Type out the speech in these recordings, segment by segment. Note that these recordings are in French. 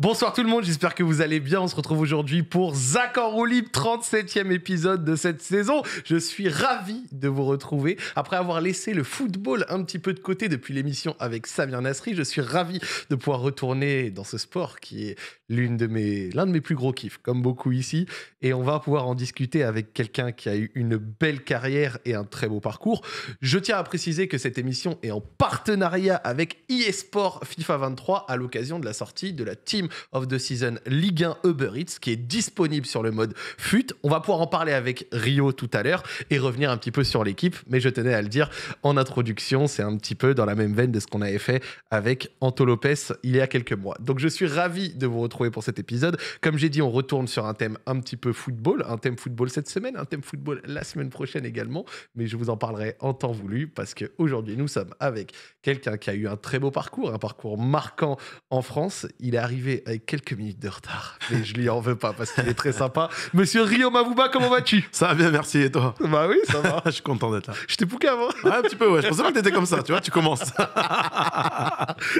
Bonsoir tout le monde, j'espère que vous allez bien. On se retrouve aujourd'hui pour Zach en roue 37e épisode de cette saison. Je suis ravi de vous retrouver. Après avoir laissé le football un petit peu de côté depuis l'émission avec Samir Nasri, je suis ravi de pouvoir retourner dans ce sport qui est l'une de l'un de mes plus gros kiffs, comme beaucoup ici. Et on va pouvoir en discuter avec quelqu'un qui a eu une belle carrière et un très beau parcours. Je tiens à préciser que cette émission est en partenariat avec eSport FIFA 23 à l'occasion de la sortie de la team of the Season Ligue 1 Uber Eats qui est disponible sur le mode FUT. On va pouvoir en parler avec Rio tout à l'heure et revenir un petit peu sur l'équipe, mais je tenais à le dire en introduction, c'est un petit peu dans la même veine de ce qu'on avait fait avec Anto Lopez il y a quelques mois. Donc je suis ravi de vous retrouver pour cet épisode. Comme j'ai dit, on retourne sur un thème un petit peu football, un thème football cette semaine, un thème football la semaine prochaine également, mais je vous en parlerai en temps voulu parce qu'aujourd'hui nous sommes avec quelqu'un qui a eu un très beau parcours, un parcours marquant en France. Il est arrivé avec quelques minutes de retard, mais je lui en veux pas parce qu'il est très sympa. Monsieur Rio Mavouba, comment vas-tu Ça va bien, merci. Et toi Bah oui, ça va. je suis content d'être là. Je t'ai avant. ouais, un petit peu, ouais. Je pensais pas que t'étais comme ça, tu vois, tu commences. ça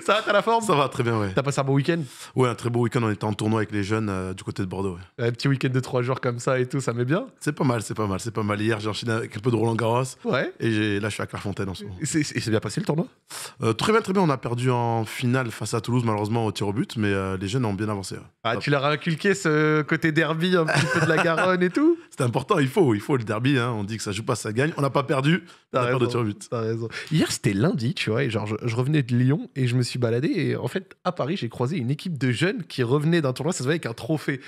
va, t'as la forme Ça va, très bien, ouais. T'as passé un bon week-end Ouais, un très beau week-end. On était en tournoi avec les jeunes euh, du côté de Bordeaux. Un petit week-end de trois jours comme ça et tout, ça met bien C'est pas mal, c'est pas mal, c'est pas mal. Hier, j'ai enchaîné avec un peu de Roland Garros. Ouais. Et là, je suis à Clairefontaine en ce moment. Et c'est bien passé le tournoi euh, Très bien, très bien. On a perdu en finale face à Toulouse, malheureusement, au tir au but, mais euh, les jeunes ont bien avancé. Ah, tu leur as inculqué ce côté derby, un petit peu de la Garonne et tout C'est important, il faut, il faut le derby. Hein. On dit que ça joue pas, ça gagne. On n'a pas perdu, on a de T'as raison. Hier, c'était lundi, tu vois, et genre, je, revenais de Lyon et je me suis baladé. Et en fait, à Paris, j'ai croisé une équipe de jeunes qui revenait d'un tournoi, ça se voyait avec un trophée.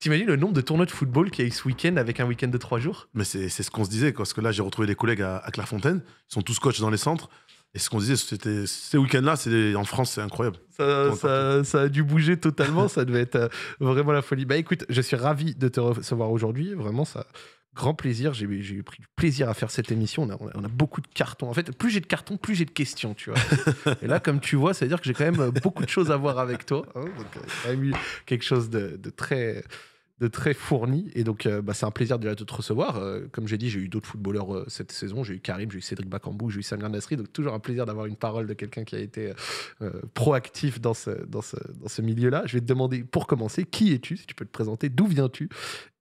T'imagines le nombre de tournois de football qu'il y a eu ce week-end avec un week-end de trois jours Mais c'est ce qu'on se disait, parce que là, j'ai retrouvé des collègues à, à Clairefontaine. Ils sont tous coachs dans les centres. Et ce qu'on disait, c'était ces week-ends-là, c'est en France, c'est incroyable. Ça, a dû bouger totalement. ça devait être euh, vraiment la folie. Bah écoute, je suis ravi de te recevoir aujourd'hui. Vraiment, ça, grand plaisir. J'ai eu pris du plaisir à faire cette émission. On a, beaucoup de cartons. En fait, plus j'ai de cartons, plus j'ai de questions, tu vois. Et là, comme tu vois, ça veut dire que j'ai quand même beaucoup de choses à voir avec toi. Hein. donc, euh, quand même eu quelque chose de, de très, de très fourni. Et donc, euh, bah, c'est un plaisir de te recevoir. Euh, comme j'ai dit, j'ai eu d'autres footballeurs euh, cette saison. J'ai eu Karim, j'ai eu Cédric Bakambu, j'ai eu Samir Nasri. Donc, toujours un plaisir d'avoir une parole de quelqu'un qui a été proactif dans ce, dans dans ce milieu-là. Je vais te demander, pour commencer, qui es-tu Si tu peux te présenter, d'où viens-tu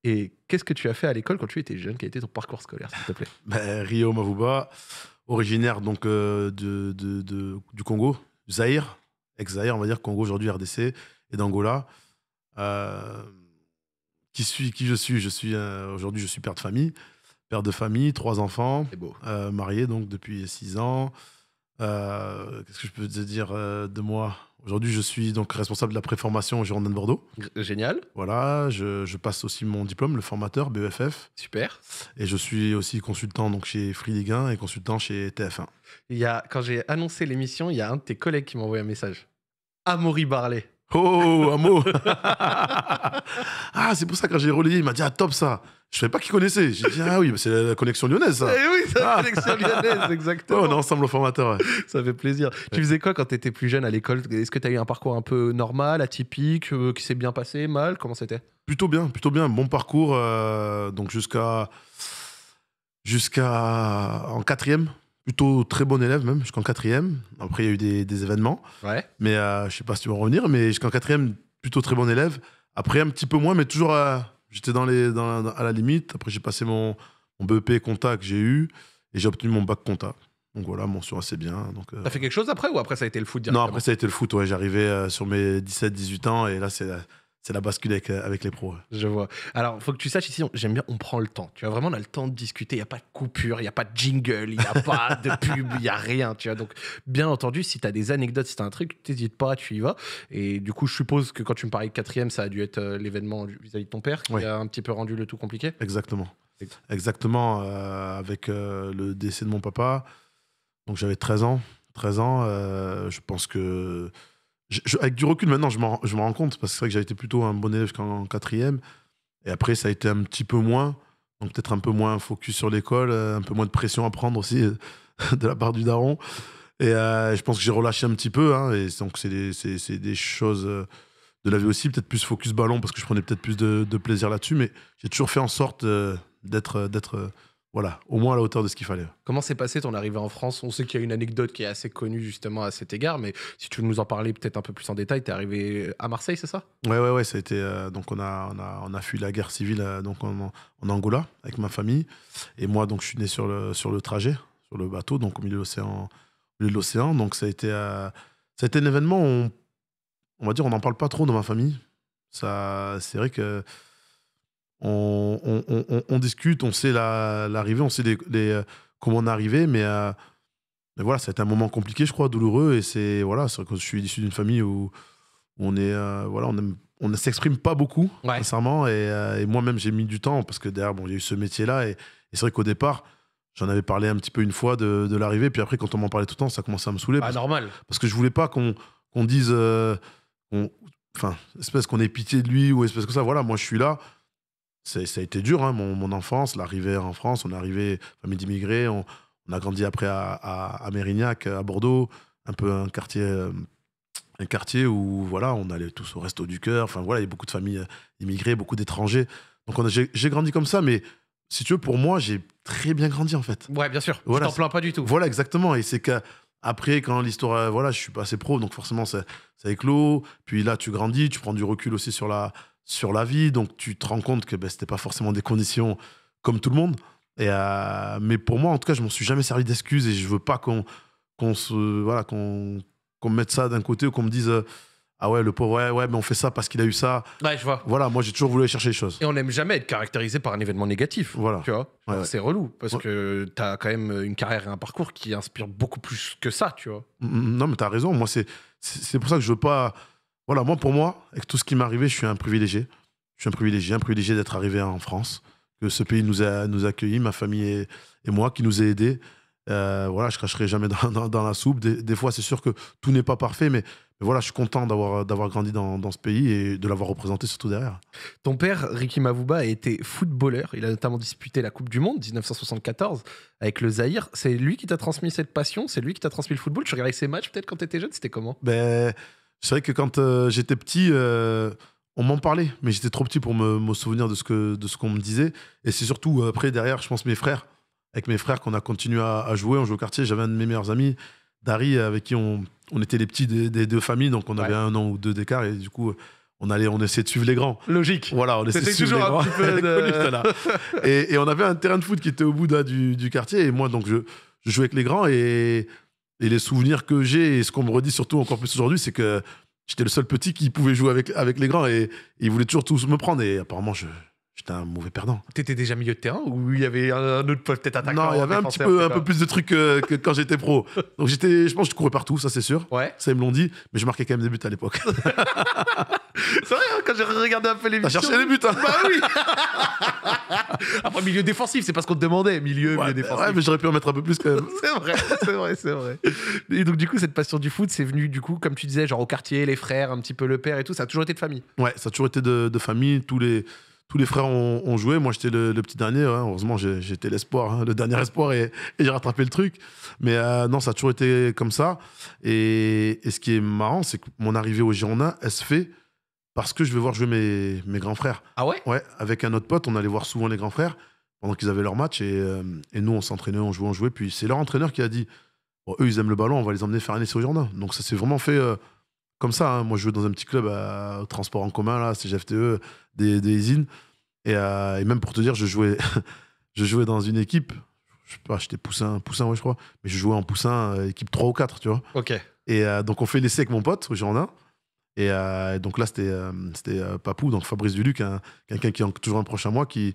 Et qu'est-ce que tu as fait à l'école quand tu étais jeune Quel était ton parcours scolaire, s'il te plaît ben, Rio Mavuba, originaire donc, de, du Congo, Zaïre, ex-Zaïre, on va dire, Congo aujourd'hui, RDC, et d'Angola qui, suis, qui je suis. Je suis Aujourd'hui, je suis père de famille. Père de famille, trois enfants. Euh, marié donc depuis six ans. Euh, qu'est-ce que je peux te dire euh, de moi Aujourd'hui, je suis donc responsable de la préformation au Girondin de Bordeaux. Génial. Voilà, je, passe aussi mon diplôme, le formateur BFF. E Super. Et je suis aussi consultant donc chez Free Ligue 1 et consultant chez TF1. Il y a, quand j'ai annoncé l'émission, il y a un de tes collègues qui m'a envoyé un message. Amaury Barlet. Oh, un mot Ah, c'est pour ça que quand j'ai relayé, il m'a dit Ah, top ça Je savais pas qu'il connaissait. J'ai dit Ah oui, c'est la, connexion lyonnaise ça Eh oui, c'est la ah. connexion lyonnaise, exactement. on est ensemble au formateur. Ça fait plaisir. Tu faisais quoi quand tu étais plus jeune à l'école Est-ce que tu as eu un parcours un peu normal, atypique, euh, qui s'est bien passé, mal Comment c'était Plutôt bien, plutôt bien. Bon parcours, euh, donc jusqu'à. Jusqu'à. En quatrième plutôt très bon élève même jusqu'en quatrième. Après, il y a eu des, événements. Mais euh, je sais pas si tu vas en revenir, mais jusqu'en quatrième, plutôt très bon élève. Après, un petit peu moins, mais toujours j'étais dans les, à la limite. Après, j'ai passé mon, mon BEP compta que j'ai eu et j'ai obtenu mon bac compta. Donc voilà, mon mention c'est bien. Donc, ça euh. fait quelque chose après ou après ça a été le foot Non, après ça a été le foot, ouais. J'arrivais euh, sur mes 17-18 ans et là, c'est c'est la bascule euh, avec, les pros. Je vois. Alors, faut que tu saches ici, j'aime bien, on prend le temps. Tu vois, vraiment, on a le temps de discuter. Il n'y a pas de coupure, il n'y a pas de jingle, il n'y a pas de pub, il n'y a rien. Tu vois, donc, bien entendu, si tu as des anecdotes, si tu as un truc, n'hésite pas, tu y vas. Et du coup, je suppose que quand tu me parlais de quatrième, ça a dû être euh, l'événement vis-à-vis de ton père qui a un petit peu rendu le tout compliqué. Exactement. Exactement. Euh, avec le décès de mon papa, donc j'avais 13 ans. 13 ans, je pense que avec du recul, maintenant, je me rends compte, parce que c'est vrai que j'avais été plutôt un bon élève qu'en quatrième. Et après, ça a été un petit peu moins. Donc, peut-être un peu moins focus sur l'école, euh, un peu moins de pression à prendre aussi euh, de la part du daron. Et euh, je pense que j'ai relâché un petit peu. Hein. et donc, c'est des, des, choses de la vie aussi. Peut-être plus focus ballon, parce que je prenais peut-être plus de, de plaisir là-dessus. Mais j'ai toujours fait en sorte d'être voilà, au moins à la hauteur de ce qu'il fallait. Comment s'est passé ton arrivée en France On sait qu'il y a une anecdote qui est assez connue justement à cet égard, mais si tu veux nous en parler peut-être un peu plus en détail, tu es arrivé à Marseille, c'est ça Ouais, ouais, ouais, ça a été. Euh, donc, on a, on, a, fui la guerre civile euh, donc en, Angola avec ma famille. Et moi, donc, je suis né sur le, sur le trajet, sur le bateau, donc au milieu de l'océan. Donc, euh, ça a, été, un événement, on, on va dire, on n'en parle pas trop dans ma famille. C'est vrai que on, discute, on sait l'arrivée, on sait euh, comment on est arrivé, euh, mais, voilà, ça a été un moment compliqué, je crois, douloureux. Et c'est voilà, que je suis issu d'une famille où on est euh, voilà, on on ne s'exprime pas beaucoup, sincèrement. Et, moi-même, j'ai mis du temps parce que derrière, bon, j'ai eu ce métier-là. Et, c'est vrai qu'au départ, j'en avais parlé un petit peu une fois de, l'arrivée. Puis après, quand on m'en parlait tout le temps, ça commençait à me saouler. Bah, parce, normal. Parce que je ne voulais pas qu'on dise. Enfin, espèce qu'on ait pitié de lui ou espèce que ça. Voilà, moi, je suis là ça a été dur, hein, mon, enfance, l'arrivée en France. On est arrivé, famille d'immigrés, on, a grandi après à, Mérignac, à Bordeaux, un peu un quartier, euh, un quartier où voilà, on allait tous au resto du cœur. Enfin voilà, il y a beaucoup de familles euh, immigrées, beaucoup d'étrangers. Donc j'ai grandi comme ça, mais si tu veux, pour moi, j'ai très bien grandi en fait. Ouais, bien sûr. Voilà, t'en plains pas du tout. Voilà, exactement. Et c'est qu'après, quand l'histoire, euh, voilà, je suis pas assez pro, donc forcément, ça, ça éclot. Puis là, tu grandis, tu prends du recul aussi sur la, sur la vie. Donc, tu te rends compte que ben, c'était pas forcément des conditions comme tout le monde. Et, euh, mais pour moi, en tout cas, je m'en suis jamais servi d'excuse et je veux pas qu'on qu'on se voilà mette ça d'un côté ou qu'on me dise euh, ah ouais le pauvre ouais, mais on fait ça parce qu'il a eu ça ouais je vois voilà moi j'ai toujours voulu aller chercher les choses et on n'aime jamais être caractérisé par un événement négatif voilà tu vois c'est relou parce que tu as quand même une carrière et un parcours qui inspire beaucoup plus que ça tu vois mm, mm, mm. non mais tu as raison moi c'est c'est pour ça que je veux pas voilà, moi, pour moi, avec tout ce qui m'est arrivé, je suis un privilégié. Je suis un privilégié, un privilégié d'être arrivé en France, que ce pays nous a, nous a accueillis, ma famille et, moi, qui nous a aidés. Euh, voilà, je cracherai jamais dans, la soupe. Des, fois, c'est sûr que tout n'est pas parfait, mais, voilà, je suis content d'avoir, d'avoir grandi dans, ce pays et de l'avoir représenté surtout derrière. Ton père, Ricky Mavouba, a été footballeur. Il a notamment disputé la Coupe du Monde 1974 avec le Zaïre. C'est lui qui t'a transmis cette passion C'est lui qui t'a transmis le football Tu regardais ses matchs peut-être quand tu étais jeune C'était comment ben, c'est vrai que quand euh, j'étais petit, euh, on m'en parlait, mais j'étais trop petit pour me, souvenir de ce que de ce qu'on me disait. Et c'est surtout euh, après derrière, je pense mes frères, avec mes frères qu'on a continué à, jouer. On jouait au quartier. J'avais un de mes meilleurs amis, Dari, avec qui on, était les petits des, deux familles, donc on avait un an ou deux d'écart et du coup on allait, on essayait de suivre les grands. Logique. Voilà, on essayait de suivre les grands. De... et, on avait un terrain de foot qui était au bout du, quartier et moi donc je, je jouais avec les grands et et les souvenirs que j'ai, et ce qu'on me redit surtout encore plus aujourd'hui, c'est que j'étais le seul petit qui pouvait jouer avec, avec les grands et, ils voulaient toujours tous me prendre. Et apparemment, je, j'étais un mauvais perdant. T'étais déjà milieu de terrain ou il y avait un autre peut-être attaquant Non, il y avait un petit peu, un peu plus de trucs euh, que, quand j'étais pro. Donc j'étais, je pense que je courais partout, ça c'est sûr. Ouais. Ça ils me l'ont dit, mais je marquais quand même des buts à l'époque. C'est vrai, hein, quand j'ai regardé un peu les buts. cherché les buts, hein. Bah oui Après, milieu défensif, c'est pas ce qu'on te demandait. Milieu, milieu défensif. Ouais, mais j'aurais pu en mettre un peu plus quand même. c'est vrai, c'est vrai, c'est vrai. Et donc, du coup, cette passion du foot, c'est venu, du coup, comme tu disais, genre au quartier, les frères, un petit peu le père et tout. Ça a toujours été de famille. Ouais, ça a toujours été de, famille. Tous les, tous les frères ont, joué. Moi, j'étais le, petit dernier. Hein. Heureusement, j'étais l'espoir, hein, le dernier espoir, et, j'ai rattrapé le truc. Mais euh, non, ça a toujours été comme ça. Et, ce qui est marrant, c'est que mon arrivée au Girondin, elle se fait parce que je vais voir jouer mes, grands frères. Ah ouais Ouais, avec un autre pote, on allait voir souvent les grands frères pendant qu'ils avaient leur match et, euh, et nous on s'entraînait, on jouait, on jouait. Puis c'est leur entraîneur qui a dit eux ils aiment le ballon, on va les emmener faire un essai au jardin. Donc ça s'est vraiment fait euh, comme ça. Hein. Moi je jouais dans un petit club euh, transport en commun, là, CGFTE, des, des Et, et, même pour te dire, je jouais, je jouais dans une équipe, je sais pas, j'étais poussin, poussin, je crois, mais je jouais en poussin, équipe 3 ou 4, tu vois. Ok. Et donc on fait essai avec mon pote au jardin. Euh, et donc là, c'était euh, euh, Papou, donc Fabrice Duluc, hein, quelqu'un qui est toujours un prochain mois qui,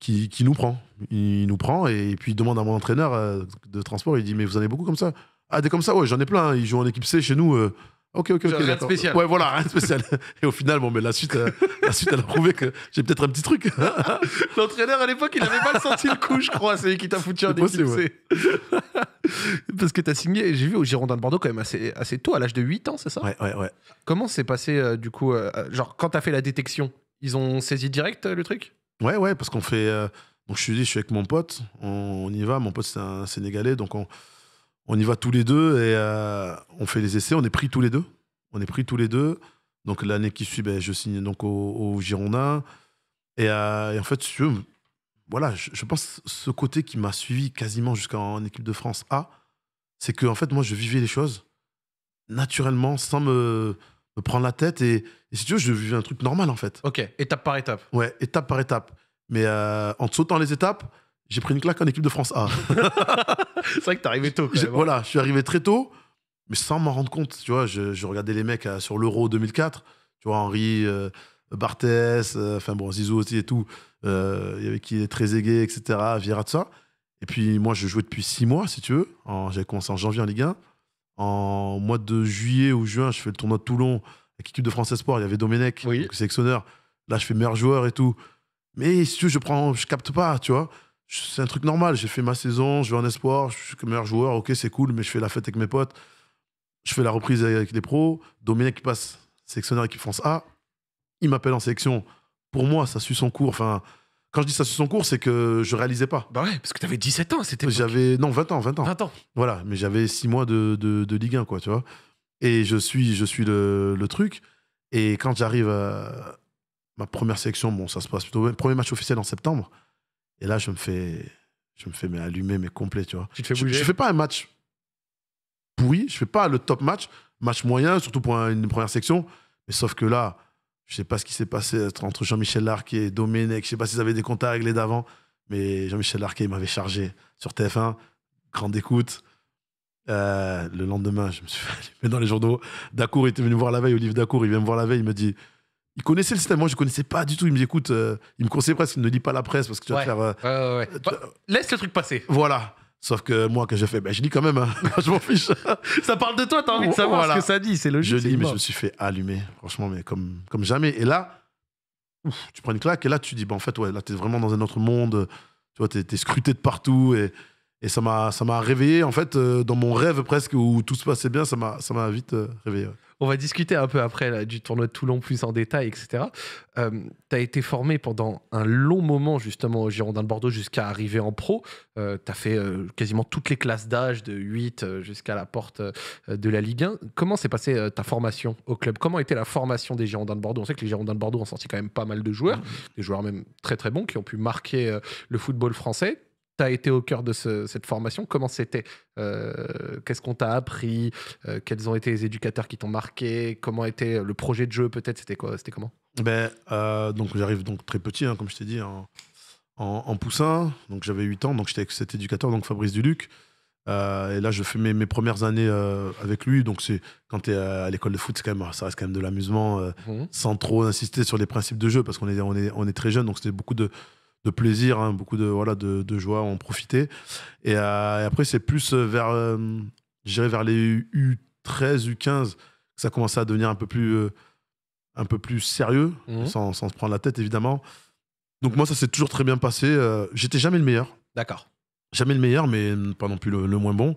qui, nous prend. Il nous prend et, puis il demande à mon entraîneur de transport, il dit, mais vous en avez beaucoup comme ça Ah, des comme ça, ouais, j'en ai plein. Hein. Ils jouent en équipe C chez nous. Ok, ok, ok. Rien de spécial. Ouais, voilà, rien de spécial. Et au final, bon, mais la suite, euh, la suite elle a prouvé que j'ai peut-être un petit truc. L'entraîneur, à l'époque, il n'avait pas senti le coup, je crois. C'est lui qui t'a foutu un Parce que t'as signé, j'ai vu au Girondin de Bordeaux quand même assez, assez tôt, à l'âge de 8 ans, c'est ça Ouais, ouais, ouais. Comment s'est passé, euh, du coup, euh, genre, quand t'as fait la détection, ils ont saisi direct le truc Ouais, ouais, parce qu'on fait. donc je suis dit, je suis avec mon pote, on, on y va. Mon pote, c'est un Sénégalais, donc on on y va tous les deux et euh, on fait les essais. On est pris tous les deux. On est pris tous les deux. Donc l'année qui suit, ben, je signe donc au, au euh, Et, en fait, je, voilà, je, pense ce côté qui m'a suivi quasiment jusqu'en équipe de France A, c'est que en fait, moi, je vivais les choses naturellement, sans me, prendre la tête. Et, si tu veux, je vivais un truc normal, en fait. Ok, étape par étape. Ouais, étape par étape. Mais euh, en sautant les étapes, j'ai pris une claque en équipe de France A. c'est vrai que t'es arrivé tôt. Hein. Voilà, je suis arrivé très tôt, mais sans m'en rendre compte. Tu vois, je, regardais les mecs euh, sur l'Euro 2004. Tu vois, Henri, euh, Barthes, euh, enfin bon, Zizou aussi et tout. Il y avait qui est très aigué, etc. Viera tout ça. Et puis moi, je jouais depuis six mois, si tu veux. J'avais commencé en janvier en Ligue 1. En mois de juillet ou juin, je fais le tournoi de Toulon avec l'équipe de France Espoir. Il y avait Domenech, oui. sélectionneur. Là, je fais meilleur joueur et tout. Mais si tu veux, je prends, je capte pas, tu vois c'est un truc normal. J'ai fait ma saison, je vais en espoir, je suis le meilleur joueur, ok, c'est cool, mais je fais la fête avec mes potes. Je fais la reprise avec les pros. Dominique passe sélectionneur qui France A. Il m'appelle en sélection. Pour moi, ça suit son cours. Enfin, quand je dis ça suit son cours, c'est que je réalisais pas. Bah ouais, parce que tu avais 17 ans, c'était. J'avais. Non, 20 ans, 20 ans. 20 ans. Voilà, mais j'avais 6 mois de, de, Ligue 1, quoi, tu vois. Et je suis, je suis le, le truc. Et quand j'arrive à ma première sélection, bon, ça se passe plutôt bien. Premier match officiel en septembre et là, je me fais, je me fais mais allumer, mais complet, tu vois. Je, fais pas un match pourri, je fais pas le top match, match moyen, surtout pour une première section. Mais sauf que là, je sais pas ce qui s'est passé entre Jean-Michel Larquet et Domenech. Je sais pas s'ils avaient des comptes à régler d'avant, mais Jean-Michel Larquet m'avait chargé sur TF1, grande écoute. Euh, le lendemain, je me suis fait dans les journaux. Dacour était venu me voir la veille, Olivier Dacour, il vient me voir la veille, il me dit il connaissait le système. Moi, je ne connaissais pas du tout. Il me dit, écoute, euh, il me conseillait presque, ne lis pas la presse parce que tu vas faire. Euh, euh, bah, laisse le truc passer. Voilà. Sauf que moi, que j'ai fait, ben, je lis quand même. Hein. je m'en fiche. ça parle de toi, t'as envie de savoir ce que ça dit. C'est logique. Je lis, mais je me suis fait allumer, franchement, mais comme, comme jamais. Et là, tu prends une claque et là, tu dis, ben, en fait, ouais, là, t'es vraiment dans un autre monde. Tu vois, t'es scruté de partout. Et, et ça m'a réveillé, en fait, dans mon rêve presque où tout se passait bien, ça m'a vite réveillé on va discuter un peu après du tournoi de Toulon plus en détail, etc. Euh, tu as été formé pendant un long moment justement au Girondin de Bordeaux jusqu'à arriver en pro. Euh, tu as fait euh, quasiment toutes les classes d'âge, de 8 jusqu'à la porte de la Ligue 1. Comment s'est passée ta formation au club Comment était la formation des Girondins de Bordeaux On sait que les Girondins de Bordeaux ont sorti quand même pas mal de joueurs, mmh. des joueurs même très très bons qui ont pu marquer le football français tu as été au cœur de cette formation Comment c'était euh, Qu'est-ce qu'on t'a appris euh, Quels ont été les éducateurs qui t'ont marqué Comment était le projet de jeu Peut-être c'était quoi C'était comment ben, euh, donc j'arrive donc très petit, hein, comme je t'ai dit, en, poussin. Donc j'avais 8 ans, donc j'étais avec cet éducateur, donc Fabrice Duluc. et là, je fais mes, premières années avec lui. Donc, c'est quand tu es à, l'école de foot, quand ça reste quand même de l'amusement, mhm. sans trop insister sur les principes de jeu, parce qu'on est, on est, on est très jeune. Donc, c'était beaucoup de, de plaisir, hein, beaucoup de, voilà, de, joie, en profiter. Euh, et, après, c'est plus euh, vers, euh, vers les U13, U15 que ça commençait à devenir un peu plus, un peu plus sérieux, mmh. sans, se prendre la tête, évidemment. Donc, moi, ça s'est toujours très bien passé. J'étais jamais le meilleur. D'accord. Jamais le meilleur, mais pas non plus le, moins bon.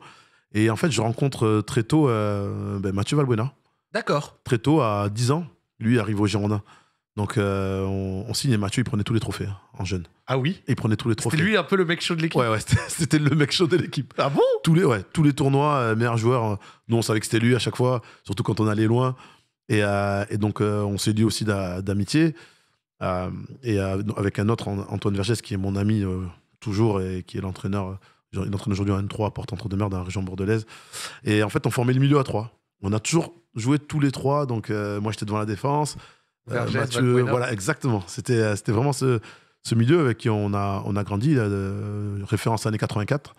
Et en fait, je rencontre très tôt ben, Mathieu Valbuena. D'accord. Très tôt, à 10 ans, lui arrive au Girondin. Donc, euh, on, signe et Mathieu, il prenait tous les trophées hein, en jeune. Ah oui Il prenait tous les trophées. C'était lui un peu le mec chaud de l'équipe Ouais, c'était le mec chaud de l'équipe. Ah bon tous les, tous les tournois, euh, meilleurs meilleur joueur, euh, nous on savait que c'était lui à chaque fois, surtout quand on allait loin. Et, donc, on s'est dit aussi d'amitié. et avec un autre, Antoine Vergès, qui est mon ami toujours et qui est l'entraîneur, il entraîne aujourd'hui en N3 porte entre deux dans la région bordelaise. Et en fait, on formait le milieu à trois. On a toujours joué tous les trois, donc moi j'étais devant la défense. Euh, voilà, exactement. C'était euh, c'était vraiment ce, milieu avec qui on a, on a grandi, référence euh, référence années 84.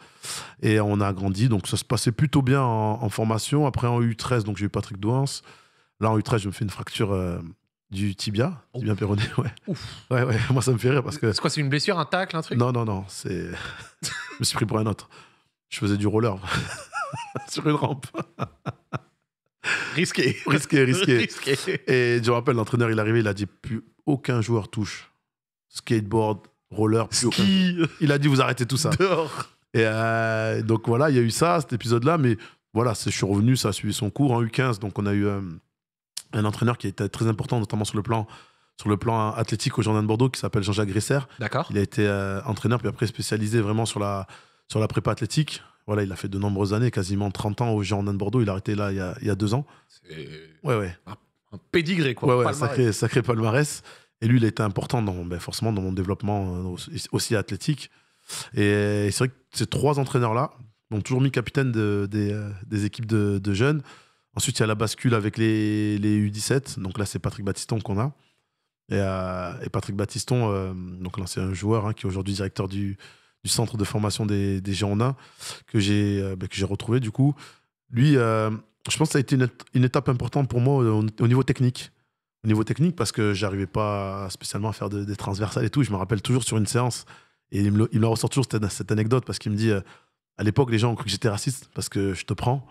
Et on a grandi, donc ça se passait plutôt bien en, formation. Après, en U13, donc j'ai eu Patrick Douance Là, en U13, je me fais une fracture du tibia, tibia péroné, ouais. Ouais, ouais, moi ça me fait rire parce que. C'est quoi, c'est une blessure, un tacle, un truc Non, non, non, c'est. je me suis pris pour un autre. Je faisais du roller sur une rampe risqué. risqué. Risqué, Et je me rappelle, l'entraîneur, il est arrivé, il a dit plus aucun joueur touche. Skateboard, roller, plus Ski. Il a dit vous arrêtez tout ça. Dehors. Et euh, donc voilà, il y a eu ça, cet épisode-là, mais voilà, je suis revenu, ça a suivi son cours en U15, donc on a eu euh, un entraîneur qui était très important, notamment sur le plan sur le plan athlétique au jardin de Bordeaux, qui s'appelle Jean-Jacques Grisser. D'accord. Il a été euh, entraîneur, puis après spécialisé vraiment sur la, sur la prépa athlétique. Voilà, il a fait de nombreuses années, quasiment 30 ans au Girondin de Bordeaux. Il a arrêté là il y a, deux ans. C'est ouais, ouais. Un, pédigré, quoi. sacré, palmarès. Et lui, il a été important, dans, ben, forcément, dans mon développement euh, aussi athlétique. Et c'est vrai que ces trois entraîneurs-là m'ont toujours mis capitaine euh, des, équipes de, jeunes. Ensuite, il y a la bascule avec les, U17. Donc là, c'est Patrick Battiston qu'on a. Et, euh, Patrick Battiston, c'est un joueur hein, qui est aujourd'hui directeur du, du centre de formation des, des que j'ai euh, bah, que j'ai retrouvé du coup. Lui, euh, je pense que ça a été une, étape importante pour moi au, niveau technique. Au niveau technique, parce que j'arrivais pas spécialement à faire des transversales et tout. Je me rappelle toujours sur une séance, et il me, il me ressort toujours cette, anecdote parce qu'il me dit euh, à l'époque, les gens ont cru que j'étais raciste parce que je te prends,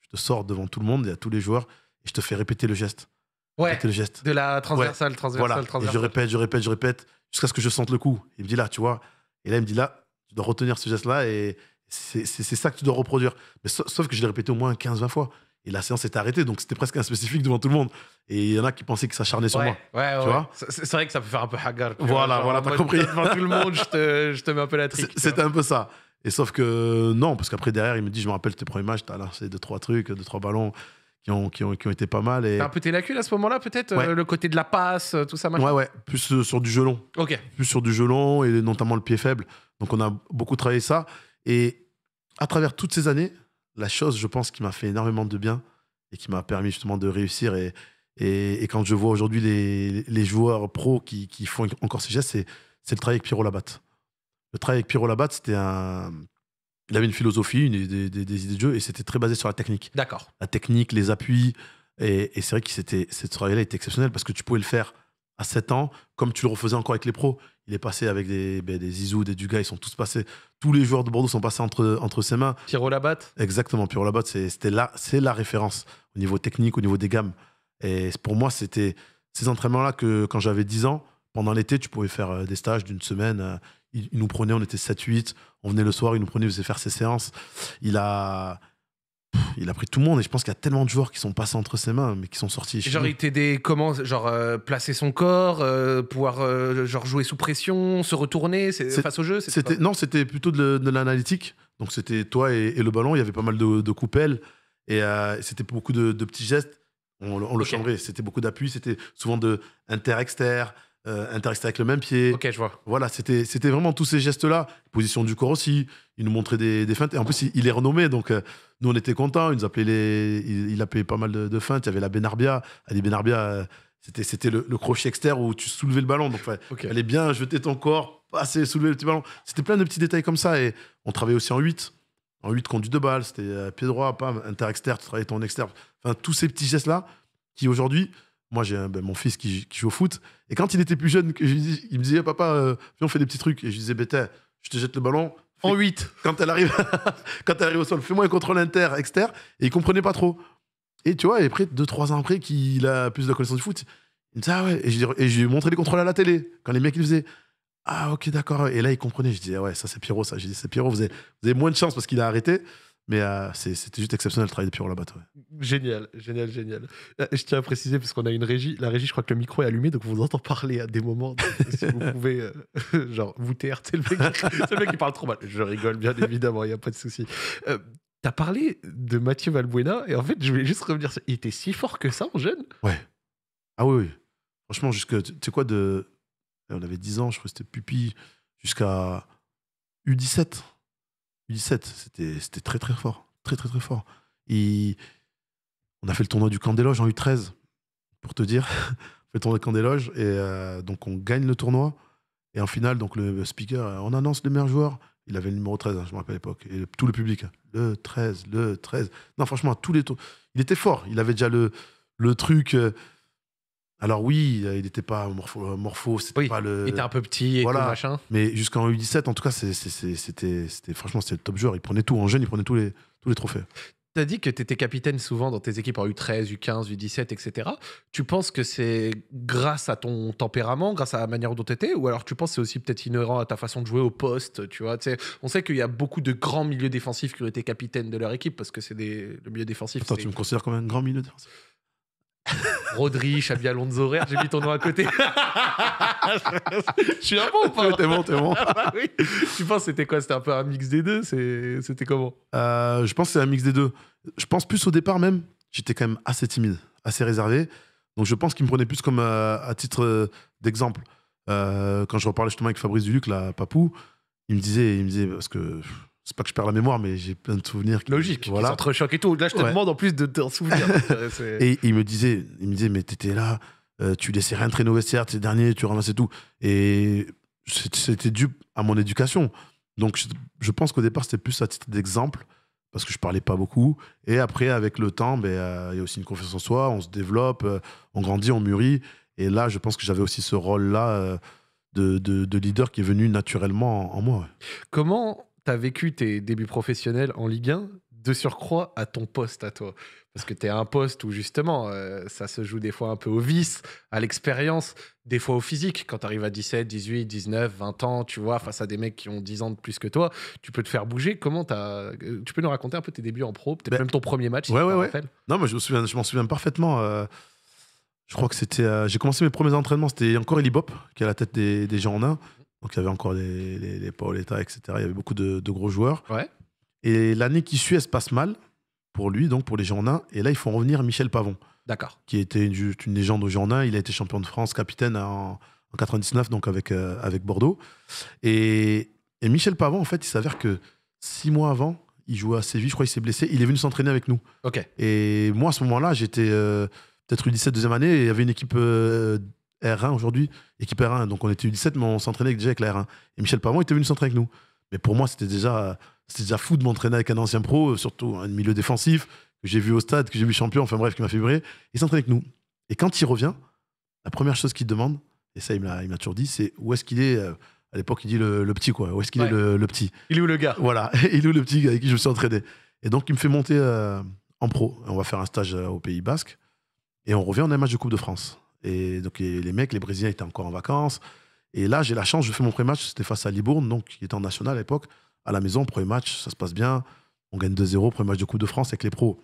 je te sors devant tout le monde et à tous les joueurs et je te fais répéter le geste. Ouais, le geste. De la transversale, transversale, transversale. Et je répète, je répète, je répète jusqu'à ce que je sente le coup. Il me dit là, tu vois, et là, il me dit là, tu dois retenir ce geste-là et c'est ça que tu dois reproduire. Mais sauf, que je l'ai répété au moins 15-20 fois. Et la séance s'est arrêtée, donc c'était presque un spécifique devant tout le monde. Et il y en a qui pensaient que ça charnait sur moi. tu vois C'est vrai que ça peut faire un peu hagard. Voilà, voilà, t'as compris. Devant tout le monde, je te, je te mets un peu la trique. C'était un peu ça. Et sauf que non, parce qu'après derrière, il me dit, je me rappelle tes premiers matchs, t'as lancé deux trois trucs, deux trois ballons qui ont, été pas mal. Et... T'as un peu tes cul à ce moment-là, peut-être euh, Le côté de la passe, euh, tout ça, Ouais, ouais, plus euh, sur du gelon. Ok. Plus sur du gelon et notamment le pied faible. Donc on a beaucoup travaillé ça. Et à travers toutes ces années, la chose, je pense, qui m'a fait énormément de bien et qui m'a permis justement de réussir. Et, et, quand je vois aujourd'hui les, les, joueurs pros qui, qui font encore ces gestes, c'est le travail avec Pierrot Labatte. Le travail avec Pierrot Batte c'était un il avait une philosophie, des, idées de jeu, et c'était très basé sur la technique. D'accord. La technique, les appuis. Et, c'est vrai que ce travail-là était exceptionnel parce que tu pouvais le faire à 7 ans, comme tu le refaisais encore avec les pros. Il est passé avec des, ben, des Zizou, des Dugas, ils sont tous passés. Tous les joueurs de Bordeaux sont passés entre, entre ses mains. Pierrot Labatte Exactement, Pierrot Labatte, c'est la, la référence au niveau technique, au niveau des gammes. Et pour moi, c'était ces entraînements-là que quand j'avais 10 ans, pendant l'été, tu pouvais faire euh, des stages d'une semaine euh, il, nous prenait, on était 7-8, on venait le soir, il nous prenait, il faisait faire ses séances. Il a, il a pris tout le monde et je pense qu'il y a tellement de joueurs qui sont passés entre ses mains mais qui sont sortis genre il t'aidait comment genre euh, placer son corps euh, pouvoir euh, genre jouer sous pression se retourner face au jeu c'était non c'était plutôt de, l'analytique donc c'était toi et, le ballon il y avait pas mal de, coupelles et c'était beaucoup de, petits gestes on, le changerait c'était beaucoup d'appui c'était souvent de inter exter euh, avec le même pied. Ok, je vois. Voilà, c'était, c'était vraiment tous ces gestes-là. Position du corps aussi. Il nous montrait des, des feintes. Et en plus, il, est renommé. Donc, euh, nous, on était contents. Il nous appelait les, il, pas mal de, feintes. Il y avait la Benarbia. Ali Benarbia, euh, c'était, c'était le, crochet externe où tu soulevais le ballon. Donc, elle est bien jeter ton corps, passer, soulever le petit ballon. C'était plein de petits détails comme ça. Et on travaillait aussi en 8. En 8, conduit de balle. C'était euh, pied droit, pam, inter-externe, tu travaillais ton externe. Enfin, tous ces petits gestes-là qui, aujourd'hui, moi, j'ai ben, mon fils qui, joue au foot. Et quand il était plus jeune, il me disait, papa, euh, on fait des petits trucs. Et je disais, bêta, ben, je te jette le ballon. En 8. Quand elle arrive, quand elle arrive au sol, fais-moi un contrôle inter, externe. Et il comprenait pas trop. Et tu vois, et après, 2-3 ans après, qu'il a plus de connaissance du foot, il me disait, ah ouais. Et je, lui ai montré les contrôles à la télé, quand les mecs, ils faisaient. Ah, ok, d'accord. Et là, il comprenait. Je disais, ouais, ça, c'est Pierrot, ça. c'est Pierrot, vous vous avez moins de chance parce qu'il a arrêté. Mais euh, c'était juste exceptionnel le travail depuis Pierrot là-bas. Génial, génial, génial. Euh, je tiens à préciser, parce qu'on a une régie. La régie, je crois que le micro est allumé, donc on vous entend parler à des moments. Euh, si vous pouvez, genre, vous taire. C'est le, mec qui parle trop mal. Je rigole, bien évidemment, il n'y a pas de souci. Euh, T'as parlé de Mathieu Valbuena, et en fait, je voulais juste revenir sur. Il était si fort que ça en jeune Ouais. Ah oui, oui. Franchement, jusque. Tu sais quoi, de. On avait 10 ans, je crois que c'était pupille, jusqu'à U17. 17 c'était très très fort. Très très très fort. on a fait le tournoi du camp des loges en eu 13 pour te dire. on fait le tournoi du camp des loges. Et euh, donc on gagne le tournoi. Et en finale, donc le speaker, euh, on annonce le meilleur joueur. Il avait le numéro 13, hein, je me rappelle à l'époque. Et tout le public, hein. le 13, le 13. Non, franchement, tous les Il était fort. Il avait déjà le, le truc. Euh, alors oui, euh, il n'était pas morpho, euh, c'était pas le. Il était un peu petit et voilà. machin. Mais jusqu'en U17, en tout cas, c'était franchement c'était le top joueur. Il prenait tout en jeune, il prenait tous les tous les trophées. T'as dit que tu étais capitaine souvent dans tes équipes en U13, U15, U17, etc. Tu penses que c'est grâce à ton tempérament, grâce à la manière dont tu étais, ou alors tu penses que c'est aussi peut-être inhérent à ta façon de jouer au poste, tu vois On sait qu'il y a beaucoup de grands milieux défensifs qui ont été capitaines de leur équipe parce que c'est le milieu défensif. Attends, tu me considères comme un grand milieu défensif Rodri, Xabi Alonso, j'ai mis ton nom à côté. je suis un bon ou pas T'es bon, t'es bon. Ah bah tu penses c'était quoi C'était un peu un mix des deux C'était comment euh, Je pense que c'est un mix des deux. Je pense plus au départ même, j'étais quand même assez timide, assez réservé. Donc je pense qu'il me prenait plus comme euh, à titre euh, d'exemple. quand je reparlais justement avec Fabrice Duluc, la Papou, il me disait, il me disait parce que c'est pas que je perds la mémoire, mais j'ai plein de souvenirs. Qui, Logique, voilà. choc et tout. Là, je te demande en plus de te souvenir. et il me disait, il me disait, mais t'étais là, tu euh, tu laissais rien traîner au vestiaire, t'es dernier, tu ramassais tout. Et c'était dû à mon éducation. Donc, je, pense qu'au départ, c'était plus à titre d'exemple, parce que je parlais pas beaucoup. Et après, avec le temps, ben, euh, il y a aussi une confiance en soi, on se développe, euh, on grandit, on mûrit. Et là, je pense que j'avais aussi ce rôle-là de, de, leader qui est venu naturellement en, moi. Comment tu vécu tes débuts professionnels en Ligue 1 de surcroît à ton poste à toi Parce que tu es à un poste où justement, euh, ça se joue des fois un peu au vice, à l'expérience, des fois au physique. Quand tu arrives à 17, 18, 19, 20 ans, tu vois, face à des mecs qui ont 10 ans de plus que toi, tu peux te faire bouger. Comment as... Euh, tu peux nous raconter un peu tes débuts en pro, peut-être ben, même ton premier match, ouais, ouais, ouais. Non, mais je m'en souviens, je souviens parfaitement. Euh, je crois que c'était. j'ai commencé mes premiers entraînements, c'était encore Elibop, qui est à la tête des, des gens en 1. Donc il y avait encore les, les, etc. Il y avait beaucoup de, gros joueurs. Et l'année qui suit, elle se passe mal pour lui, donc pour les Girondins. Et là, il faut revenir Michel Pavon. D'accord. Qui était une, légende aux Girondins. Il a été champion de France, capitaine en, 99, donc avec, euh, avec Bordeaux. Et, Michel Pavon, en fait, il s'avère que six mois avant, il jouait à Séville, je crois qu'il s'est blessé. Il est venu s'entraîner avec nous. Ok. Et moi, à ce moment-là, j'étais. Euh, peut-être une 17 deuxième année, et il y avait une équipe euh, R1 aujourd'hui, équipe R1. Donc on était U17, mais on s'entraînait déjà avec la R1. Et Michel il était venu s'entraîner avec nous. Mais pour moi, c'était déjà, déjà fou de m'entraîner avec un ancien pro, euh, surtout un milieu défensif, que j'ai vu au stade, que j'ai vu champion, enfin bref, qui m'a fait vibrer. Il s'entraîne avec nous. Et quand il revient, la première chose qu'il demande, et ça, il m'a toujours dit, c'est où est-ce qu'il est. Euh, à l'époque, il dit le, petit, quoi. Où est-ce qu'il est le, petit Il est où le gars Voilà, il est où le petit avec qui je me suis entraîné Et donc, il me fait monter euh, en pro. On va faire un stage au Pays Basque. Et on revient, on match de Coupe de France. Et donc, les mecs, les Brésiliens étaient encore en vacances. Et là, j'ai la chance, je fais mon premier match, c'était face à Libourne, donc qui était en national à l'époque. À la maison, premier match, ça se passe bien. On gagne 2-0, premier match de Coupe de France avec les pros.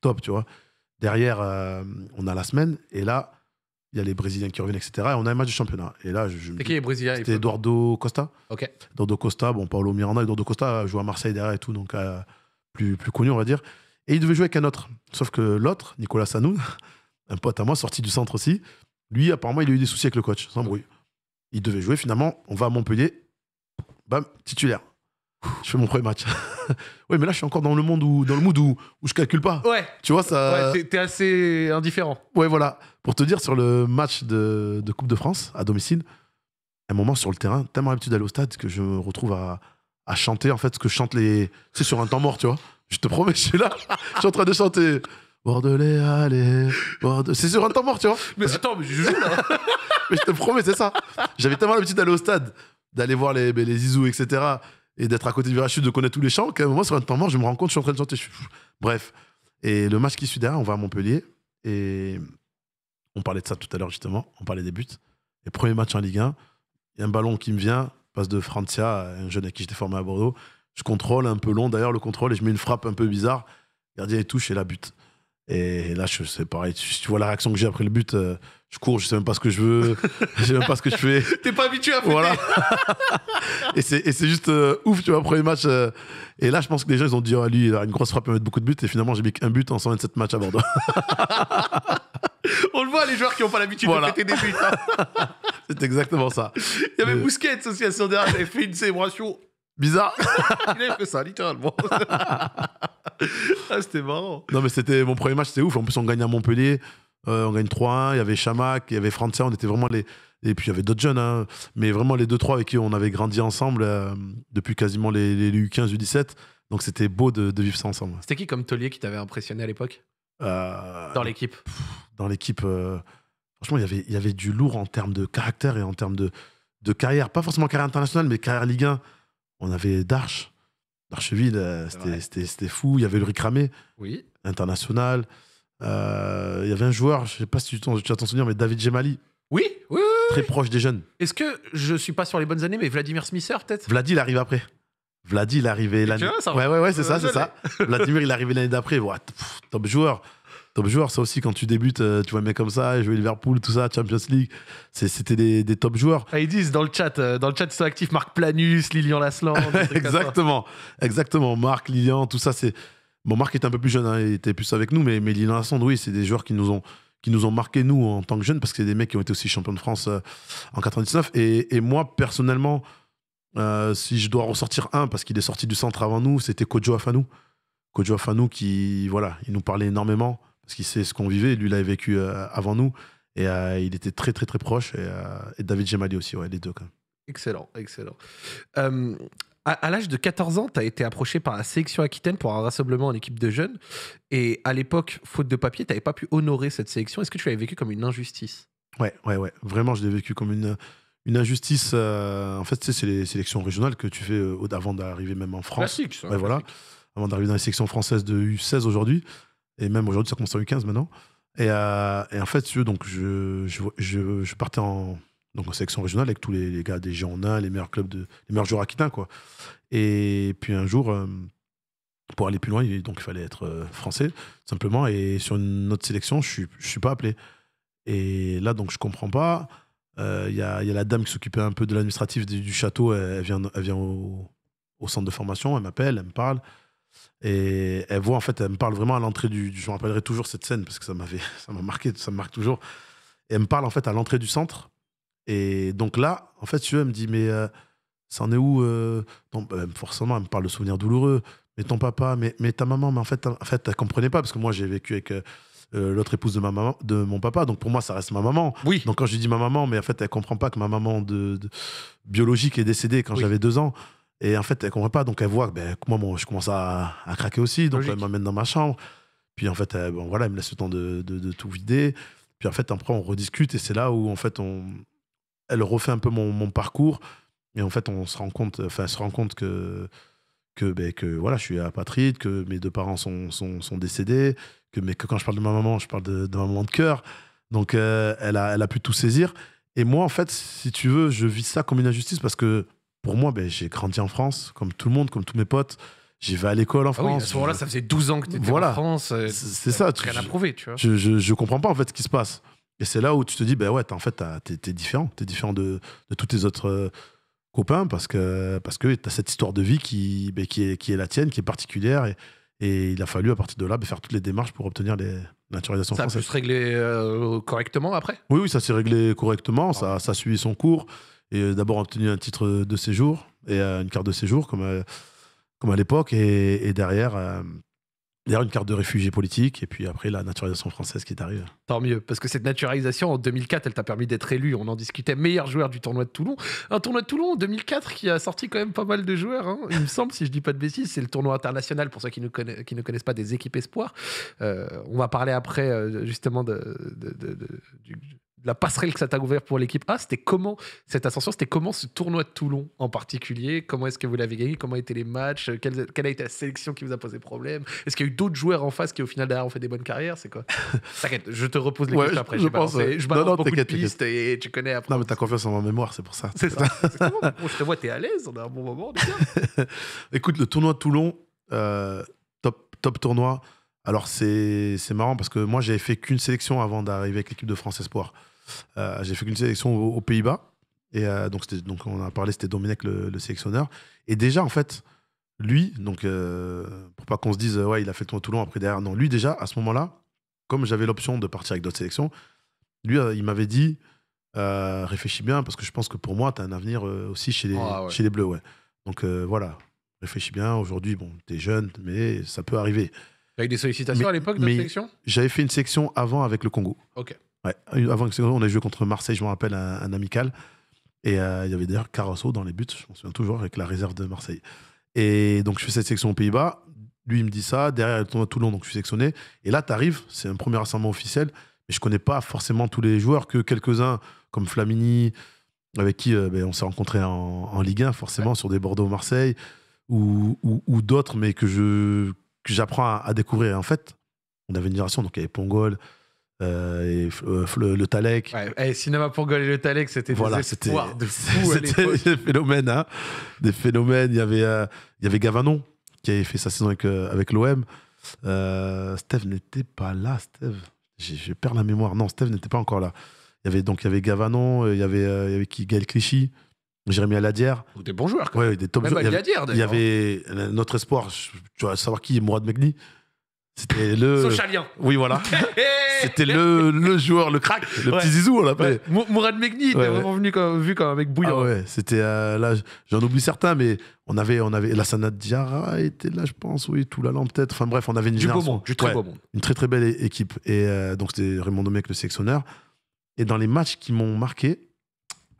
Top, tu vois. Derrière, euh, on a la semaine. Et là, il y a les Brésiliens qui reviennent, etc. Et on a un match du championnat. Et là, je, C'était qui Eduardo Costa. Ok. Eduardo Costa, bon, Paulo Miranda. Eduardo Costa joue à Marseille derrière et tout, donc euh, plus, plus connu, on va dire. Et il devait jouer avec un autre. Sauf que l'autre, Nicolas Sanoun, un pote à moi sorti du centre aussi. Lui, apparemment, il a eu des soucis avec le coach, sans bruit. Il devait jouer finalement. On va à Montpellier. Bam, titulaire. Je fais mon premier match. oui, mais là, je suis encore dans le monde où, dans le mood où, où je calcule pas. Ouais. Tu vois, ça. Ouais, t'es assez indifférent. Ouais, voilà. Pour te dire, sur le match de, de Coupe de France à domicile, à un moment sur le terrain, tellement habitué d'aller au stade que je me retrouve à, à chanter en fait ce que je chante les. C'est sur un temps mort, tu vois. Je te promets, je suis là. je suis en train de chanter. Bordelais, allez. C'est sur un temps mort, tu vois. Mais attends, mais je joue hein. là. mais je te promets, c'est ça. J'avais tellement l'habitude d'aller au stade, d'aller voir les, les Zizou, etc. Et d'être à côté du virage de connaître tous les chants. Qu'à un moment, sur un temps mort, je me rends compte, je suis en train de chanter. Bref. Et le match qui suit derrière, on va à Montpellier. Et on parlait de ça tout à l'heure, justement. On parlait des buts. Et premier match en Ligue 1, il y a un ballon qui me vient, passe de Francia, un jeune à qui j'étais formé à Bordeaux. Je contrôle un peu long, d'ailleurs, le contrôle, et je mets une frappe un peu bizarre. gardien, il touche et la bute. Et là, c'est pareil. Tu vois la réaction que j'ai après le but. Euh, je cours, je sais même pas ce que je veux, je sais même pas ce que je fais. T'es pas habitué à faire. Voilà. et c'est juste euh, ouf, tu vois, premier match. Euh. et là, je pense que les gens, ils ont dit, oh, lui, il a une grosse frappe, il va mettre beaucoup de buts. Et finalement, j'ai mis qu'un but en 127 matchs à Bordeaux. On le voit, les joueurs qui n'ont pas l'habitude de péter des buts. Hein. c'est exactement ça. Il y avait Bousquet association à son fait une célébration bizarre. il a fait ça, littéralement. Ah, c'était marrant. Non, mais c'était mon premier match, c'était ouf. En plus, on gagne à Montpellier. Euh, on gagne 3-1. Il y avait Chamac, il y avait Francia. On était vraiment les. Et puis, il y avait d'autres jeunes. Hein. Mais vraiment, les deux trois avec qui on avait grandi ensemble euh, depuis quasiment les, U15, U17. Donc, c'était beau de, vivre ça ensemble. C'était qui comme tolier qui t'avait impressionné à l'époque euh, Dans l'équipe Dans l'équipe. Franchement, y il y avait du lourd en termes de caractère et en termes de, de carrière. Pas forcément carrière internationale, mais carrière Ligue 1 on avait Darche. Darcheville, euh, c'était fou. Il y avait le Ramé, oui. international. Euh, il y avait un joueur, je ne sais pas si tu t'en souvenir, mais David Gemali. Oui, oui, Très proche des jeunes. Est-ce que je suis pas sur les bonnes années, mais Vladimir Smisser, peut-être Vladi, il arrive après. Vladi, il est arrivé l'année. Ouais, ouais, ouais, c'est ça, c'est ça. Vladimir, il est arrivé l'année d'après. top joueur top joueurs. Ça aussi, quand tu débutes, euh, tu vois un mec comme ça, jouer Liverpool, tout ça, Champions League, c'était des, top joueurs. Ah, ils disent dans le chat, euh, dans le chat, ils sont actifs Marc Planus, Lilian Lasland. exactement, exactement. Marc, Lilian, tout ça, c'est. Bon, Marc était un peu plus jeune, hein, il était plus avec nous, mais, mais Lilian Lasland, oui, c'est des joueurs qui nous ont qui nous ont marqué nous en tant que jeunes parce que c'est des mecs qui ont été aussi champions de France euh, en 99 et, moi personnellement si je dois ressortir un parce qu'il est sorti du centre avant nous c'était Kojo Afanou Kojo Afanou qui voilà il nous parlait énormément parce qu'il sait ce qu'on vivait. Lui, l'avait vécu euh, avant nous. Et euh, il était très, très, très proche. Et, euh, David Gemali aussi, les deux, Excellent, excellent. à, l'âge de 14 ans, tu as été approché par la sélection Aquitaine pour un rassemblement en équipe de jeunes. Et à l'époque, faute de papier, tu n'avais pas pu honorer cette sélection. Est-ce que tu l'avais vécu comme une injustice Ouais, ouais, ouais. Vraiment, je l'ai vécu comme une, une injustice. en fait, c'est les sélections régionales que tu fais avant d'arriver même en France. Classique, ça. voilà. Avant d'arriver dans les sélections françaises de U16 aujourd'hui. Et même aujourd'hui, ça commence à 15 maintenant. Euh, et, en fait, donc, je, je, partais en, donc, en sélection régionale avec tous les, gars des g les meilleurs clubs, de, les meilleurs joueurs aquitains. Quoi. Et puis un jour, euh, pour aller plus loin, donc, il fallait être euh, français, simplement. Et sur une autre sélection, je ne suis, pas appelé. Et là, donc, je comprends pas. Il y, a la dame qui s'occupait un peu de l'administratif du, château. Elle, vient, elle vient au, au, centre de formation, elle m'appelle, elle me parle. Et elle voit, en fait, elle me parle vraiment à l'entrée du, Je me rappellerai toujours cette scène parce que ça m'avait, ça m'a marqué, ça me marque toujours. elle me parle, en fait, à l'entrée du centre. Et donc là, en fait, tu vois, elle me dit, mais c'en euh, ça en est où euh, bah, Forcément, elle me parle de souvenirs douloureux. Mais ton papa, mais, mais ta maman, mais en fait, en fait, elle comprenait pas parce que moi, j'ai vécu avec. Euh, l'autre épouse de ma maman, de mon papa donc pour moi ça reste ma maman oui donc quand je dis ma maman mais en fait elle comprend pas que ma maman de, biologique est décédée quand j'avais deux ans et en fait, elle comprend pas. Donc, elle voit que ben, moi, je commence à, à, craquer aussi. Donc, elle m'amène dans ma chambre. Puis, en fait, elle, bon, voilà, elle me laisse le temps de, de, tout vider. Puis, en fait, après, on rediscute. Et c'est là où, en fait, on, elle refait un peu mon, mon parcours. Et en fait, on se rend compte, enfin, se rend compte que, que, ben, que voilà, je suis apatride, que mes deux parents sont, sont, sont, décédés, que, mais que quand je parle de ma maman, je parle de, de ma maman de cœur. Donc, euh, elle, a, elle a pu tout saisir. Et moi, en fait, si tu veux, je vis ça comme une injustice parce que pour moi, ben, j'ai grandi en France, comme tout le monde, comme tous mes potes. J'y vais à l'école en ah France. à ce moment-là, ça faisait 12 ans que tu étais en France. Euh, c'est ça. Tu, rien à prouver, tu vois. Je, je, comprends pas, en fait, ce qui se passe. Et c'est là où tu te dis, ben ouais, en fait, es différent. Tu es différent de, de, tous tes autres euh, copains parce que, parce que t'as cette histoire de vie qui, ben, qui, est, qui est la tienne, qui est particulière. Et, et il a fallu, à partir de là, ben, faire toutes les démarches pour obtenir les, naturalisation ça a pu se régler correctement après Oui, oui, ça s'est réglé correctement, ça, ah. ça a suivi son cours et euh, d'abord obtenu un titre de séjour et euh, une carte de séjour comme, euh, comme à l'époque et, et derrière une carte de réfugié politique, et puis après la naturalisation française qui est arrivée. Tant mieux, parce que cette naturalisation en 2004, elle t'a permis d'être élu. On en discutait, meilleur joueur du tournoi de Toulon. Un tournoi de Toulon en 2004 qui a sorti quand même pas mal de joueurs, hein. il me semble, si je dis pas de bêtises. C'est le tournoi international, pour ceux qui, qui ne connaissent pas, des équipes espoirs. on va parler après, justement, de, de, du, la passerelle que ça t'a ouvert pour l'équipe A, c'était comment cette ascension, c'était comment ce tournoi de Toulon en particulier Comment est-ce que vous l'avez gagné Comment étaient les matchs euh, quelle, a été la sélection qui vous a posé problème Est-ce qu'il y a eu d'autres joueurs en face qui au final derrière ont fait des bonnes carrières C'est quoi T'inquiète, je te repose les après. Je, pense, non, beaucoup de pistes et tu connais après. Non, mais t'as confiance en ma mémoire, c'est pour ça. C'est ça. je te vois, t'es à l'aise, on a un bon moment. Écoute, le tournoi de Toulon, euh, top, top tournoi. Alors c'est marrant parce que moi j'avais fait qu'une sélection avant d'arriver avec l'équipe de France Espoir. Euh, j'ai fait une sélection aux, Pays-Bas. Et euh, donc, donc, on a parlé, c'était Dominique le, sélectionneur. Et déjà, en fait, lui, donc, euh, pour pas qu'on se dise, ouais, il a fait le tour Toulon, après derrière. Non, lui, déjà, à ce moment-là, comme j'avais l'option de partir avec d'autres sélections, lui, euh, il m'avait dit, euh, réfléchis bien, parce que je pense que pour moi, tu as un avenir aussi chez les, ah, chez les Bleus. Ouais. Donc, voilà, réfléchis bien. Aujourd'hui, bon, tu es jeune, mais ça peut arriver. Avec des sollicitations à l'époque de sélection J'avais fait une sélection avant avec le Congo. Ok. Euh, avant que on a joué contre Marseille, je me rappelle, un, amical. Et euh, il y avait d'ailleurs Carasso dans les buts, je m'en souviens toujours, avec la réserve de Marseille. Et donc je fais cette section aux Pays-Bas. Lui, il me dit ça. Derrière, il tourne à Toulon, donc je suis sectionné. Et là, tu arrives, c'est un premier rassemblement officiel. Mais je connais pas forcément tous les joueurs, que quelques-uns, comme Flamini, avec qui euh, ben, on s'est rencontrés en, Ligue 1, forcément, sur des Bordeaux-Marseille, ou, ou, d'autres, mais que j'apprends à, découvrir. Et en fait, on avait une génération, donc il y avait Pongol, euh, et, euh, le, Talek. Eh, Cinéma pour Gaulle le Talek, c'était des voilà, de fou C'était des phénomènes, hein, des phénomènes. Il y avait, euh, il y avait Gavanon qui avait fait sa saison avec, avec l'OM. Steve n'était pas là, Steve. Je perds la mémoire. Non, Steve n'était pas encore là. Il y avait donc il y avait Gavanon, il y avait, il qui, Gaël Clichy, Jérémy Aladière. Des bons joueurs. des Il y avait, hein. notre espoir, tu vas savoir qui, Mourad Megni. C'était le. Oui, voilà. C'était le, le, joueur, le crack, le petit Zizou, on l'appelait. Mourad Megni était vraiment venu comme, vu comme un mec bouillant. Ah ouais, c'était. là, j'en oublie certains, mais on avait. On avait Lassana Diarra était là, je pense, oui, tout la lampe peut-être. Enfin bref, on avait une du Beau monde, du très beau monde. Une très très belle équipe. Et euh, donc, c'était Raymond Domecq, le sélectionneur. Et dans les matchs qui m'ont marqué,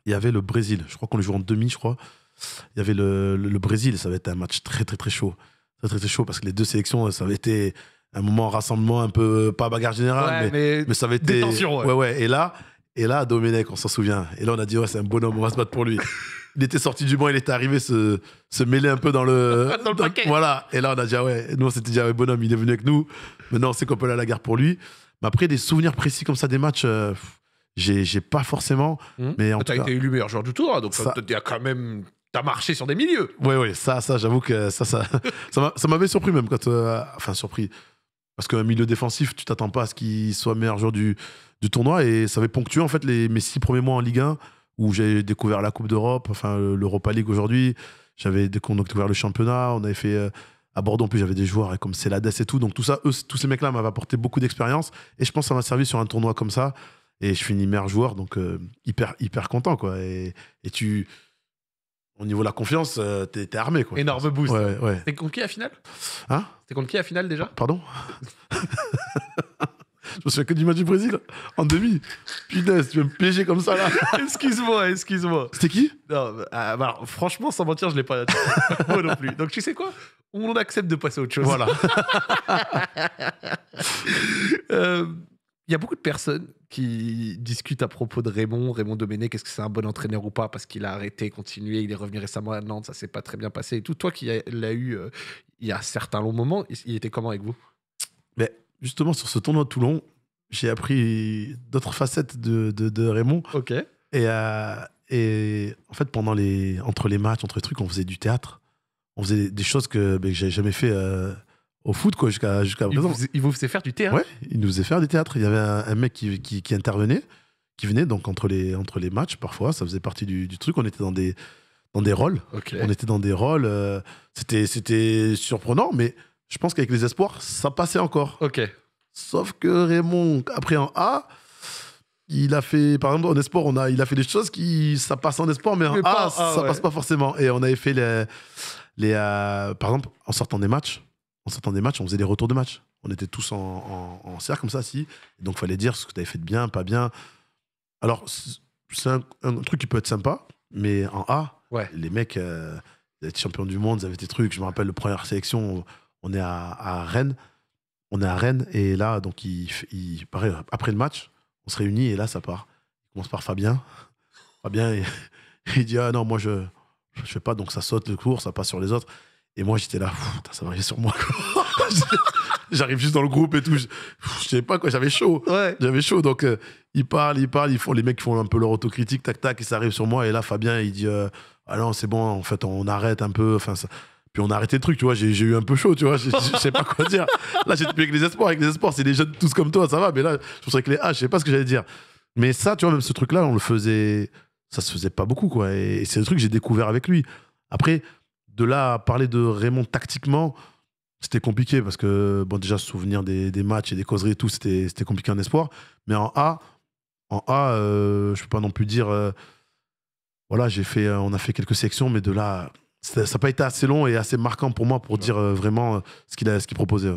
il y avait le Brésil. Je crois qu'on le joue en demi, je crois. Il y avait le, le, Brésil, ça va être un match très très très chaud. très, très chaud parce que les deux sélections, ça avait été un moment rassemblement un peu euh, pas bagarre générale mais, mais, ça avait été ouais. ouais. et là et là Domenech on s'en souvient et là on a dit ouais c'est un bonhomme on va se battre pour lui il était sorti du banc il était arrivé se, se mêler un peu dans le, dans le voilà et là on a dit ah ouais nous on s'était dit ah ouais bonhomme il est venu avec nous maintenant on sait qu'on peut aller à la gare pour lui mais après des souvenirs précis comme ça des matchs euh, j'ai pas forcément hmm. mais en tout cas, été élu meilleur joueur du tour donc ça y quand même T'as marché sur des milieux. Ouais, ouais, ça, ça, j'avoue que ça, ça, ça m'avait surpris même quand, euh, enfin surpris parce qu'un milieu défensif, tu t'attends pas à ce qu'il soit meilleur joueur du, du tournoi. Et ça avait ponctué en fait les, mes six premiers mois en Ligue 1, où j'ai découvert la Coupe d'Europe, enfin l'Europa League aujourd'hui. J'avais découvert le championnat, on avait fait euh, à Bordeaux en plus j'avais des joueurs comme Célades et tout. Donc tout ça, tous ces mecs-là m'avaient apporté beaucoup d'expérience. Et je pense que ça m'a servi sur un tournoi comme ça. Et je finis meilleur joueur, donc euh, hyper hyper content quoi. Et, et tu au niveau de la confiance, euh, t'es armé. Quoi. Énorme boost. T'es conquis qui à finale Hein T'es contre qui à hein finale déjà Pardon Je me souviens que du match du Brésil en demi. Putain, tu veux me piéger comme ça là. Excuse-moi, excuse-moi. C'était qui Non, euh, bah, franchement, sans mentir, je l'ai pas. Moi non plus. Donc tu sais quoi On accepte de passer à autre chose. Voilà. Euh, il y a beaucoup de personnes qui discutent à propos de Raymond, Raymond Domenech, est-ce que c'est un bon entraîneur ou pas, parce qu'il a arrêté, continué, il est revenu récemment à Nantes, ça s'est pas très bien passé et tout. Toi qui l'as eu euh, il y a certains longs moments, il était comment avec vous Mais ben, Justement, sur ce tournoi de Toulon, j'ai appris d'autres facettes de, Raymond. Ok. Euh, et, en fait, pendant les, entre les matchs, entre les trucs, on faisait du théâtre. On faisait des choses que, ben, j'avais jamais fait. Euh, au foot quoi jusqu'à jusqu'à présent. il vous faisait faire du théâtre. Ouais, il nous faisait faire du théâtre. Il y avait un, mec qui, qui, intervenait, qui venait donc entre les entre les matchs parfois. Ça faisait partie du, truc. On était dans des dans des rôles. On était dans des rôles. Euh, c'était c'était surprenant, mais je pense qu'avec les espoirs, ça passait encore. Ok. Sauf que Raymond après en A. Il a fait, par exemple, en espoir, on a, il a fait des choses qui, ça passe en espoir, mais, en A, ça passe pas forcément. Et on avait fait les, les euh, par exemple, en sortant des matchs, on des matchs, on faisait des retours de match. On était tous en, en, cercle comme ça, si. Donc, fallait dire ce que tu avais fait de bien, pas bien. Alors, c'est un, truc qui peut être sympa, mais en A, les mecs, euh, champions du monde, ils avaient des trucs. Je me rappelle, la première sélection, on est à, Rennes. On est à Rennes, et là, donc, il, après le match, on se réunit, et là, ça part. Il commence par Fabien. Fabien, il, dit Ah non, moi, je, je fais pas, donc ça saute le cours, ça passe sur les autres. Et moi, j'étais là, ça va sur moi. J'arrive juste dans le groupe et tout. Je, sais pas quoi, j'avais chaud. J'avais chaud. Donc, il euh, ils parlent, ils parlent, ils font, les mecs font un peu leur autocritique, tac, tac, et ça arrive sur moi. Et là, Fabien, il dit, euh, ah non, c'est bon, en fait, on arrête un peu. Enfin, Puis on a arrêté le truc, tu vois. J'ai eu un peu chaud, tu vois. Je sais pas quoi dire. Là, j'étais plus avec les espoirs. Avec les espoirs, c'est des jeunes tous comme toi, ça va. Mais là, je pensais que les H, ah, je sais pas ce que j'allais dire. Mais ça, tu vois, même ce truc-là, on le faisait. Ça se faisait pas beaucoup, quoi. Et c'est le truc que j'ai découvert avec lui. Après, de là parler de Raymond tactiquement, c'était compliqué parce que, bon, déjà, se souvenir des, matchs et des causeries tout, c'était compliqué en espoir. Mais en A, en A euh, je ne peux pas non plus dire. Euh, voilà, j'ai fait, euh, on a fait quelques sections, mais de là, ça n'a pas été assez long et assez marquant pour moi pour dire vraiment ce qu'il proposait.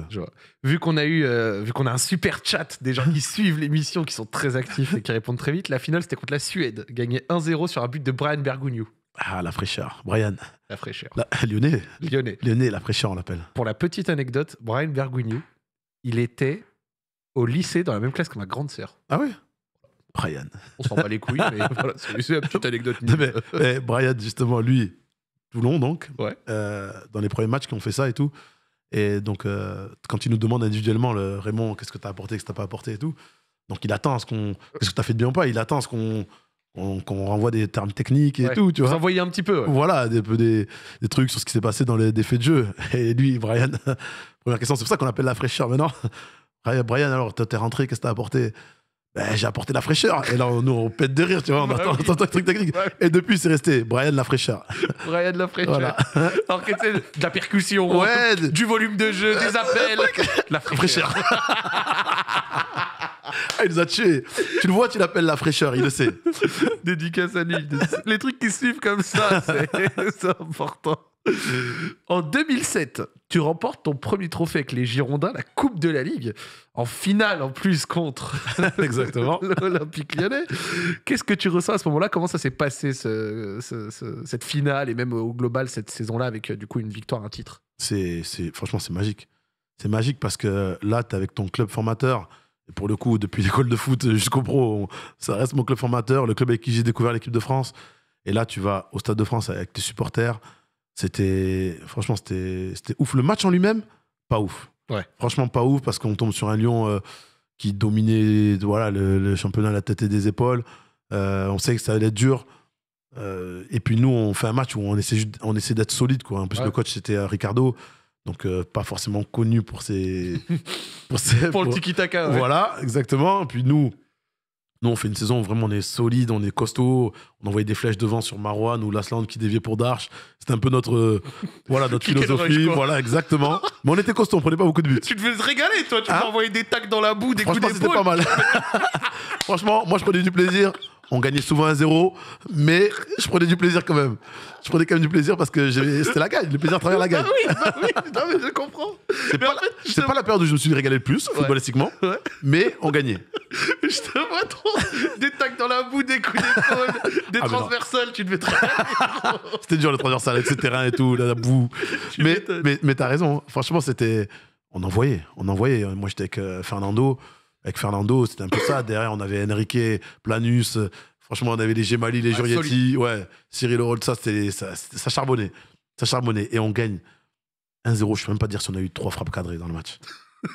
Vu qu'on a eu, vu qu'on a un super chat des gens qui suivent l'émission, qui sont très actifs et qui répondent très vite, la finale c'était contre la Suède, Gagné 1-0 sur un but de Brian Bergugno. Ah, la fraîcheur. Brian. La fraîcheur. La, euh, Lyonnais. Lyonnais. Lyonnais, la fraîcheur, on l'appelle. Pour la petite anecdote, Brian Bergugnou, il était au lycée dans la même classe que ma grande sœur. Ah oui Brian. On s'en bat les couilles, mais voilà, c'est la petite anecdote. mais, Brian, justement, lui, Toulon, donc, euh, dans les premiers matchs qui ont fait ça et tout. Et donc, euh, quand il nous demande individuellement, le, Raymond, qu'est-ce que tu as apporté, qu'est-ce que t'as pas apporté et tout. Donc, il attend à ce qu'on. Qu'est-ce que tu as fait de bien ou pas Il attend à ce qu'on qu'on renvoie des termes techniques et tout, tu vois. Vous un petit peu. Voilà, des, trucs sur ce qui s'est passé dans les faits de jeu. Et lui, Brian, première question, c'est pour ça qu'on appelle la fraîcheur maintenant. Brian, alors, t'es rentré, qu'est-ce que t'as apporté ben, j'ai apporté la fraîcheur. Et là, nous, on pète de rire, tu vois, on truc Et depuis, c'est resté Brian la fraîcheur. Brian la fraîcheur. Alors que de la percussion, ouais, du volume de jeu, des appels. la fraîcheur. Ah, il nous a Tu le vois, tu l'appelles la fraîcheur, il le sait. Dédicace à lui. Les trucs qui suivent comme ça, c'est important. En 2007, tu remportes ton premier trophée avec les Girondins, la Coupe de la Ligue, en finale en plus contre l'Olympique lyonnais. Qu'est-ce que tu ressens à ce moment-là Comment ça s'est passé, cette finale et même au global cette saison-là avec euh, du coup une victoire, un titre c'est, Franchement, c'est magique. C'est magique parce que là, tu es avec ton club formateur pour le coup, depuis l'école de foot jusqu'au pro, ça reste mon club formateur, le club avec qui j'ai découvert l'équipe de France. Et là, tu vas au Stade de France avec tes supporters. C'était, franchement, c'était ouf. Le match en lui-même, pas ouf. Franchement, pas ouf parce qu'on tombe sur un Lyon euh, qui dominait voilà, le, championnat à la tête et des épaules. Euh, on sait que ça allait être dur. Euh, et puis nous, on fait un match où on essaie, on essaie d'être solide. Quoi. En plus, le coach, c'était Ricardo donc euh, pas forcément connu pour ses. pour, pour, le tiki-taka. Voilà, exactement. Puis nous, nous, on fait une saison où vraiment on est solide, on est costaud. On envoyait des flèches devant sur Marwan ou Lasland qui déviait pour Darche. C'était un peu notre, voilà, notre philosophie. voilà, exactement. Mais on était costaud, on prenait pas beaucoup de buts. Tu devais te régaler, toi. Tu hein? envoyer des tacs dans la boue, des coups de Franchement, c'était pas mal. Franchement, moi, je prenais du plaisir. On gagnait souvent à zéro, mais je prenais du plaisir quand même. Je prenais quand même du plaisir parce que c'était la gagne. Le plaisir travers la bah gagne. oui, bah oui mais je comprends. C'est pas, pas, la période où je me suis régalé le plus, footballistiquement, mais on gagnait. je te vois trop. Des tacs dans la boue, des coups d'épaule, ah, des transversales, tu devais travailler. c'était dur le transversal avec ce et tout, la boue. mais mais, mais t'as raison. Hein. Franchement, c'était. On envoyait. On envoyait. Moi, j'étais avec euh, Fernando avec Fernando, c'était un peu ça. Derrière, on avait Enrique, Planus. Euh, franchement, on avait les Gemali, les Jurietti, ouais, Cyril Roll, ça, ça, ça charbonnait. Ça charbonnait. Et on gagne 1-0. Je ne peux même pas dire si on a eu trois frappes cadrées dans le match.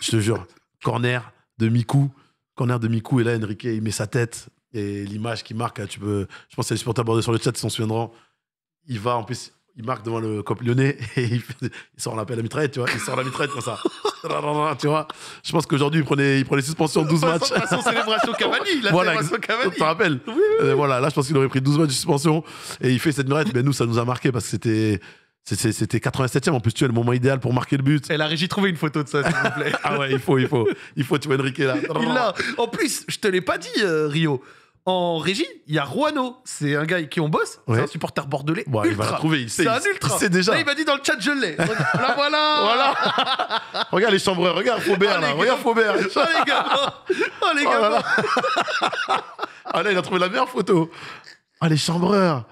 je te jure. Corner, demi-coup. Corner, demi-coup. Et là, Enrique, il met sa tête. Et l'image qui marque, hein, tu peux, je pense que les supporters abordés sur le chat s'en souviendront. Il va, en plus, il marque devant le cop lyonnais et il, sort la, mitraillette, tu vois. Il sort la mitraillette comme ça. tu vois. Je pense qu'aujourd'hui, il prenait, il prenait suspension 12 enfin, matchs. Façon, célébration Cavani. La voilà, célébration Cavani. Tu te rappelles oui, euh, Voilà, là, je pense qu'il aurait pris 12 matchs de suspension et il fait cette mirette. Mais nous, ça nous a marqué parce que c'était. C'était 87e en plus, tu as le moment idéal pour marquer le but. Eh, a réussi régie, trouver une photo de ça, s'il vous plaît. ah ouais, il faut, il faut. Il faut, tu vois, Enrique là. En plus, je te l'ai pas dit, euh, Rio en régie, il y a Roano, C'est un gars avec qui on bosse. C'est un supporter bordelais. ultra. Il va trouver. C'est un ultra. déjà. Là, il m'a dit dans le chat, je l'ai. Là, voilà. voilà. regarde les chambreurs. Regarde Faubert, oh, là. Regarde Faubert. Oh, les gars. Oh, les oh gars. ah, là, il a trouvé la meilleure photo. Ah, les chambreurs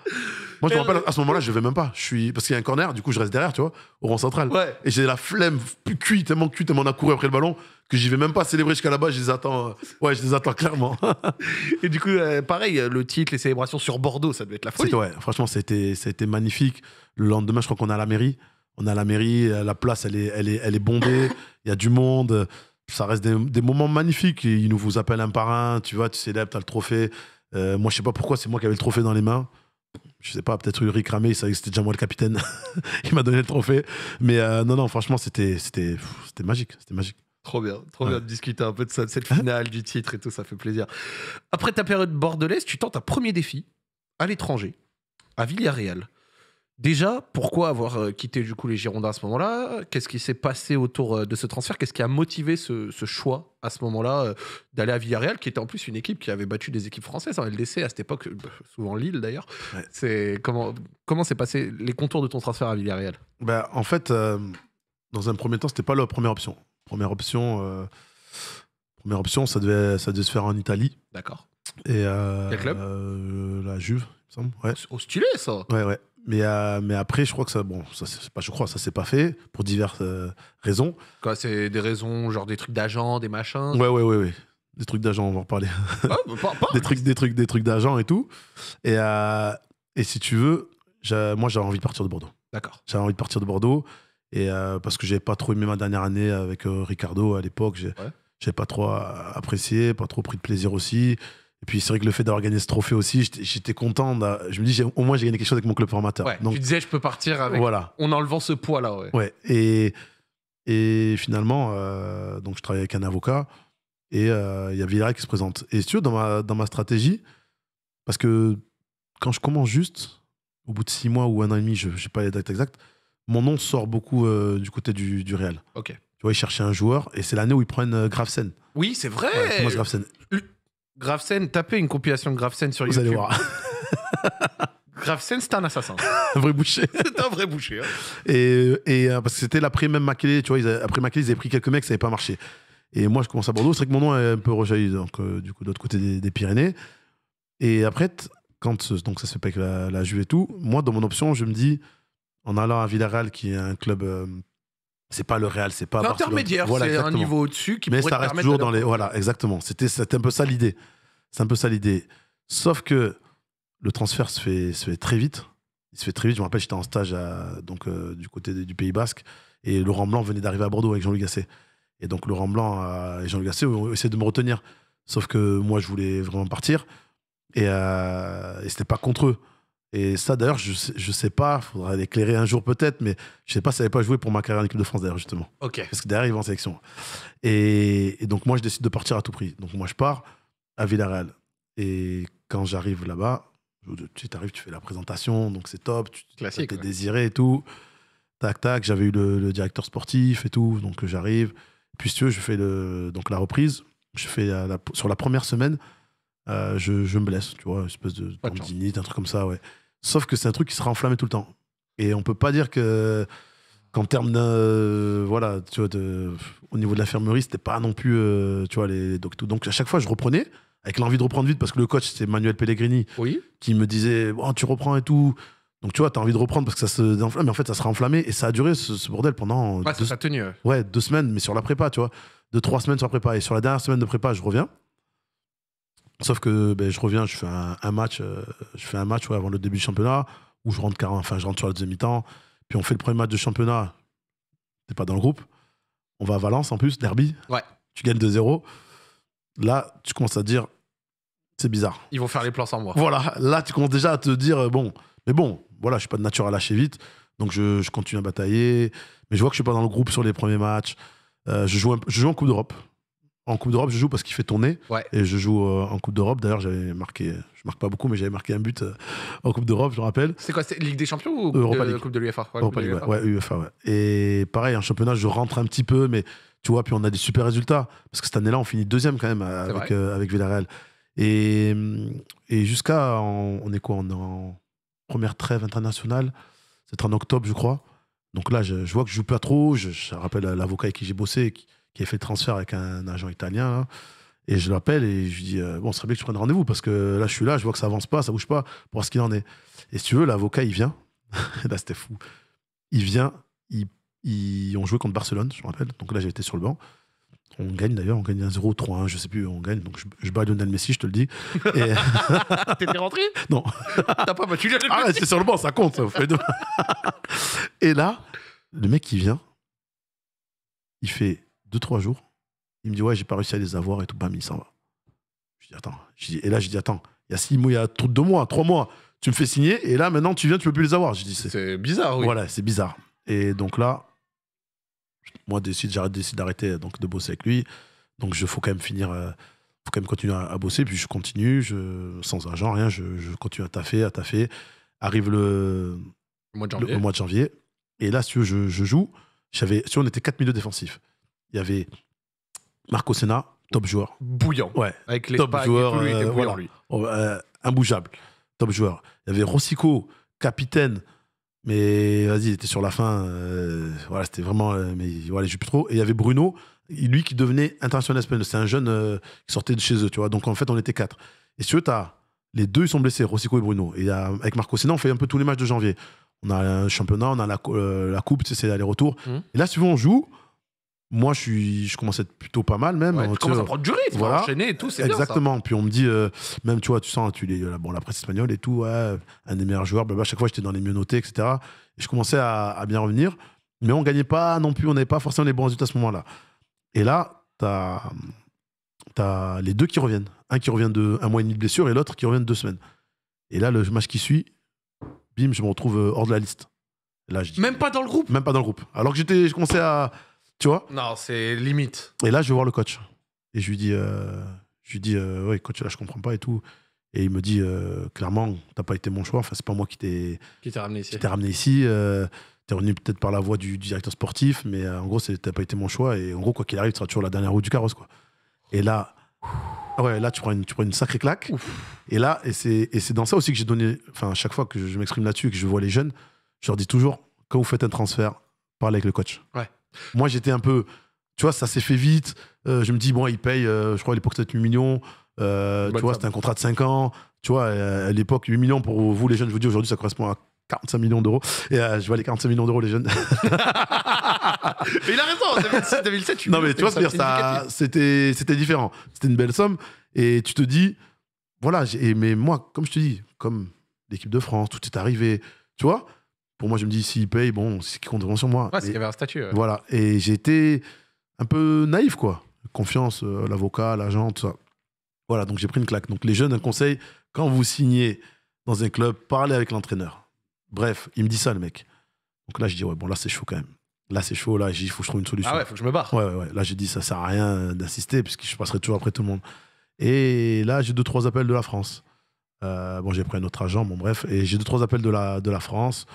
Moi, je me rappelle, à ce moment-là, je vais même pas. Je suis... Parce qu'il y a un corner, du coup, je reste derrière, tu vois, au rang central. Et j'ai la flemme, cuit, tellement cuit, tellement on a couru après le ballon, que j'y vais même pas célébrer jusqu'à là-bas. Je les attends, euh, ouais, je les attends clairement. Et du coup, euh, pareil, le titre, les célébrations sur Bordeaux, ça devait être la folie. Ouais, franchement, c'était, c'était magnifique. Le lendemain, je crois qu'on a à la mairie. On a la mairie, euh, la place, elle est, elle est, elle est bondée, il y a du monde. Ça reste des, des moments magnifiques. Ils nous vous appellent un par un, tu vois, tu célèbres, tu as le trophée. Euh, moi, je sais pas pourquoi, c'est moi qui avais le trophée dans les mains. Je sais pas, peut-être Uri savait que c'était déjà moi le capitaine. Il m'a donné le trophée. Mais euh, non, non, franchement, c'était magique. C'était magique. Trop bien, trop bien de discuter un peu de, ça, de cette finale, du titre et tout, ça fait plaisir. Après ta période bordelaise, tu tentes un premier défi à l'étranger, à Villarreal. Déjà, pourquoi avoir euh, quitté du coup les Girondins à ce moment-là Qu'est-ce qui s'est passé autour euh, de ce transfert Qu'est-ce qui a motivé ce, choix à ce moment-là euh, d'aller à Villarreal, qui était en plus une équipe qui avait battu des équipes françaises en hein, LDC à cette époque, bah, souvent Lille d'ailleurs. C'est comment comment s'est passé les contours de ton transfert à Villarreal Bah en fait, dans un premier temps, c'était pas la première option. Première option, première option, ça devait ça devait se faire en Italie. D'accord. Et Quel club La Juve, il me semble. Ouais. Au oh, stylé ça. Ouais ouais. Euh, mais, après, je crois que ça, bon, ça pas, je crois, ça c'est pas fait pour diverses euh, raisons. Quoi, c'est des raisons, genre des trucs d'agents, des machins Ouais, ouais, ouais, Des trucs d'agents, on va en reparler. Ah, bah, des trucs, des trucs, des trucs d'agents et tout. Et, euh, si tu veux, moi j'avais envie de partir de Bordeaux. D'accord. J'avais envie de partir de Bordeaux et parce que j'ai pas trop aimé ma dernière année avec Ricardo à l'époque. J'ai ouais. pas trop apprécié, pas trop pris de plaisir aussi. Et puis c'est vrai que le fait d'avoir gagné ce trophée aussi, j'étais content. Je me dis, au moins j'ai gagné quelque chose avec mon club formateur. Donc, tu disais, je peux partir En enlevant ce poids-là. Ouais. Et. Et finalement, euh, donc je travaillais avec un avocat et euh, il y a Villarreal qui se présente. Et si tu dans ma, dans ma stratégie, parce que quand je commence juste, au bout de six mois ou un an et demi, je ne sais pas les dates exactes, mon nom sort beaucoup euh, du côté du, du Real. Ok. Tu vois, ils cherchaient un joueur et c'est l'année où ils prennent Grafsen. Oui, c'est vrai. Gravesen, tapez une compilation de Gravesen sur YouTube. Vous allez voir. Gravesen, c'est un assassin. un vrai boucher. C'est un vrai boucher. Hein. Et, euh, parce que c'était l'après même Makelele, tu vois, après Makelele, ils avaient pris quelques mecs, ça n'avait pas marché. Et moi, je commence à Bordeaux, c'est vrai que mon nom est un peu rejailli, donc euh, du coup, de côté des, Pyrénées. Et après, quand euh, donc ça se fait avec la, la Juve et tout, moi, dans mon option, je me dis, en allant à Villarreal, qui est un club c'est pas le Real, c'est pas intermédiaire, voilà, c'est un niveau au-dessus qui Mais ça reste toujours dans les voilà, exactement. C'était un peu ça l'idée. C'est un peu ça l'idée. Sauf que le transfert se fait, se fait très vite. Il se fait très vite. Je me rappelle, j'étais en stage donc euh, du côté du Pays Basque et Laurent Blanc venait d'arriver à Bordeaux avec Jean-Luc Gasset. Et donc Laurent Blanc et Jean-Luc Gasset ont essayé de me retenir. Sauf que moi, je voulais vraiment partir et, euh, et c'était pas contre eux. Et ça, d'ailleurs, je ne sais, pas, il faudra l'éclairer un jour peut-être, mais je ne sais pas si ça n'avait pas joué pour ma carrière en équipe de France, d'ailleurs, justement. Parce que derrière, il va en sélection. Et, donc, moi, je décide de partir à tout prix. Donc, moi, je pars à Villarreal. Et quand j'arrive là-bas, tu arrives, tu fais la présentation, donc c'est top, tu es désiré et tout. Tac, tac, j'avais eu le, directeur sportif et tout, donc euh, j'arrive. Puis, si tu veux, je fais le, donc, la reprise. Je fais euh, sur la première semaine, euh, je, me blesse, tu vois, une espèce de tendinite, un truc comme ça, ouais. Sauf que c'est un truc qui sera enflammé tout le temps. Et on peut pas dire que qu'en termes de euh, voilà, tu vois, de, au niveau de l'infirmerie, c'était pas non plus, euh, tu vois, les, donc, donc à chaque fois, je reprenais avec l'envie de reprendre vite parce que le coach c'était Manuel Pellegrini qui me disait oh, tu reprends et tout. Donc tu vois, tu as envie de reprendre parce que ça se mais en fait ça sera enflammé et ça a duré ce, bordel pendant. deux, Ouais, deux semaines, mais sur la prépa, tu vois, deux trois semaines sur la prépa et sur la dernière semaine de prépa, je reviens Sauf que ben, je reviens, je fais un, match, euh, je fais un match avant le début du championnat où je rentre, enfin, je rentre sur la deuxième mi-temps. Puis on fait le premier match de championnat. T'es pas dans le groupe. On va à Valence en plus, derby. Ouais. Tu gagnes 2-0. Là, tu commences à dire, c'est bizarre. Ils vont faire les plans sans moi. Voilà. Là, tu commences déjà à te dire, euh, bon, mais bon, voilà, je suis pas de nature à lâcher vite. Donc je, continue à batailler. Mais je vois que je suis pas dans le groupe sur les premiers matchs. Euh, je, joue je joue en Coupe d'Europe. En Coupe d'Europe, je joue parce qu'il fait tourner. Et je joue euh, en Coupe d'Europe. D'ailleurs, j'avais marqué, je marque pas beaucoup, mais j'avais marqué un but euh, en Coupe d'Europe, je rappelle. C'est quoi C'est Ligue des Champions ou Coupe de l'UEFA Et pareil, en championnat, je rentre un petit peu, mais tu vois, puis on a des super résultats. Parce que cette année-là, on finit deuxième quand même euh, avec, Villarreal. Et, jusqu'à. On est quoi On est en première trêve internationale. C'est en octobre, je crois. Donc là, je, vois que je joue pas trop. Je, rappelle l'avocat avec qui j'ai bossé qui a fait le transfert avec un agent italien. Et je l'appelle et je lui dis euh, Bon, ce serait bien que tu prennes rendez-vous parce que là, je suis là, je vois que ça avance pas, ça bouge pas, pour voir ce qu'il en est. Et si tu veux, l'avocat, il vient. là, c'était fou. Il vient, ils, ont joué contre Barcelone, je me rappelle. Donc là, j'étais sur le banc. On gagne d'ailleurs, on gagne 1-0, 3-1, je sais plus, on gagne. Donc je, bats Lionel Messi, je te le dis. T'étais rentré Non. T'as pas battu Ah, c'est sur le banc, ça compte, et là, le mec, il vient, il fait deux, trois jours. Il me dit, ouais, j'ai pas réussi à les avoir et tout. Bam, il s'en va. Je dis, attends. et là, je dis, attends, il y a six mois, il y a deux mois, trois mois, tu me fais signer et là, maintenant, tu viens, tu peux plus les avoir. Je dis, c'est bizarre, oui. Voilà, c'est bizarre. Et donc là, moi, décide, j'arrête, décide d'arrêter donc de bosser avec lui. Donc, je faut quand même finir. Euh, faut quand même continuer à, bosser. Puis je continue, je, sans argent, rien, je, continue à taffer, à taffer. Arrive le, mois, de janvier. Et là, si je, joue. J'avais, si on était 4 milieux défensifs il y avait Marco Senna, top joueur. Bouillant. Ouais. Avec les top joueur, et était euh, bouillant, lui. Oh, euh, imbougeable. Top joueur. Il y avait Rossico capitaine. Mais vas-y, il était sur la fin. Euh, voilà, c'était vraiment. mais voilà, je plus trop. Et il y avait Bruno, lui qui devenait international espagnol. C'est un jeune qui sortait de chez eux, tu vois. Donc en fait, on était quatre. Et si tu as, les deux, ils sont blessés, Rossico et Bruno. Et avec Marco Senna, on fait un peu tous les matchs de janvier. On a un championnat, on a la, coupe, c'est aller retour mmh. Et là, suivant on joue moi, je, suis, je commençais à être plutôt pas mal même. tu, commences à prendre du rythme, voilà. enchaîner et tout, c'est Exactement. Bien, ça. Puis on me dit, euh, même tu vois, tu sens, tu les, euh, bon, la presse espagnole et tout, un des meilleurs joueurs, à bah, bah, chaque fois j'étais dans les mieux notés, etc. Et je commençais à, bien revenir, mais on gagnait pas non plus, on n'avait pas forcément les bons résultats à ce moment-là. Et là, tu as, as, les deux qui reviennent. Un qui revient de un mois et demi de blessure et l'autre qui revient de deux semaines. Et là, le match qui suit, bim, je me retrouve euh, hors de la liste. Là, même pas dans le groupe Même pas dans le groupe. Alors que j'étais, je commençais à tu vois Non, c'est limite. Et là, je vais voir le coach. Et je lui dis, euh, je lui dis euh, ouais, coach, là, je comprends pas et tout. Et il me dit, euh, clairement, t'as pas été mon choix. Enfin, c'est pas moi qui t'ai ramené ici. Tu es ici. T'es revenu peut-être par la voie du, directeur sportif, mais en gros, t'as pas été mon choix. Et en gros, quoi qu'il arrive, tu seras toujours la dernière roue du carrosse. Quoi. Et là, ouais, là tu, prends une, tu prends une sacrée claque. Et là, et c'est dans ça aussi que j'ai donné, enfin, à chaque fois que je, m'exprime là-dessus et que je vois les jeunes, je leur dis toujours, quand vous faites un transfert, parlez avec le coach. Ouais. Moi, j'étais un peu. Tu vois, ça s'est fait vite. Euh, je me dis, bon, il paye, euh, je crois, à l'époque, c'était 8 millions. Euh, tu vois, c'était un contrat de 5 ans. Tu vois, à l'époque, 8 millions pour vous, les jeunes, je vous dis, aujourd'hui, ça correspond à 45 millions d'euros. Et je vois les 45 millions d'euros, les jeunes. mais il a raison, 2007, 2007 tu Non, mais tu vois, c'était, c'était différent. C'était une belle somme. Et tu te dis, voilà, mais moi, comme je te dis, comme l'équipe de France, tout est arrivé. Tu vois, pour moi, je me dis, s'ils paye, bon, c'est compte vraiment sur moi. Ouais, qu'il y avait un statut. Voilà. Et j'étais un peu naïf, quoi. Confiance, euh, l'avocat, l'agent, tout ça. Voilà, donc j'ai pris une claque. Donc les jeunes, un conseil, quand vous signez dans un club, parlez avec l'entraîneur. Bref, il me dit ça, le mec. Donc là, je dis, ouais, bon, là, c'est chaud quand même. Là, c'est chaud, là, il faut que je trouve une solution. Ah ouais, faut que je me barre. Ouais, ouais, Là, j'ai dit, ça sert à rien d'insister, puisque je passerai toujours après tout le monde. Et là, j'ai deux, trois appels de la France. Euh, bon, j'ai pris un autre agent, bon, bref. Et j'ai deux, trois appels de la, de la France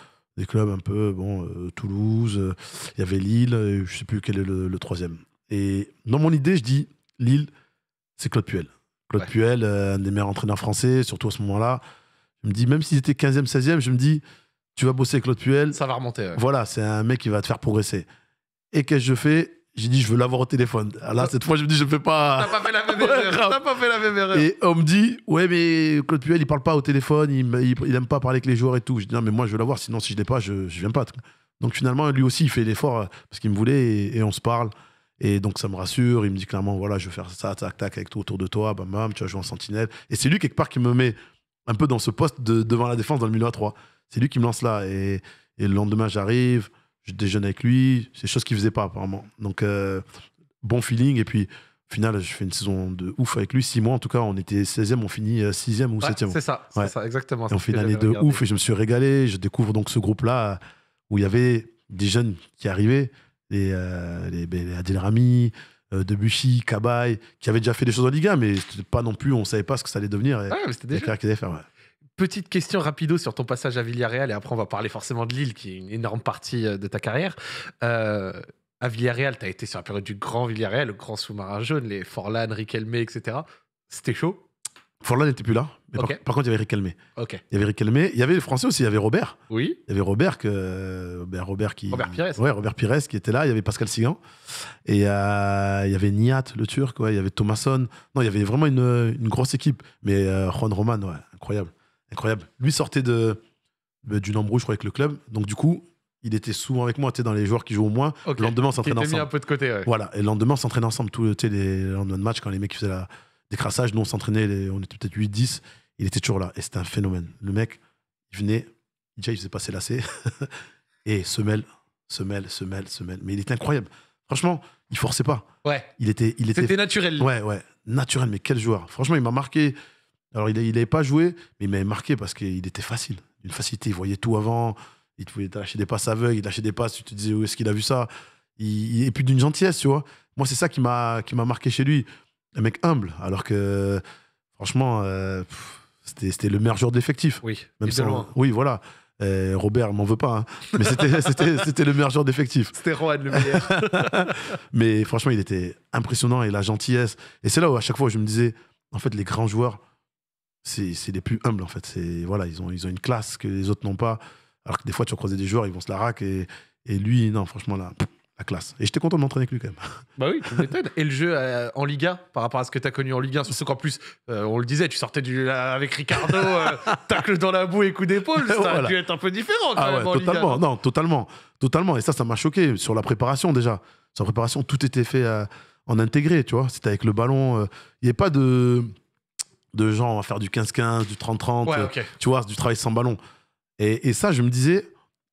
des clubs un peu, bon, euh, Toulouse, euh, il y avait Lille, je sais plus quel est le, troisième. Et dans mon idée, je dis Lille, c'est Claude Puel. Claude Puel, euh, un des meilleurs entraîneurs français, surtout à ce moment-là. Je me dis, même s'ils étaient 15e, 16e, je me dis, tu vas bosser avec Claude Puel. Ça va remonter. Voilà, c'est un mec qui va te faire progresser. Et qu'est-ce que je fais j'ai dit, je veux l'avoir au téléphone. Ah, là, cette fois, je me dis, je ne fais pas. T'as pas fait la même erreur. pas fait la Et on me dit, ouais, mais Claude Puel, il parle pas au téléphone, il, n'aime aime pas parler avec les joueurs et tout. Je dis, non, mais moi, je veux l'avoir, sinon, si je l'ai pas, je, ne viens pas. Donc finalement, lui aussi, il fait l'effort euh, parce qu'il me voulait et, on se parle. Et donc ça me rassure, il me dit clairement, voilà, je vais faire ça, tac, tac, avec toi autour de toi, bam, bam, tu vas jouer en sentinelle. Et c'est lui quelque part qui me met un peu dans ce poste devant la défense dans le milieu à 3. C'est lui qui me lance là. et le lendemain, j'arrive, je déjeune avec lui, c'est des choses qu'il faisait pas apparemment. Donc euh, bon feeling et puis au final, je fais une saison de ouf avec lui. Six mois, en tout cas, on était 16e, on finit 6e euh, ou 7e. C'est ça, exactement. Et on fait une année de ouf et je me suis régalé. Je découvre donc ce groupe-là où il y avait des jeunes qui arrivaient, les, euh, ben, les, Adil Rami, Debussy Debuchy, Cabaye, qui avaient déjà fait des choses en Liga, mais pas non plus, on savait pas ce que ça allait devenir. Et, mais c'était Faire, petite question rapido sur ton passage à Villarreal, et après on va parler forcément de Lille, qui est une énorme partie euh, de ta carrière. Euh, à Villarreal, tu as été sur la période du grand Villarreal, le grand sous-marin jaune, les Forlan, Riquelme, etc. C'était chaud Forlan n'était plus là, mais par, contre, il y avait Riquelme. Ok. Il y avait Riquelme, il y avait les Français aussi, il y avait Robert. Oui. Il y avait Robert, que, euh, ben, Robert, qui, Pires. Robert Pires qui était là, il y avait Pascal Sigan, et il y avait Niat, le Turc, il y avait Thomasson. Non, il y avait vraiment une, grosse équipe, mais Juan Roman, ouais, incroyable. Incroyable. Lui sortait de bah, d'une embrouille, je crois, avec le club. Donc, du coup, il était souvent avec moi, tu dans les joueurs qui jouent au moins. Le lendemain, on s'entraîne ensemble. mis un peu de côté, Voilà, et le lendemain, s'entraîne ensemble. Tout, les lendemains de match, quand les mecs faisaient la... décrassage, nous, on s'entraînait, on était peut-être 8-10, il était toujours là. Et c'était un phénomène. Le mec, il venait, déjà, il faisait passer lassé et semelle, semelle, semelle, semelle. Mais il était incroyable. Franchement, il forçait pas. Ouais. Il était. Il était... C'était naturel. Ouais, ouais, naturel, mais quel joueur. Franchement, il m'a marqué. Alors, il n'avait pas joué, mais il m'avait marqué parce qu'il était facile. Une facilité, il voyait tout avant. Il te pouvait lâcher des passes aveugles, il lâchait des passes, tu te disais où est-ce qu'il a vu ça. Il, est et puis d'une gentillesse, tu vois. Moi, c'est ça qui m'a marqué chez lui. Un mec humble, alors que franchement, euh, c'était le meilleur joueur de Oui, même Oui, voilà. Euh, Robert m'en veut pas, hein. mais c'était le meilleur joueur d'effectif. C'était Rohan le meilleur. mais franchement, il était impressionnant et la gentillesse. Et c'est là où à chaque fois je me disais, en fait, les grands joueurs, c'est les plus humbles en fait. C'est voilà, ils ont ils ont une classe que les autres n'ont pas. Alors que des fois, tu croisé des joueurs, ils vont se la rack et, lui, non, franchement la la classe. Et j'étais content de m'entraîner avec lui quand même. Bah oui, tu Et le jeu euh, en Liga par rapport à ce que tu as connu en Ligue 1, surtout qu'en plus, euh, on le disait, tu sortais du, avec Ricardo, euh, tacle dans la boue et coup d'épaule, ça a dû être un peu différent quand ah même en totalement, Non, totalement. Totalement. Et ça, ça m'a choqué sur la préparation déjà. Sur la préparation, tout était fait en intégré, tu vois. C'était avec le ballon. Il n'y avait pas de de gens va faire du 15-15, du 30-30, euh, tu vois, du travail sans ballon. Et, et ça, je me disais,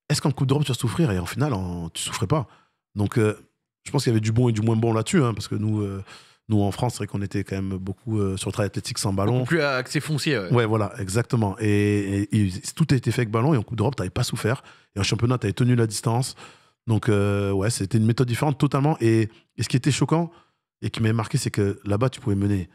est-ce qu'en coup de tu vas souffrir Et en final, en, tu souffrais pas. Donc, euh, je pense qu'il y avait du bon et du moins bon là-dessus, hein, parce que nous, euh, nous en France, c'est vrai qu'on était quand même beaucoup sur le travail athlétique sans ballon. Beaucoup plus accès foncier. Ouais. voilà, exactement. Et, tout a été fait avec ballon, et en coup de drop, tu pas souffert. Et en championnat, tu avais tenu la distance. Donc, ouais, c'était une méthode différente totalement. Et, et ce qui était choquant et qui m'avait marqué, c'est que là-bas, tu pouvais mener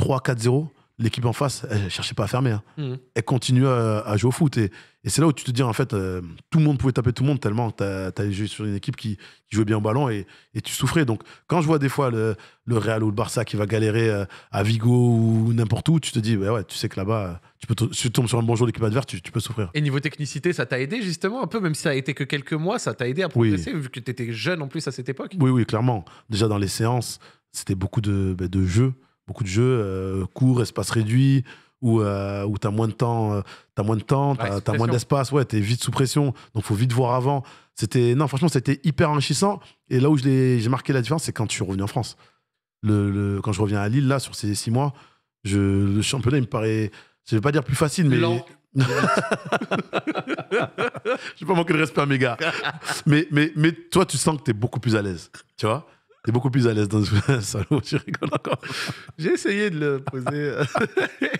3-4-0 l'équipe en face, elle cherchait pas à fermer. Hein. Mhm. Elle continuait à, jouer au foot. Et, c'est là où tu te dis, en fait, euh, tout le monde pouvait taper tout le monde tellement tu as joué sur une équipe qui, jouait bien au ballon et, tu souffrais. Donc, quand je vois des fois le, Real ou le Barça qui va galérer euh, à Vigo ou n'importe où, tu te dis, ouais, tu sais que là-bas, euh, tu si tu tombes sur un bon jour d'équipe adverse, tu, peux souffrir. Et niveau technicité, ça t'a aidé justement un peu, même si ça a été que quelques mois, ça t'a aidé à progresser vu que tu étais jeune en plus à cette époque Oui, oui, clairement. Déjà dans les séances, c'était beaucoup de, bah, de jeux beaucoup de jeux euh, courts, espace réduit, où, euh, où tu as moins de temps, euh, tu as moins de temps, ouais, as moins d'espace, ouais, es vite sous pression, donc faut vite voir avant. C'était non, franchement, c'était hyper enrichissant. Et là où j'ai marqué la différence, c'est quand tu suis revenu en France. Le, quand je reviens à Lille là sur ces six mois, je, le championnat il me paraît, je vais pas dire plus facile, mais Lent. je vais pas manquer de respect à mes gars. mais, mais, mais toi, tu sens que tu es beaucoup plus à l'aise, tu vois. T'es beaucoup plus à l'aise dans un salon, tu rigoles encore. J'ai essayé de le poser.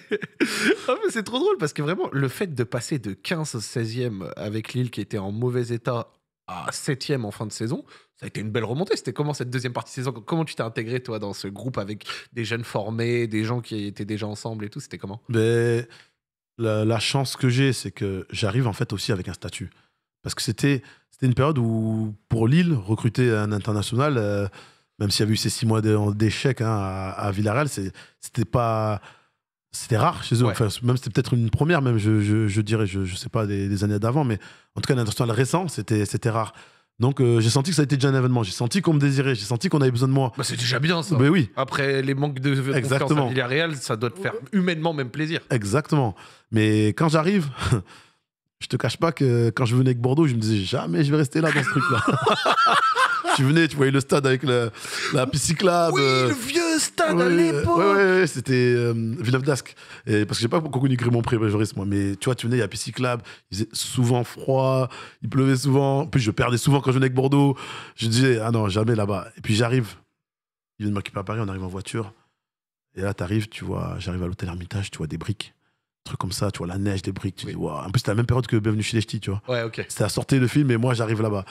Ah, c'est trop drôle parce que vraiment, le fait de passer de 15 au 16e avec Lille qui était en mauvais état à 7e en fin de saison, ça a été une belle remontée. C'était comment cette deuxième partie de saison Comment tu t'es intégré, toi, dans ce groupe avec des jeunes formés, des gens qui étaient déjà ensemble et tout C'était comment Mais ben, la, chance que j'ai, c'est que j'arrive en fait aussi avec un statut. Parce que c'était une période où, pour Lille, recruter un international. Euh, même s'il y avait eu ces six mois d'échec hein, à, à, Villarreal, c'était pas. C'était rare chez eux. même c'était peut-être une première, même, je, dirais, je, je, sais pas, des, années d'avant, mais en tout cas, la récent, c'était rare. Donc euh, j'ai senti que ça a été déjà un événement. J'ai senti qu'on me désirait. J'ai senti qu'on avait besoin de moi. Bah, c'est déjà bien ça. Mais oui. Après les manques de Exactement. confiance à Villarreal, ça doit te faire humainement même plaisir. Exactement. Mais quand j'arrive, je te cache pas que quand je venais avec Bordeaux, je me disais jamais je vais rester là dans ce truc-là. tu venais, tu voyais le stade avec la Oui, le vieux stade à l'époque. Oui, c'était euh, Villeneuve d'Ascq. parce que j'ai pas beaucoup connu Grimont pré moi. Mais tu vois, tu venais, il y a Il faisait souvent froid, il pleuvait souvent. Puis je perdais souvent quand je venais avec Bordeaux. Je disais, ah non, jamais là-bas. Et puis j'arrive. Il vient de m'occuper à Paris, on arrive en voiture. Et là, tu arrives, tu vois, j'arrive à l'hôtel Hermitage, tu vois des briques truc comme ça, tu vois, la neige, des briques, tu vois dis, waouh. En plus, c'était la même période que Bienvenue chez les Ch'tis, tu vois. Ouais, ok. C'était à sortie le film et moi, j'arrive là-bas.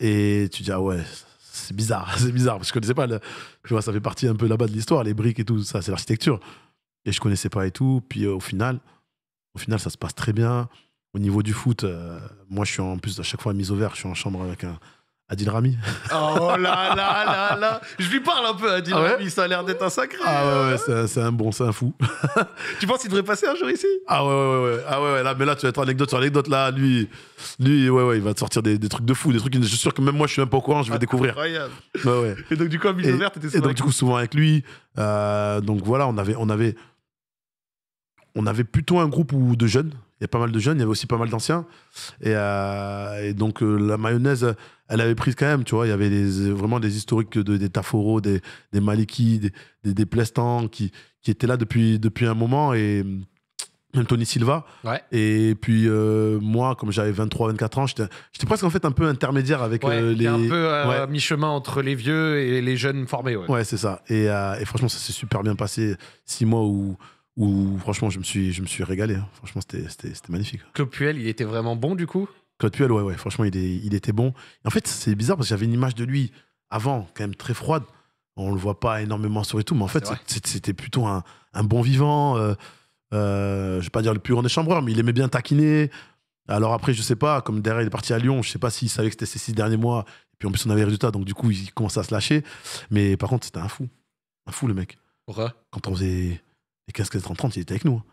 Et tu dis, ah ouais, c'est bizarre, c'est bizarre, parce que je connaissais pas, le... tu vois, ça fait partie un peu là-bas de l'histoire, les briques et tout, ça, c'est l'architecture. Et je connaissais pas et tout. Puis euh, au final, au final, ça se passe très bien. Au niveau du foot, euh, moi, je suis en plus, à chaque fois, mise au vert, je suis en chambre avec un, Adil Rami. Oh là là là là Je lui parle un peu, Adil ah Rami, ça a l'air d'être un sacré. Ah ouais, hein. c'est un bon, c'est un fou. tu penses qu'il devrait passer un jour ici Ah ouais, ouais, ouais. Ah ouais, ouais, là, mais là, tu vas être anecdote sur anecdote, là, lui, lui ouais, ouais, il va te sortir des, trucs de fou, des trucs, je suis sûr que même moi, je suis même pas au courant, je vais ah, découvrir. Incroyable. Bah ouais. Et donc, du coup, souvent. Et donc, avec du coup, souvent avec lui. Euh, donc voilà, on avait, on, avait, on avait plutôt un groupe ou de jeunes. Il y a pas mal de jeunes, il y avait aussi pas mal d'anciens. Et, euh, donc, euh, la mayonnaise elle avait pris quand même, tu vois. Il y avait des, vraiment des historiques de, des Taforo, des, des Maliki, des, des, qui, qui étaient là depuis, depuis un moment et hum, même Tony Silva. Et puis euh, moi, comme j'avais 23-24 ans, j'étais presque en fait un peu intermédiaire avec euh, les. un peu euh, mi-chemin entre les vieux et les jeunes formés. Ouais, c'est ça. Et, franchement, ça s'est super bien passé. Six mois où, où franchement, je me suis, je me suis régalé. Hein. Franchement, c'était magnifique. Claude Puel, il était vraiment bon du coup ouais, ouais, franchement, il, il était bon. Et en fait, c'est bizarre parce que j'avais une image de lui avant, quand même très froide. On le voit pas énormément sur et tout, mais en fait, c'était plutôt un, bon vivant. Euh, euh, je vais pas dire le plus grand des chambreurs, mais il aimait bien taquiner. Alors après, je sais pas, comme derrière, il est parti à Lyon, je sais pas s'il savait que c'était ses six derniers mois. Et puis en plus, on avait résultat résultats, donc du coup, il commençait à se lâcher. Mais par contre, c'était un fou. Un fou, le mec. Quand on faisait les 15, 30-30, il était avec nous. Hein.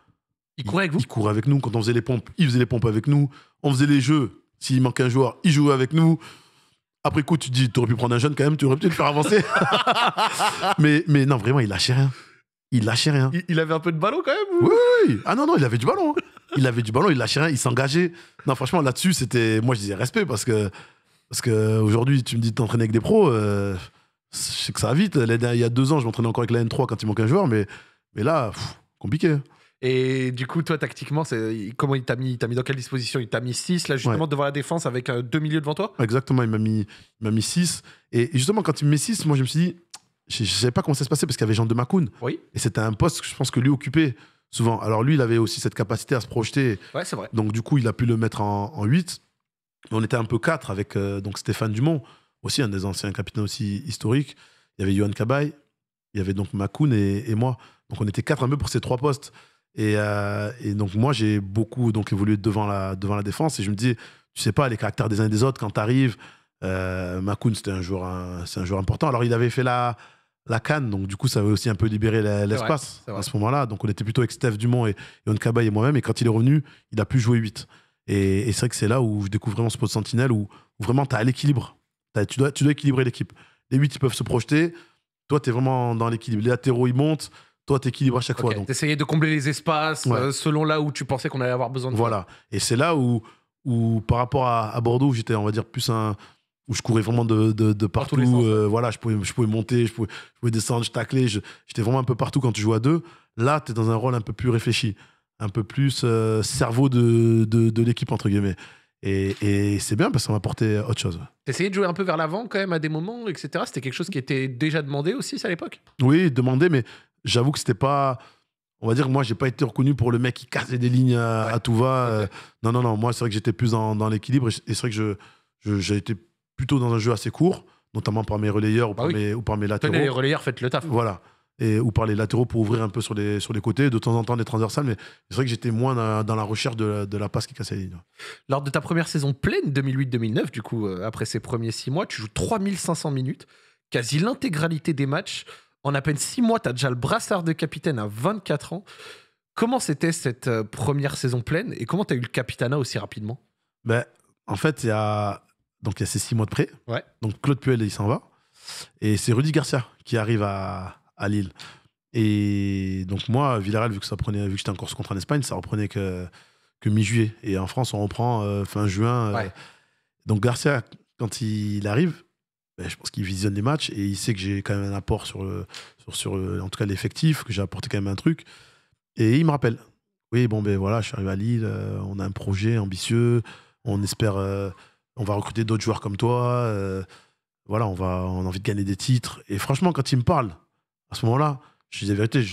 Il courait avec vous Il courait avec nous. Quand on faisait les pompes, il faisait les pompes avec nous on faisait les jeux. S'il manquait un joueur, il jouait avec nous. Après coup, tu dis, tu aurais pu prendre un jeune quand même, tu aurais pu le faire avancer. mais, mais non, vraiment, il lâchait rien. Il lâchait rien. Il, avait un peu de ballon quand même oui, oui, Ah non, non, il avait du ballon. Hein. Il avait du ballon, il lâchait rien, il s'engageait. Non, franchement, là-dessus, c'était. Moi, je disais respect parce que. Parce aujourd'hui, tu me dis de t'entraîner avec des pros. Euh, je sais que ça va vite. Il y a deux ans, je m'entraînais encore avec la N3 quand il manquait un joueur, mais, mais là, compliqué. Et du coup, toi, tactiquement, c'est comment il t'a mis Il t'a mis dans quelle disposition Il t'a mis 6, là, justement, devant la défense, avec euh, deux milieux devant toi Exactement, il m'a mis, m'a mis 6. Et justement, quand il me met 6, moi, je me suis dit, je ne savais pas comment ça se passait parce qu'il y avait Jean de Macoun. Oui. Et c'était un poste que je pense que lui occupait souvent. Alors lui, il avait aussi cette capacité à se projeter. Ouais, c'est vrai. Donc du coup, il a pu le mettre en, 8. on était un peu 4 avec euh, donc Stéphane Dumont, aussi un des anciens capitaines aussi historiques. Il y avait Johan Cabaye, il y avait donc Macoun et, et moi. Donc on était 4 un peu pour ces trois postes. Euh, et, donc, moi, j'ai beaucoup donc, évolué devant la, devant la défense. Et je me dis, tu sais pas, les caractères des uns et des autres, quand tu arrives, euh, Makoun, c'était un, joueur, c'est un joueur important. Alors, il avait fait la, la canne, donc du coup, ça avait aussi un peu libéré l'espace à ce moment-là. Donc, on était plutôt avec Steph Dumont et, Yon et moi-même. Et quand il est revenu, il a pu jouer 8. Et, c'est vrai que c'est là où je découvre vraiment ce poste sentinelle, où, vraiment tu as l'équilibre. Tu dois, tu dois équilibrer l'équipe. Les 8, ils peuvent se projeter. Toi, tu es vraiment dans l'équilibre. Les latéraux, ils montent toi, t'équilibres à chaque fois. Donc, t'essayais de combler les espaces euh, selon là où tu pensais qu'on allait avoir besoin de. Voilà. Et c'est là où, où, par rapport à, Bordeaux, où j'étais, on va dire, plus un où je courais vraiment de, partout. Euh, voilà, je pouvais, je pouvais monter, je pouvais, pouvais descendre, je taclais. J'étais vraiment un peu partout quand tu jouais à deux. Là, tu es dans un rôle un peu plus réfléchi, un peu plus euh, cerveau de, de l'équipe, entre guillemets. Et, et c'est bien parce que ça m'a autre chose. T'essayais de jouer un peu vers l'avant quand même à des moments, etc. C'était quelque chose qui était déjà demandé aussi à l'époque Oui, demandé, mais j'avoue que c'était pas. On va dire, moi, j'ai pas été reconnu pour le mec qui cassait des lignes à, tout va. Euh, non, non, non. Moi, c'est vrai que j'étais plus dans, l'équilibre. Et c'est vrai que je, j'ai été plutôt dans un jeu assez court, notamment par mes relayeurs ou ah par, mes, ou latéraux. Tenez les relayeurs, faites le taf. Voilà. Et, ou par les latéraux pour ouvrir un peu sur les, sur les côtés, de temps en temps des transversales, mais c'est vrai que j'étais moins dans, la recherche de la, passe qui cassait les lignes. Lors de ta première saison pleine 2008-2009, du coup, euh, après ces premiers six mois, tu joues 3500 minutes, quasi l'intégralité des matchs. En à peine six mois, tu as déjà le brassard de capitaine à 24 ans. Comment c'était cette euh, première saison pleine et comment tu as eu le capitana aussi rapidement ben, En fait, il y a ces six mois de prêt. Donc Claude Puel, il s'en va. Et c'est Rudy Garcia qui arrive à, Lille. Et donc moi, Villarreal, vu que ça prenait, que j'étais en course contre en Espagne, ça reprenait que, que mi-juillet. Et en France, on reprend euh, fin juin. Euh. Donc Garcia, quand il arrive, ben, je pense qu'il visionne les matchs et il sait que j'ai quand même un apport sur, euh, en tout cas l'effectif, que j'ai apporté quand même un truc. Et il me rappelle. Oui, bon, ben voilà, je suis arrivé à Lille, euh, on a un projet ambitieux, on espère, euh, on va recruter d'autres joueurs comme toi, voilà, on, va, on a envie de gagner des titres. Et franchement, quand il me parle, à ce moment-là, je dis la vérité,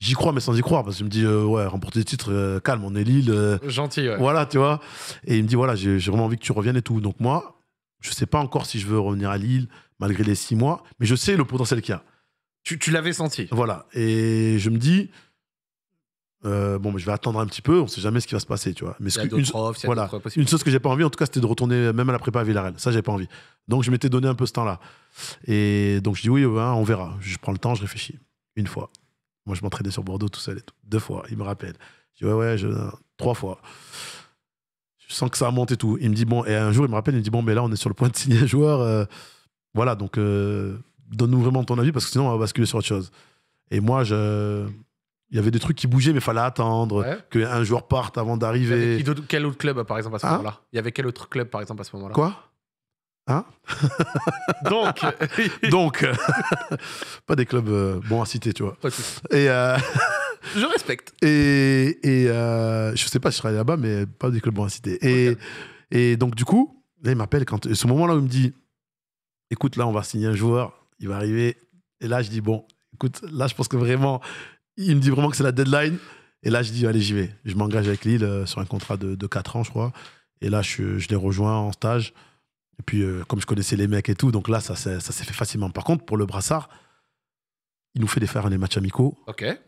j'y crois, mais sans y croire, parce qu'il me dit, ouais, remporter des titres, calme, on est Lille. Gentil, ouais. Voilà, tu vois. Et il me dit, voilà, j'ai vraiment envie que tu reviennes et tout. Donc moi, je ne sais pas encore si je veux revenir à Lille, malgré les six mois, mais je sais le potentiel qu'il y a. Tu, l'avais senti. Voilà. Et je me dis, euh, bon, mais je vais attendre un petit peu, on ne sait jamais ce qui va se passer, tu vois. Mais une, voilà, une chose que j'ai pas envie, en tout cas, c'était de retourner même à la prépa à Villarreal. Ça, j'ai pas envie. Donc, je m'étais donné un peu ce temps-là. Et donc, je dis oui, hein, on verra. Je prends le temps, je réfléchis. Une fois. Moi, je m'entraînais sur Bordeaux tout seul Deux fois, il me rappelle. Je dis ouais, ouais, je... trois fois sans sens que ça monte et tout. Il me dit, bon, et un jour, il me rappelle, il me dit, bon, mais là, on est sur le point de signer un joueur. Euh, voilà, donc euh, donne-nous vraiment ton avis parce que sinon, on va basculer sur autre chose. Et moi, je. Il y avait des trucs qui bougeaient, mais il fallait attendre que qu'un joueur parte avant d'arriver. Quel autre club, euh, par exemple, à ce ah. moment-là Il y avait quel autre club, par exemple, à ce moment-là Quoi Hein Donc Donc Pas des clubs bon bons à citer, tu vois. Pas et. Je respecte. Et, et euh, je sais pas si je serai là-bas, mais pas du club cité. Et, et donc, du coup, il m'appelle. quand Ce moment-là il me dit Écoute, là, on va signer un joueur, il va arriver. Et là, je dis Bon, écoute, là, je pense que vraiment, il me dit vraiment que c'est la deadline. Et là, je dis Allez, j'y vais. Je m'engage avec Lille euh, sur un contrat de, de 4 ans, je crois. Et là, je, je les rejoins en stage. Et puis, euh, comme je connaissais les mecs et tout, donc là, ça s'est fait facilement. Par contre, pour le brassard, il nous fait des faire des matchs amicaux.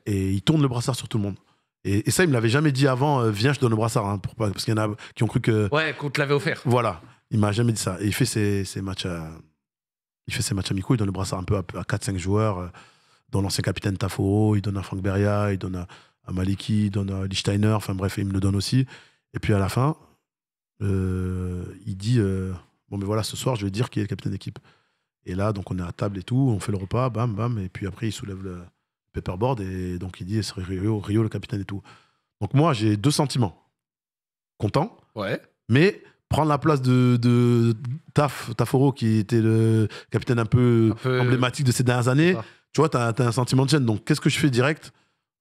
Et il tourne le brassard sur tout le monde. Et, ça, il me l'avait jamais dit avant, euh, viens, je donne le brassard. Hein, parce qu'il y en a qui ont cru que. Ouais, qu'on te l'avait offert. Voilà. Il m'a jamais dit ça. Et il fait ses, ses matchs. Euh, il fait ses matchs amicaux, il donne le brassard un peu à, 4-5 joueurs, euh, dont l'ancien capitaine Tafo, il donne à Frank Beria, il donne à, Maliki, il donne à Lichtsteiner enfin bref, il me le donne aussi. Et puis à la fin, il dit Bon, mais voilà, ce soir, je vais dire qui est le capitaine d'équipe. Et là, donc on est à table et tout, on fait le repas, bam, bam, et puis après, il soulève le paperboard et donc il dit, c'est Rio, Rio le capitaine et tout. Donc moi, j'ai deux sentiments. Content, mais prendre la place de, Taf, Taforo, qui était le capitaine un peu, emblématique de ces dernières années, tu vois, tu as, un sentiment de gêne. Donc qu'est-ce que je fais direct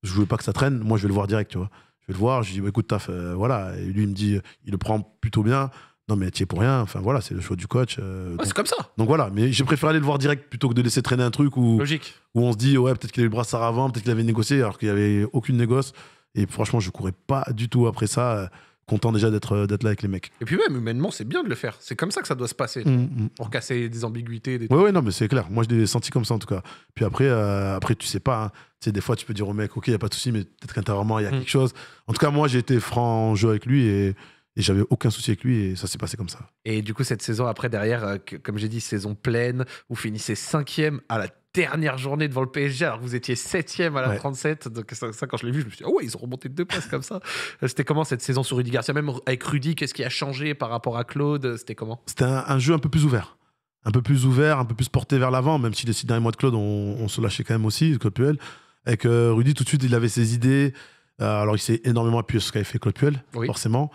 Je veux pas que ça traîne, moi je vais le voir direct, tu vois. Je vais le voir, je dis, bah, écoute, Taf, euh, voilà. Et lui, il me dit, il le prend plutôt bien non mais tu pour rien enfin voilà c'est le choix du coach euh, c'est comme ça donc voilà mais j'ai préféré aller le voir direct plutôt que de laisser traîner un truc où Logique. où on se dit ouais peut-être qu'il a eu le brassard avant peut-être qu'il avait négocié alors qu'il n'y avait aucune négoce et franchement je courais pas du tout après ça euh, content déjà d'être euh, d'être là avec les mecs et puis même humainement c'est bien de le faire c'est comme ça que ça doit se passer mm, mm. pour casser des ambiguïtés des ouais ouais non mais c'est clair moi je l'ai senti comme ça en tout cas puis après après tu sais pas hein. des fois tu peux dire au mec ok il y a pas de souci mais peut-être qu'intérieurement il y a mm. quelque chose en tout cas moi j'ai été franc en jeu avec lui et et j'avais aucun souci avec lui et ça s'est passé comme ça. Et du coup, cette saison après, derrière, euh, comme j'ai dit, saison pleine, vous finissez cinquième à la dernière journée devant le PSG alors que vous étiez septième à la 37. Donc ça, quand je l'ai vu, je me suis dit, oh ouais, ils ont remonté deux places comme ça. Euh, c'était comment cette saison sur Rudy Garcia Même avec Rudy, qu'est-ce qui a changé par rapport à Claude euh, C'était comment C'était un, jeu un peu plus ouvert. Un peu plus ouvert, un peu plus porté vers l'avant, même si les six derniers mois de Claude, on, se lâchait quand même aussi, Claude Puel. avec que Rudy, tout de suite, il avait ses idées. alors il s'est énormément appuyé sur ce qu'avait fait Claude Puel, forcément.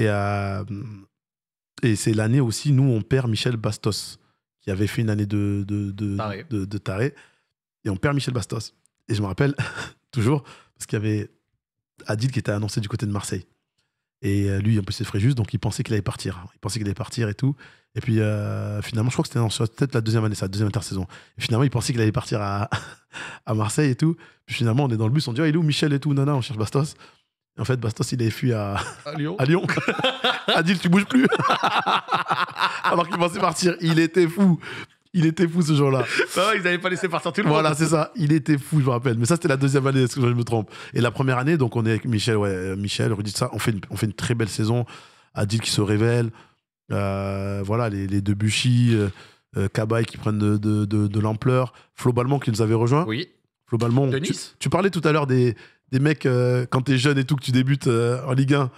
Euh, et, c'est l'année aussi, nous, on perd Michel Bastos, qui avait fait une année de, de, de, taré. Et on perd Michel Bastos. Et je me rappelle, toujours, parce qu'il y avait Adil qui était annoncé du côté de Marseille. Et euh, lui, en plus, c'est juste donc il pensait qu'il allait partir. Il pensait qu'il allait partir et tout. Et puis, euh, finalement, je crois que c'était peut-être la deuxième année, sa deuxième intersaison. Et finalement, il pensait qu'il allait partir à, Marseille et tout. Puis finalement, on est dans le bus, on dit, ah, il est où Michel et tout non, on cherche Bastos. En fait, Bastos, il est fui à, à Lyon. à Lyon. Adil, tu bouges plus. Alors qu'il pensait partir. Il était fou. Il était fou ce jour-là. Bah ils n'avaient pas laissé partir tout le monde. Voilà, c'est ça. Il était fou, je me rappelle. Mais ça, c'était la deuxième année, est-ce que je me trompe Et la première année, donc on est avec Michel, ouais, euh, Michel, Rudy, on fait, une, on fait une très belle saison. Adil qui se révèle. Euh, voilà, les, les deux euh, qui prennent de, l'ampleur. Flo Balmont qui nous avait rejoint. Oui. Flo tu parlais tout à l'heure des, des mecs, quand euh, quand t'es jeune et tout, que tu débutes euh, en Ligue 1,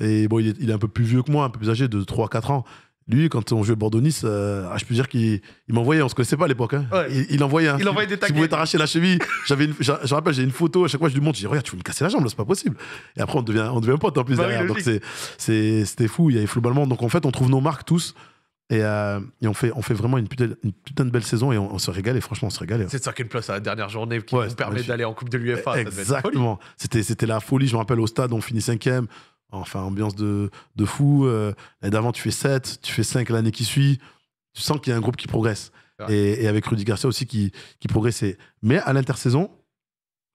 et bon, il est, un peu plus vieux que moi, un peu plus âgé, de 3-4 ans. Lui, quand on jouait Bordeaux-Nice, euh, ah, je peux dire qu'il m'envoyait, on se connaissait pas à l'époque. Hein. Hein. Il, envoyait. des taquets. Si pouvait t'arracher la cheville. J'avais je rappelle, j'ai une photo, à chaque fois je lui montre, je dis Regarde, tu veux me casser la jambe, c'est pas possible. Et après, on devient, on devient pote en plus bah derrière. donc c'était fou, il y avait flou Donc en fait, on trouve nos marques tous. Euh, et, on, fait, on fait vraiment une putain, une de belle saison et on, se régale. Et franchement, on se régale. C'est une place à la dernière journée qui nous permet d'aller en Coupe de l'UFA Exactement. C'était la folie. Je me rappelle au stade, on finit cinquième. Enfin, ambiance de, de fou. Euh, et d'avant, tu fais 7, tu fais 5 l'année qui suit. Tu sens qu'il y a un groupe qui progresse. Ah. Et, avec Rudy Garcia aussi qui, qui progressait. Mais à l'intersaison,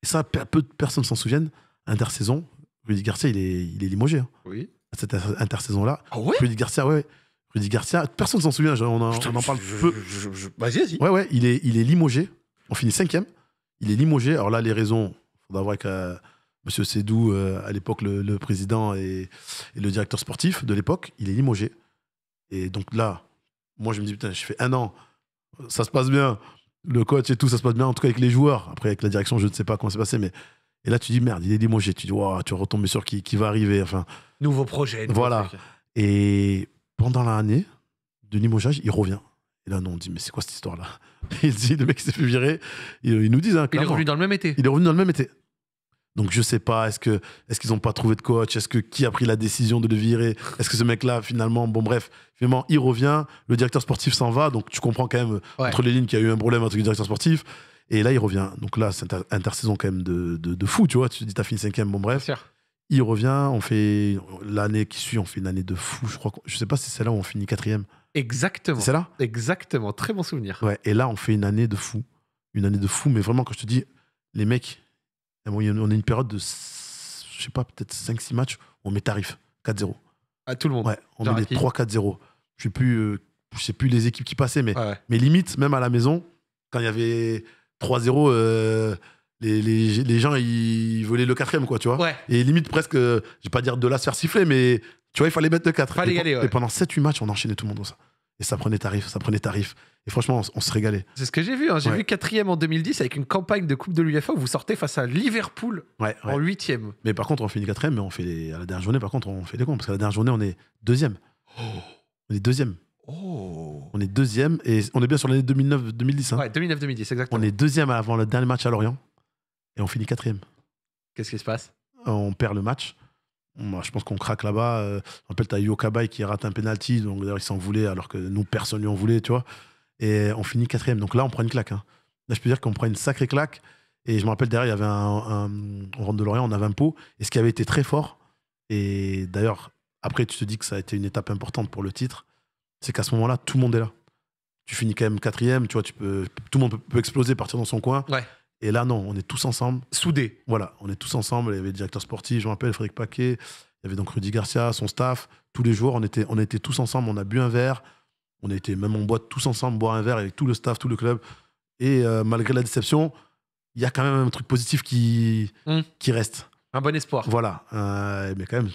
ça, peu de personnes s'en souviennent, intersaison, Rudy Garcia, il est, il est limogé. Hein. Oui. Cette intersaison-là. Ah Rudy Garcia, ouais. Rudy Garcia, personne s'en souvient, on en, parle peu. vas-y, vas-y. Ouais, ouais, il est, il est limogé. On finit cinquième. Il est limogé. Alors là, les raisons, il faudra voir que Monsieur Sédou, euh, à l'époque le, président et, le directeur sportif de l'époque, il est limogé. Et donc là, moi je me dis, putain, je fais un an, ça se passe bien, le coach et tout, ça se passe bien, en tout cas avec les joueurs. Après, avec la direction, je ne sais pas comment c'est passé, mais. Et là, tu dis, merde, il est limogé. Tu dis, wow, tu retombes sur qui, qui va arriver. Enfin, nouveau projet. voilà. Et pendant l'année de limogeage, il revient. Et là, nous, on dit, mais c'est quoi cette histoire-là Il dit, le mec s'est fait virer. Ils, nous disent. Hein, il est revenu dans le même été. Il est revenu dans le même été. Donc, je sais pas, est-ce qu'ils est qu'ils n'ont pas trouvé de coach Est-ce que qui a pris la décision de le virer Est-ce que ce mec-là, finalement, bon, bref, finalement, il revient, le directeur sportif s'en va. Donc, tu comprends quand même, entre les lignes, qu'il y a eu un problème entre le directeur sportif. Et là, il revient. Donc là, c'est intersaison quand même de, de, fou, tu vois. Tu te dis, t'as fini cinquième, bon, bref. Il revient, on fait l'année qui suit, on fait une année de fou, je crois. Je sais pas si c'est là où on finit quatrième. Exactement. C'est là Exactement, très bon souvenir. Ouais, et là, on fait une année de fou. Une année de fou, mais vraiment, quand je te dis, les mecs, on a une période de, je sais pas, peut-être 5-6 matchs, on met tarif, 4-0. À tout le monde. Ouais, on met 3-4-0. Je sais plus, euh, je sais plus les équipes qui passaient, mais, limite, même à la maison, quand il y avait 3-0, les, gens, ils volaient le quatrième, quoi, tu vois. Et limite, presque, je vais pas dire de là se faire siffler, mais tu vois, il fallait mettre le 4. et, pendant 7-8 matchs, on enchaînait tout le monde dans ça. Et ça prenait tarif, ça prenait tarif. Et franchement, on, se régalait. C'est ce que j'ai vu. Hein. J'ai vu quatrième en 2010 avec une campagne de Coupe de l'UFA où vous sortez face à Liverpool en en huitième. Mais par contre, on finit quatrième, mais on fait à la dernière journée, par contre, on fait des comptes. Parce qu'à la dernière journée, on est deuxième. Oh. On est deuxième. Oh. On est deuxième et on est bien sur l'année 2009-2010. Hein. Ouais, 2009-2010, exactement. On est deuxième avant le dernier match à Lorient et on finit quatrième. Qu'est-ce qui se passe On perd le match. je pense qu'on craque là-bas. Je euh, me rappelle, Yoka Yokabai qui rate un penalty, donc d'ailleurs il s'en voulait, alors que nous personne lui en voulait, tu vois. Et on finit quatrième. Donc là, on prend une claque. Hein. Là, je peux dire qu'on prend une sacrée claque. Et je me rappelle derrière, il y avait un, un on rentre de Lorient, on avait un pot. Et ce qui avait été très fort, et d'ailleurs après tu te dis que ça a été une étape importante pour le titre, c'est qu'à ce moment-là tout le monde est là. Tu finis quand même quatrième, tu vois, tu peux, tout le monde peut exploser, partir dans son coin. Ouais. Et là, non, on est tous ensemble. Soudés. Voilà, on est tous ensemble. Il y avait le directeur sportif, je me rappelle, Frédéric Paquet. Il y avait donc Rudy Garcia, son staff. Tous les jours, on était, on était tous ensemble. On a bu un verre. On était même en boîte tous ensemble, boire un verre avec tout le staff, tout le club. Et euh, malgré la déception, il y a quand même un truc positif qui, hmm. qui reste. Un bon espoir. Voilà. Euh, mais quand même,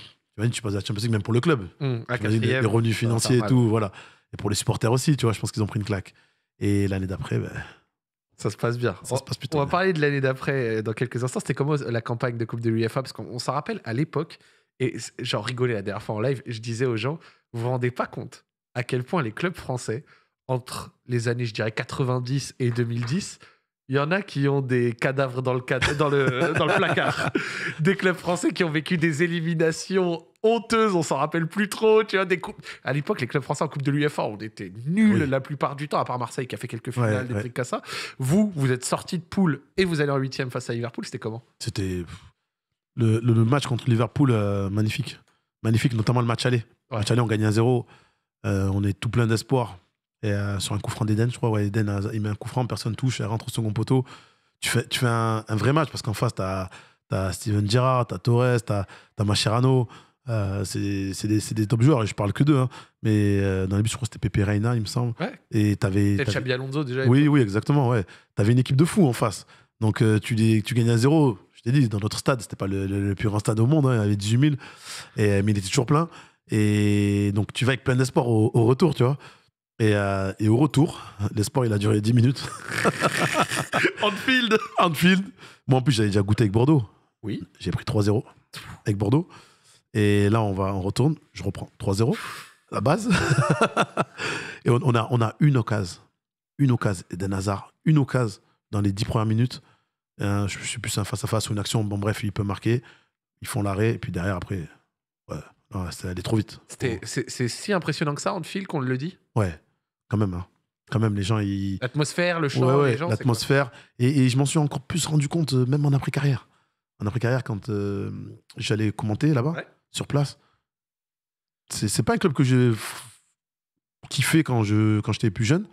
tu tu passes à la Champions League même pour le club. Hmm, les, revenus ah, financiers et tout, voilà. Et pour les supporters aussi, tu vois, je pense qu'ils ont pris une claque. Et l'année d'après, ben. Ça se passe bien. Ça on, se passe plutôt on va parler de l'année d'après euh, dans quelques instants. C'était comme euh, la campagne de Coupe de l'UEFA Parce qu'on s'en rappelle à l'époque, et j'en rigolais la dernière fois en live, je disais aux gens, vous vous rendez pas compte à quel point les clubs français, entre les années, je dirais, 90 et 2010, il y en a qui ont des cadavres dans le, dans le, dans le placard. Des clubs français qui ont vécu des éliminations honteuse, on s'en rappelle plus trop, tu vois, des coupes. À l'époque, les clubs français en Coupe de l'UFA, ont été nuls la plupart du temps, à part Marseille qui a fait quelques finales, des trucs comme ça. Vous, vous êtes sorti de poule et vous allez en huitième face à Liverpool, c'était comment C'était le, match contre Liverpool, euh, magnifique. Magnifique, notamment le match aller. Le match aller, on gagne à 0 euh, on est tout plein d'espoir. Et euh, sur un coup franc d'Eden, je crois, Eden, il met un coup franc, personne touche, elle rentre au second poteau. Tu fais, tu fais un, vrai match parce qu'en face, tu as, Steven Gerrard, tu as Torres, tu euh, c'est des, des, top joueurs, et je parle que d'eux. Hein. Mais euh, dans les buts, je crois que c'était Pepe Reina, il me semble. Et t'avais. Peut-être Alonso déjà. Oui, oui, exactement. Ouais. T'avais une équipe de fous en face. Donc euh, tu, gagnais tu à zéro. Je t'ai dit, dans notre stade, c'était pas le, plus grand stade au monde, hein. il y avait 18 000, et, mais il était toujours plein. Et donc tu vas avec plein d'espoir au, retour, tu vois. Et, et au retour, l'espoir, il a duré 10 minutes. on field Moi, en plus, j'avais déjà goûté avec Bordeaux. Oui. J'ai pris 3-0 avec Bordeaux. Et là, on, va, on retourne, je reprends 3-0, la base. et on, a, on a une occasion. Une occasion, d'un Nazar, une occasion dans les dix premières minutes. Euh, je, ne suis plus un face-à-face ou une action. Bon, bref, il peut marquer. Ils font l'arrêt, et puis derrière, après, ouais, allé trop vite. C'est si impressionnant que ça, fil qu'on le dit Ouais, quand même. Hein. Quand même, les gens. Ils... L'atmosphère, le chant, L'atmosphère. Et, je m'en suis encore plus rendu compte, euh, même en après-carrière. En après-carrière, quand euh, j'allais commenter là-bas sur place. C'est pas un club que j'ai kiffé quand j'étais quand plus jeune.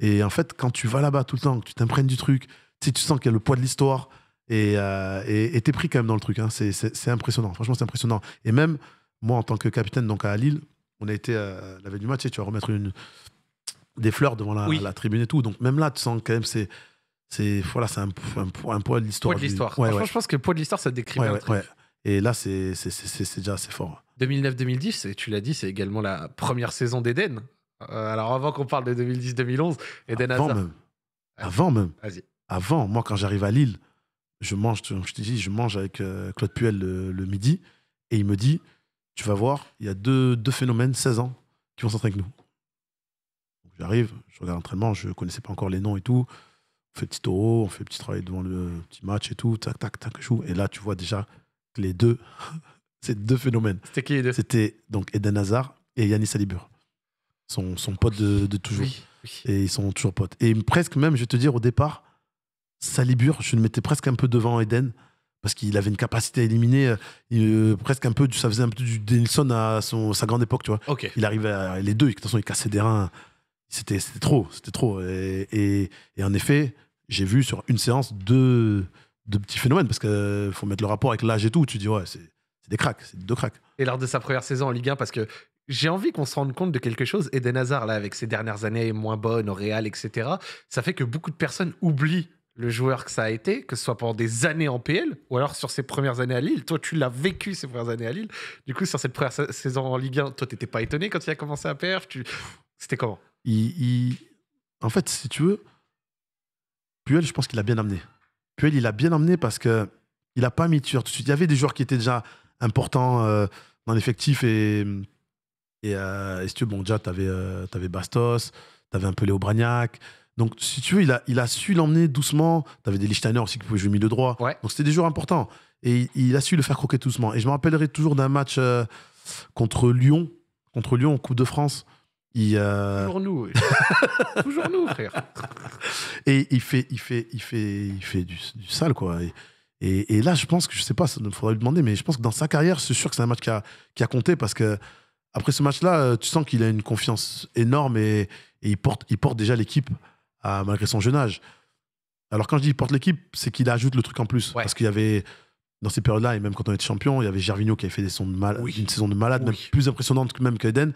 Et en fait, quand tu vas là-bas tout le temps, que tu t'imprègnes du truc, tu sens qu'il y a le poids de l'histoire et euh, t'es pris quand même dans le truc. Hein. C'est impressionnant. Franchement, c'est impressionnant. Et même moi, en tant que capitaine donc à Lille, on a été euh, la veille du match tu vas remettre une, des fleurs devant la, tribune et tout. Donc même là, tu sens quand même c'est c'est voilà, c'est un, poids de l'histoire. de l'histoire. je pense que le poids de l'histoire, ça décrit et là, c'est déjà assez fort. 2009-2010, tu l'as dit, c'est également la première saison d'Eden. Euh, alors avant qu'on parle de 2010-2011, Eden Avant même. Avant même. Avant, moi, quand j'arrive à Lille, je mange, je te dis, je mange avec euh, Claude Puel le, midi et il me dit, tu vas voir, il y a deux, deux phénomènes, 16 ans, qui vont s'entraîner avec nous. J'arrive, je regarde l'entraînement, je connaissais pas encore les noms et tout. On fait petit taureau, on fait petit travail devant le petit match et tout, tac, tac, tac, joue. Et là, tu vois déjà les deux, ces deux phénomènes. C'était qui les deux C'était donc Eden Hazard et Yannis Salibur. son, son pote de, toujours. Et ils sont toujours potes. Et presque même, je vais te dire, au départ, Salibur, je le mettais presque un peu devant Eden parce qu'il avait une capacité à éliminer euh, euh, presque un peu ça faisait un peu du Denilson à son, sa grande époque tu vois il arrivait à, les deux de toute façon il cassait des reins c'était trop c'était trop et, et, en effet j'ai vu sur une séance deux de petits phénomènes, parce qu'il euh, faut mettre le rapport avec l'âge et tout. Tu dis, ouais, c'est des cracks, c'est deux cracks. Et lors de sa première saison en Ligue 1, parce que j'ai envie qu'on se rende compte de quelque chose. et des Hazard, là, avec ses dernières années moins bonnes au Real, etc., ça fait que beaucoup de personnes oublient le joueur que ça a été, que ce soit pendant des années en PL ou alors sur ses premières années à Lille. Toi, tu l'as vécu ces premières années à Lille. Du coup, sur cette première saison en Ligue 1, toi, t'étais pas étonné quand il a commencé à perdre tu... C'était comment il, En fait, si tu veux, Puel, je pense qu'il a bien amené il a bien emmené parce qu'il n'a pas mis de tueur tout de suite. Il y avait des joueurs qui étaient déjà importants euh, dans l'effectif. Et, et, euh, si tu bon, déjà, tu avais, euh, Bastos, tu avais un peu Léo Bragnac. Donc, si tu veux, il a, su l'emmener doucement. Tu avais des Lichtenner aussi qui pouvaient jouer milieu droit. Donc, c'était des joueurs importants. Et il, a su le faire croquer doucement. Et je me rappellerai toujours d'un match contre Lyon, contre Lyon, en Coupe de France. Il, euh, Toujours nous. Toujours nous, frère. Et il fait, il fait, il fait, il fait du, sale, quoi. Et, là, je pense que, je sais pas, il faudrait lui demander, mais je pense que dans sa carrière, c'est sûr que c'est un match qui a, qui a, compté parce que après ce match-là, euh, tu sens qu'il a une confiance énorme et, il, porte, il porte déjà l'équipe euh, malgré son jeune âge. Alors quand je dis il porte l'équipe, c'est qu'il ajoute le truc en plus. Parce qu'il y avait, dans ces périodes-là, et même quand on était champion, il y avait Gervinho qui avait fait des sons de une saison de malade, même plus impressionnante que même qu'Eden.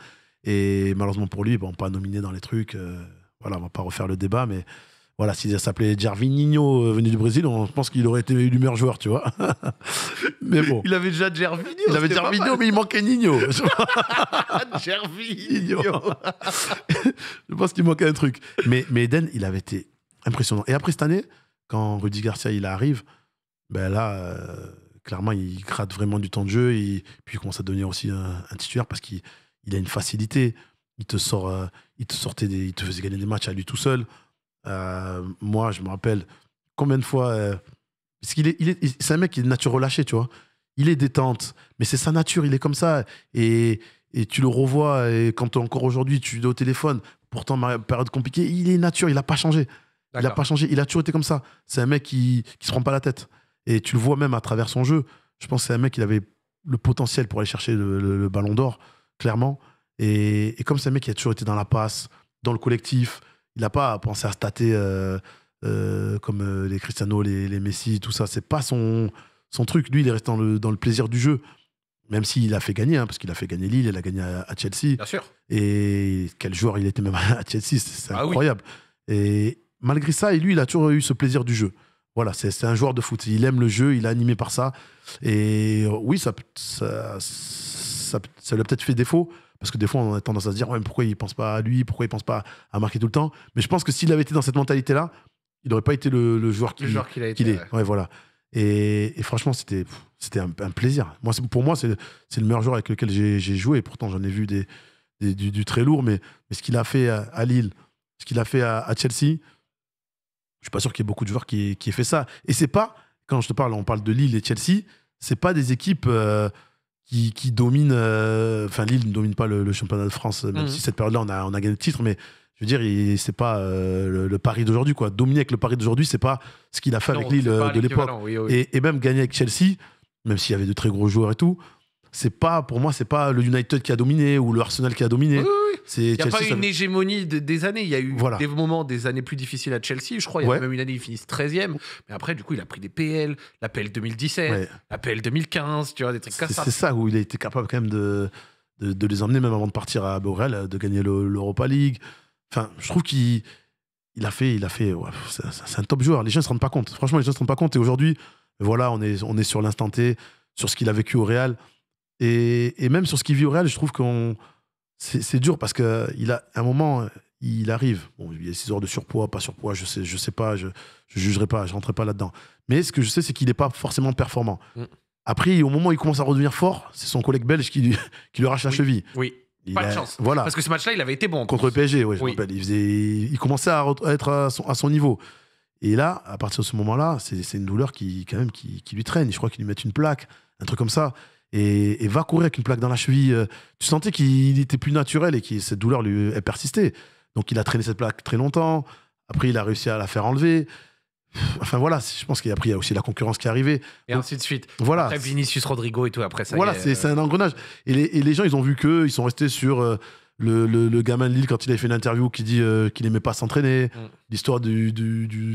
Et malheureusement pour lui, bon, pas nominé dans les trucs. On euh, voilà, on va pas refaire le débat, mais voilà, s'il s'appelait Gervinho euh, venu du Brésil, on pense qu'il aurait été le meilleur joueur, tu vois. mais bon. Il avait déjà Gervinho. Il avait Gervinho, mais il manquait Nino. Gervinho. Je pense qu'il manquait un truc. Mais, mais Eden, il avait été impressionnant. Et après cette année, quand Rudy Garcia il arrive, ben là, euh, clairement, il gratte vraiment du temps de jeu. Et, puis il commence à devenir aussi un titulaire parce qu'il il a une facilité. Il te sort, euh, il te sortait des, il te faisait gagner des matchs à lui tout seul. Euh, moi, je me rappelle combien de fois. Euh, qu'il c'est un mec qui est de nature relâchée, tu vois. Il est détente, mais c'est sa nature, il est comme ça. Et, tu le revois, et quand encore aujourd'hui, tu es au téléphone, pourtant, période compliquée, il est nature, il n'a pas changé. Il n'a pas changé, il a toujours été comme ça. C'est un mec qui ne se prend pas la tête. Et tu le vois même à travers son jeu. Je pense que c'est un mec qui avait le potentiel pour aller chercher le ballon d'or clairement. Et, comme c'est un mec qui a toujours été dans la passe, dans le collectif, il n'a pas pensé à stater euh, euh, comme euh, les Cristiano, les, les Messi, tout ça. C'est pas son, son truc. Lui, il est resté dans le, plaisir du jeu. Même s'il a fait gagner, hein, parce qu'il a fait gagner Lille, il a gagné à, Chelsea. Bien sûr. Et quel joueur il était même à Chelsea, c'est ah incroyable. Et malgré ça, et lui, il a toujours eu ce plaisir du jeu. Voilà, c'est un joueur de foot. Il aime le jeu, il est animé par ça. Et oui, ça, ça, ça, lui a peut-être fait défaut. Parce que des fois, on a tendance à se dire ouais, pourquoi il pense pas à lui, pourquoi il pense pas à marquer tout le temps. Mais je pense que s'il avait été dans cette mentalité-là, il n'aurait pas été le, joueur qu'il est. Ouais. voilà. Et, franchement, c'était c'était un, plaisir. Moi, pour moi, c'est le meilleur joueur avec lequel j'ai joué. Pourtant, j'en ai vu des, du, très lourd, mais, mais ce qu'il a fait à, Lille, ce qu'il a fait à, Chelsea, je suis pas sûr qu'il y ait beaucoup de joueurs qui, qui aient fait ça. Et c'est pas, quand je te parle, on parle de Lille et Chelsea, c'est pas des équipes. Euh, qui, domine. Euh, enfin, Lille ne domine pas le, championnat de France, même mhm. si cette période-là, on a, gagné le titre, mais. Je veux dire, c'est pas euh, le, pari Paris d'aujourd'hui, quoi. Dominer avec le Paris d'aujourd'hui, c'est pas ce qu'il a fait avec Lille euh, de l'époque. et, même gagner avec Chelsea, même s'il y avait de très gros joueurs et tout, c'est pas, pour moi, c'est pas le United qui a dominé ou le Arsenal qui a dominé. Il n'y a pas eu une hégémonie des années. Il y a eu des moments, des années plus difficiles à Chelsea. Je crois il y a même une année, ils finissent 13e. Mais après, du coup, il a pris des PL, la 2017, la 2015, tu vois, des trucs comme ça. C'est ça où il a été capable quand même de, de, les emmener, même avant de partir à Borel, de gagner l'Europa League. Enfin, je trouve qu'il il a fait, il a fait, c'est un top joueur. Les gens ne se rendent pas compte. Franchement, les gens ne se rendent pas compte. Et aujourd'hui, voilà, on est, on est sur l'instant T, sur ce qu'il a vécu au Real. Et, et même sur ce qu'il vit au Real, je trouve qu'on c'est dur parce que euh, il a un moment, euh, il arrive. Bon, il y a ces heures de surpoids, pas surpoids, je sais, je sais pas, je, ne jugerai pas, je rentrerai pas là-dedans. Mais ce que je sais, c'est qu'il n'est pas forcément performant. Mm. Après, au moment où il commence à redevenir fort, c'est son collègue belge qui lui, qui la cheville. Oui. pas de chance. Voilà. Parce que ce match-là, il avait été bon. Contre le PSG, oui. Il, faisait, il commençait à être à son, niveau. Et là, à partir de ce moment-là, c'est une douleur qui, quand même, qui, qui lui traîne. Je crois qu'il lui met une plaque, un truc comme ça et, va courir avec une plaque dans la cheville. Euh, tu sentais qu'il était plus naturel et que cette douleur lui est persistée. Donc il a traîné cette plaque très longtemps. Après, il a réussi à la faire enlever. Enfin voilà, je pense qu'il a aussi la concurrence qui est arrivée. Et ainsi de suite. Voilà. Après Vinicius Rodrigo et tout, après ça. Voilà, c'est un euh, engrenage. Et les, gens, ils ont vu que ils sont restés sur euh, le, le, gamin de Lille quand il avait fait une interview qui dit qu'il n'aimait pas s'entraîner. Mm. L'histoire du,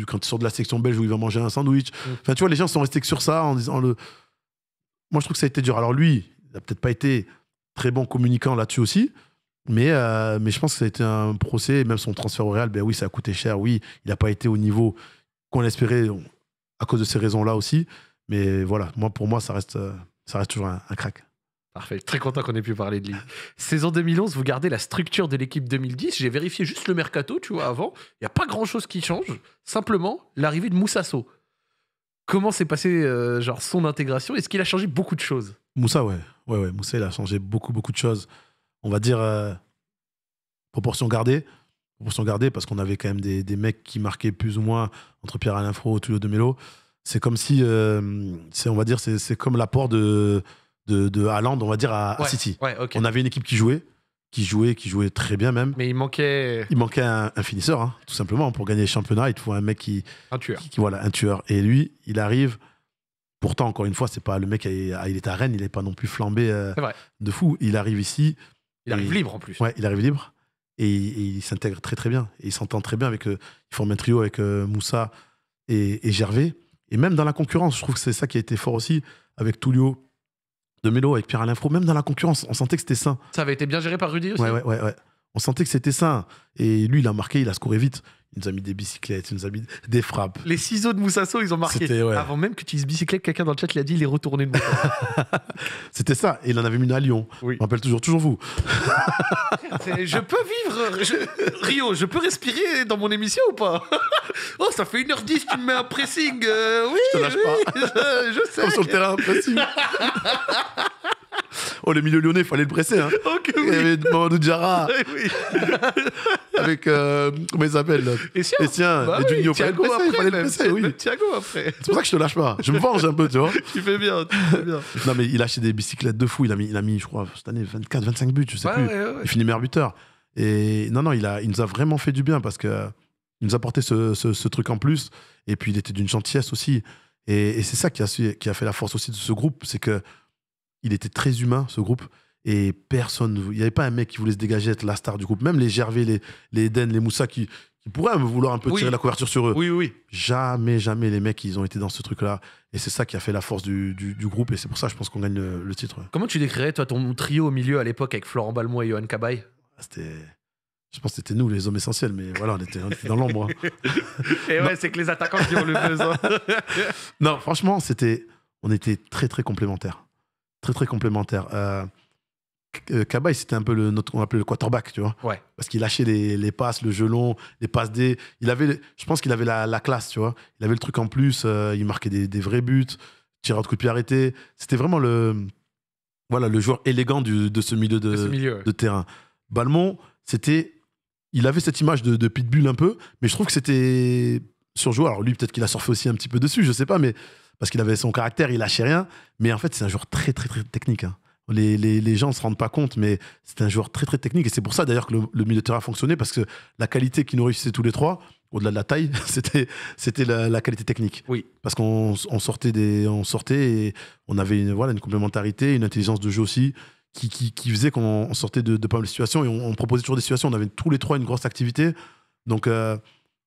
quand il sort de la section belge où il va manger un sandwich. Mm. Enfin, tu vois, les gens sont restés que sur ça en, disant, le, moi, je trouve que ça a été dur. Alors lui, il n'a peut-être pas été très bon communicant là-dessus aussi. Mais, euh, mais je pense que ça a été un procès, même son transfert au Real, ben oui, ça a coûté cher, oui, il n'a pas été au niveau qu'on espérait à cause de ces raisons-là aussi. Mais voilà, moi, pour moi, ça reste, euh, ça reste toujours un, crack. Parfait, très content qu'on ait pu parler de lui. Saison 2011, vous gardez la structure de l'équipe 2010. J'ai vérifié juste le mercato, tu vois, avant. Il n'y a pas grand-chose qui change. Simplement, l'arrivée de Moussasso. Comment s'est passé euh, genre son intégration Est-ce qu'il a changé beaucoup de choses Moussa, ouais. ouais, ouais. Moussa, il a changé beaucoup, beaucoup de choses. On va dire euh, proportion gardée. Proportion gardée, parce qu'on avait quand même des, mecs qui marquaient plus ou moins entre Pierre Alain Fro et Tulio de Melo. C'est comme si, euh, c'est on va dire, c'est comme l'apport de, de, de Haaland, on va dire, à, City. On avait une équipe qui jouait, qui jouait, qui jouait très bien même. Mais il manquait. Euh, il manquait un, finisseur, hein, tout simplement. Pour gagner le championnat, il faut un mec qui. Un tueur. Qui, voilà, un tueur. Et lui, il arrive. Pourtant, encore une fois, c'est pas le mec, ah, il est à Rennes, il n'est pas non plus flambé euh, de fou. Il arrive ici. Il arrive libre en plus. Ouais, il arrive libre. Et, il s'intègre très très bien. Et il s'entend très bien avec. Euh, il forme un trio avec Moussa et, et Gervais. Et même dans la concurrence, je trouve que c'est ça qui a été fort aussi avec Tullio de Melo avec Pierre Alain Fro, même dans la concurrence, on sentait que c'était sain. Ça avait été bien géré par Rudy aussi. Ouais, ouais, ouais. On sentait que c'était sain. Et lui, il a marqué, il a scoré vite. Il nous a mis des bicyclettes, il nous a mis des frappes. Les ciseaux de Moussasso, ils ont marqué. Avant même que tu bicyclette, quelqu'un dans le chat l'a dit, il est retourné de C'était ça. Et il en avait mis une à Lyon. Oui. Je rappelle toujours, toujours vous. je peux vivre. Rio, je peux respirer dans mon émission ou pas Oh, ça fait 1h10, tu me mets un pressing. Euh, oui, je te lâche pas. Je, sais. sur le terrain, un pressing. Oh, les milieux lyonnais, il fallait le presser. Hein. oui. Il y avait Mamadou Diarra. Eh Avec. Euh, comment il s'appelle Et bah et du il fallait le presser. oui. Thiago après. C'est pour ça que je te lâche pas. Je me venge un peu, tu vois. tu fais bien. non, mais il a acheté des bicyclettes de fou. Il a mis, il a mis je crois, cette année, 24, 25 buts, je sais plus. Il finit meilleur buteur. Et non, non, il, a, il nous a vraiment fait du bien parce que. Il nous a apporté ce, ce, truc en plus. Et puis, il était d'une gentillesse aussi. Et, c'est ça qui a, qui a fait la force aussi de ce groupe. C'est que il était très humain, ce groupe. Et personne, il n'y avait pas un mec qui voulait se dégager être la star du groupe. Même les Gervais, les, les Eden, les Moussa qui, qui pourraient vouloir un peu tirer la couverture sur eux. Oui, oui. Jamais, jamais les mecs, ils ont été dans ce truc-là. Et c'est ça qui a fait la force du, groupe. Et c'est pour ça, je pense qu'on gagne le, titre. Comment tu décrirais, toi, ton trio au milieu à l'époque avec Florent Balmont et Johan Cabaye ah, C'était. Je pense que c'était nous les hommes essentiels, mais voilà, on était, dans l'ombre. Hein. et ouais, c'est que les attaquants qui ont le besoin. non, franchement, c'était, on était très très complémentaires très très complémentaire. Euh, euh c'était un peu le, notre, on appelait le quarterback, tu vois. Parce qu'il lâchait les, passes, le gelon, les passes des. Il avait, je pense qu'il avait la, classe, tu vois. Il avait le truc en plus. Euh, il marquait des, vrais buts, tirait de coup de pied arrêté. C'était vraiment le, voilà, le joueur élégant de ce milieu de, terrain. Balmont, c'était, il avait cette image de, pitbull un peu, mais je trouve que c'était surjoué. Alors lui, peut-être qu'il a surfé aussi un petit peu dessus, je sais pas, mais parce qu'il avait son caractère, il lâchait rien. Mais en fait, c'est un joueur très, très, très technique. Hein. Les, gens ne se rendent pas compte, mais c'est un joueur très, très technique. Et c'est pour ça, d'ailleurs, que le, milieu de terrain a fonctionné, parce que la qualité qui nous réussissait tous les trois, au-delà de la taille, c'était, la, qualité technique. Oui. Parce qu'on sortait, des, on sortait et on avait une, voilà, une complémentarité, une intelligence de jeu aussi. Qui, qui, faisait qu'on sortait de, pas mal de situations et on, proposait toujours des situations. On avait tous les trois une grosse activité. Donc, euh,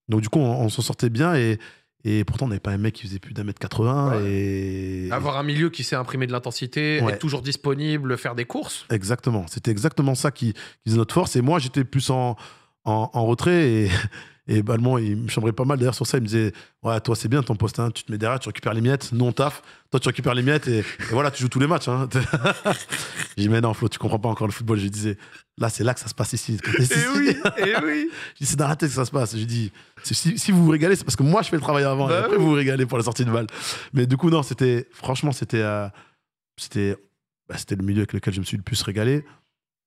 donc du coup, on, on s'en sortait bien. Et, et pourtant, on n'avait pas un mec qui faisait plus d'un mètre 80. Et... Avoir un milieu qui sait imprimer de l'intensité, être toujours disponible, faire des courses. Exactement. C'était exactement ça qui, qui faisait notre force. Et moi, j'étais plus en, en, en retrait. Et Et Balmont, il me chambrait pas mal d'ailleurs sur ça. Il me disait Ouais, toi, c'est bien ton poste, hein, tu te mets derrière, tu récupères les miettes, non taf. Toi, tu récupères les miettes et, voilà, tu joues tous les matchs. Hein. j'ai dit Mais non, Flo, tu comprends pas encore le football. Je lui disais Là, c'est là que ça se passe ici. Et eh oui, et eh oui. C'est dans la tête que ça se passe. Je dis si, si vous vous régalez, c'est parce que moi, je fais le travail avant et bah après, vous vous régalez pour la sortie de balle. Mais du coup, non, c'était franchement, c'était euh, c'était bah, c'était le milieu avec lequel je me suis le plus régalé.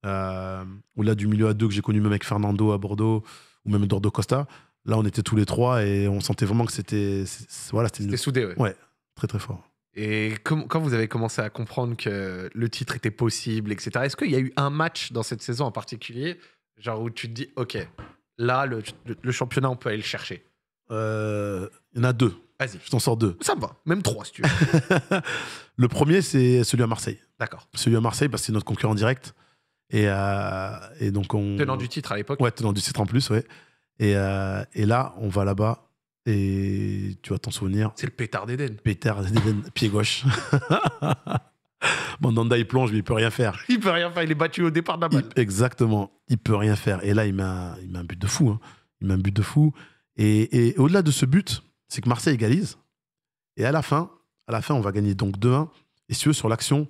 Euh, Au-delà du milieu à deux que j'ai connu même avec Fernando à Bordeaux ou même Eduardo Costa. Là, on était tous les trois et on sentait vraiment que c'était. Voilà, c'était soudé, ouais. très très fort. Et quand vous avez commencé à comprendre que le titre était possible, etc., est-ce qu'il y a eu un match dans cette saison en particulier, genre où tu te dis, OK, là, le, championnat, on peut aller le chercher euh, Il y en a deux. Vas-y. Je t'en sors deux. Ça me va, même trois si tu veux. le premier, c'est celui à Marseille. D'accord. Celui à Marseille, parce bah, que c'est notre concurrent direct. Euh, et, donc on. Tenant du titre à l'époque. Ouais, tenant du titre en plus, ouais. Et, euh, et là, on va là-bas et tu vas t'en souvenir. C'est le pétard d'Eden. Pétard d'Eden, pied gauche. Mandanda, il plonge, mais il peut rien faire. Il peut rien faire, il est battu au départ de la balle. exactement, il peut rien faire. Et là, il met un, il met un but de fou. Hein. Il met un but de fou. Et, et au-delà de ce but, c'est que Marseille égalise. Et à la fin, à la fin, on va gagner donc 2-1. Et si sur l'action,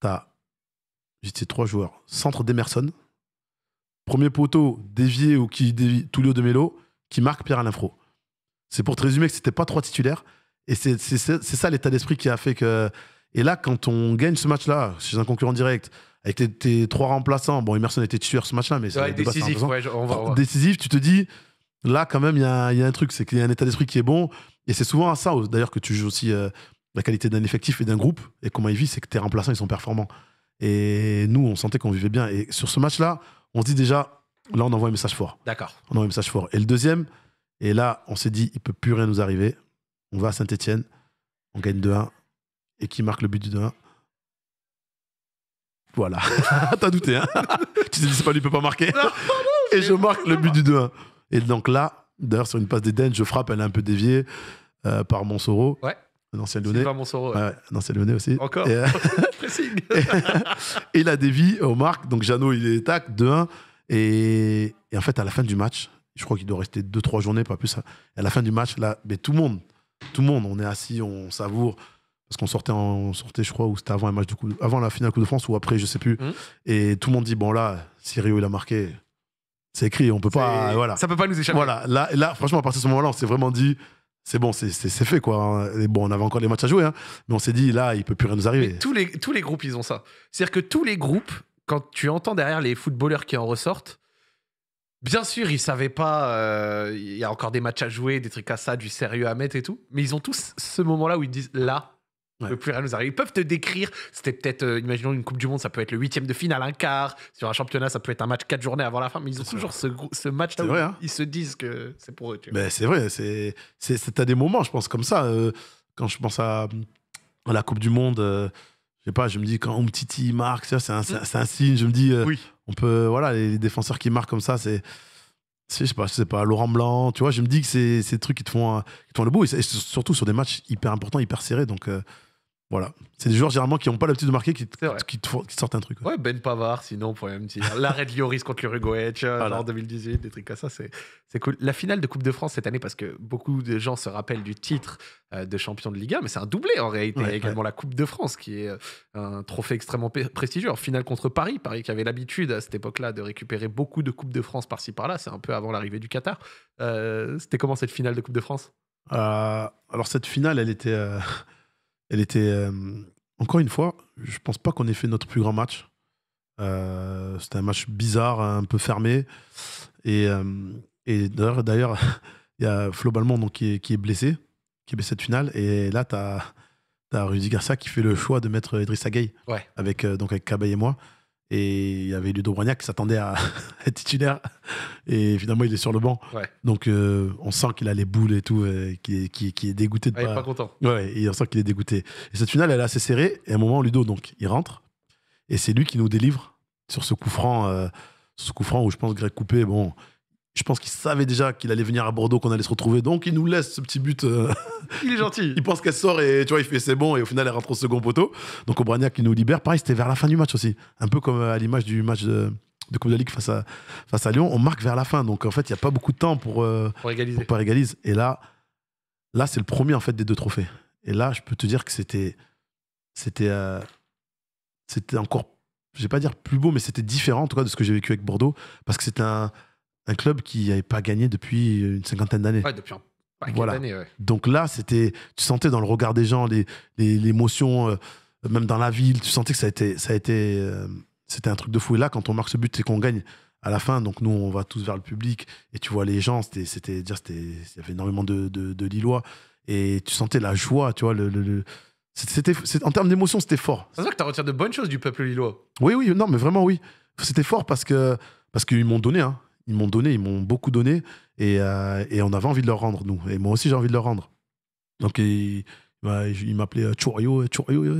t'as J'étais trois joueurs. Centre d'Emerson. Premier poteau dévié ou qui dévie Tullio de Melo, qui marque Pierre Alain C'est pour te résumer que c'était pas trois titulaires. Et c'est ça l'état d'esprit qui a fait que. Et là, quand on gagne ce match-là, chez un concurrent direct, avec tes, trois remplaçants, bon, Emerson était tueur ce match-là, mais c'est décisif. Décisif, tu te dis, là, quand même, il y, y a, un truc, c'est qu'il y a un état d'esprit qui est bon. Et c'est souvent à ça, d'ailleurs, que tu joues aussi euh, la qualité d'un effectif et d'un groupe. Et comment il vit, c'est que tes remplaçants, ils sont performants. Et nous, on sentait qu'on vivait bien. Et sur ce match-là, on se dit déjà, là, on envoie un message fort. D'accord. On envoie un message fort. Et le deuxième, et là, on s'est dit, il peut plus rien nous arriver. On va à Saint-Etienne, on gagne 2-1. Et qui marque le but du 2-1 Voilà. T'as douté, hein Tu t'es dit, c'est pas lui, il peut pas marquer. et je marque le but du 2-1. Et donc là, d'ailleurs, sur une passe d'Eden, je frappe, elle est un peu déviée euh, par Monsoro. Ouais. Un ancien Lyonnais. Pas Ouais. ancien aussi. Encore. Euh, et il a vies euh, aux Donc Jeannot, il est tac, 2-1. Et, en fait, à la fin du match, je crois qu'il doit rester 2-3 journées, pas plus. Hein. À la fin du match, là, mais tout le monde, tout le monde, on est assis, on savoure. Parce qu'on sortait, on sortait, je crois, ou c'était avant un match coup, avant la finale Coupe de France ou après, je sais plus. Hum. Et tout le monde dit bon là, Sirio, il a marqué, c'est écrit, on peut pas, voilà. Ça peut pas nous échapper. Voilà, là, là, franchement, à partir de ce moment-là, on s'est vraiment dit, c'est bon, c'est fait quoi. Hein. bon, on avait encore des matchs à jouer, hein. mais on s'est dit là, il peut plus rien nous arriver. tous les tous les groupes, ils ont ça. C'est-à-dire que tous les groupes, quand tu entends derrière les footballeurs qui en ressortent, bien sûr, ils savaient pas. Euh, il y a encore des matchs à jouer, des trucs à ça, du sérieux à mettre et tout. Mais ils ont tous ce moment-là où ils disent là, nous Ils peuvent te décrire, c'était peut-être, euh, imaginons une Coupe du Monde, ça peut être le huitième de finale, un quart. Sur un championnat, ça peut être un match quatre journées avant la fin, mais ils ont toujours ce, match hein. ils se disent que c'est pour eux. Ben, c'est vrai, c'est, c'est, à des moments, je pense, comme ça. Euh, quand je pense à, la Coupe du Monde, euh, je sais pas, je me dis quand Umtiti marque, c'est un, un, signe, je me dis, on peut, voilà, les défenseurs qui marquent comme ça, c'est je sais pas, pas, Laurent Blanc, tu vois, je me dis que c'est ces trucs qui te font, te le beau, et surtout sur des matchs hyper importants, hyper serrés, donc voilà. C'est des joueurs généralement qui n'ont pas l'habitude de marquer qui, sortent un truc. Ouais, Ben Pavard, sinon, pour même dire. L'arrêt de Lloris contre l'Uruguay, voilà. en 2018, des trucs comme ça, c'est cool. La finale de Coupe de France cette année, parce que beaucoup de gens se rappellent du titre euh, de champion de Ligue mais c'est un doublé en réalité. également la Coupe de France, qui est euh, un trophée extrêmement prestigieux. finale contre Paris, Paris qui avait l'habitude à cette époque-là de récupérer beaucoup de Coupes de France par-ci par-là, c'est un peu avant l'arrivée du Qatar. Euh, c'était comment cette finale de Coupe de France Alors, cette finale, elle était elle était. Euh, encore une fois, je pense pas qu'on ait fait notre plus grand match. Euh, c'était un match bizarre, un peu fermé. Et, euh, d'ailleurs, il y a Flo Balmond qui, est, blessé, qui est blessé de finale. Et là, tu as, as Rudy Garcia qui fait le choix de mettre Idrissa Gueye avec, donc avec et moi. Et il y avait Ludo Bragnac qui s'attendait à être titulaire. Et finalement, il est sur le banc. Donc, euh, on sent qu'il a les boules et tout, euh, qu'il est, dégoûté de pas... Il est pas content. Ouais, on sent qu'il est dégoûté. Et cette finale, elle est assez serrée. Et à un moment, Ludo, donc, il rentre. Et c'est lui qui nous délivre sur ce coup franc, euh, ce coup franc où je pense Greg Coupé, bon, je pense qu'il savait déjà qu'il allait venir à Bordeaux, qu'on allait se retrouver. Donc, il nous laisse ce petit but. Euh, il est gentil. il pense qu'elle sort et tu vois, il fait c'est bon. Et au final, elle rentre au second poteau. Donc, Aubraniac, qui nous libère. Pareil, c'était vers la fin du match aussi. Un peu comme euh, à l'image du match de, de Coupe de Ligue face à, face à Lyon. On marque vers la fin. Donc, en fait, il n'y a pas beaucoup de temps pour, euh, pour égaliser. Pour égaliser. Et là, là c'est le premier en fait des deux trophées. Et là, je peux te dire que c'était. C'était. c'était encore. Je vais pas dire plus beau, mais c'était différent en tout cas de ce que j'ai vécu avec Bordeaux. Parce que c'était un un club qui n'avait pas gagné depuis une cinquantaine d'années. Ouais, depuis un paquet d'années. Donc là, c'était, tu sentais dans le regard des gens les, les l'émotion, euh, même dans la ville, tu sentais que ça a été, ça a euh, c'était un truc de fou. Et là, quand on marque ce but, c'est qu'on gagne à la fin. Donc nous, on va tous vers le public et tu vois les gens. C'était, c'était, c'était, il y avait énormément de, de, Lillois et tu sentais la joie, tu vois le, c'était, en termes d'émotion, c'était fort. C'est vrai que tu as retiré de bonnes choses du peuple lillois. Oui, oui, non, mais vraiment, oui. C'était fort parce que parce qu'ils m'ont donné. Hein ils m'ont donné, ils m'ont beaucoup donné, et, euh, et, on avait envie de leur rendre, nous. Et moi aussi, j'ai envie de leur rendre. Donc, il, m'appelaient il m'appelait Churio, Churio,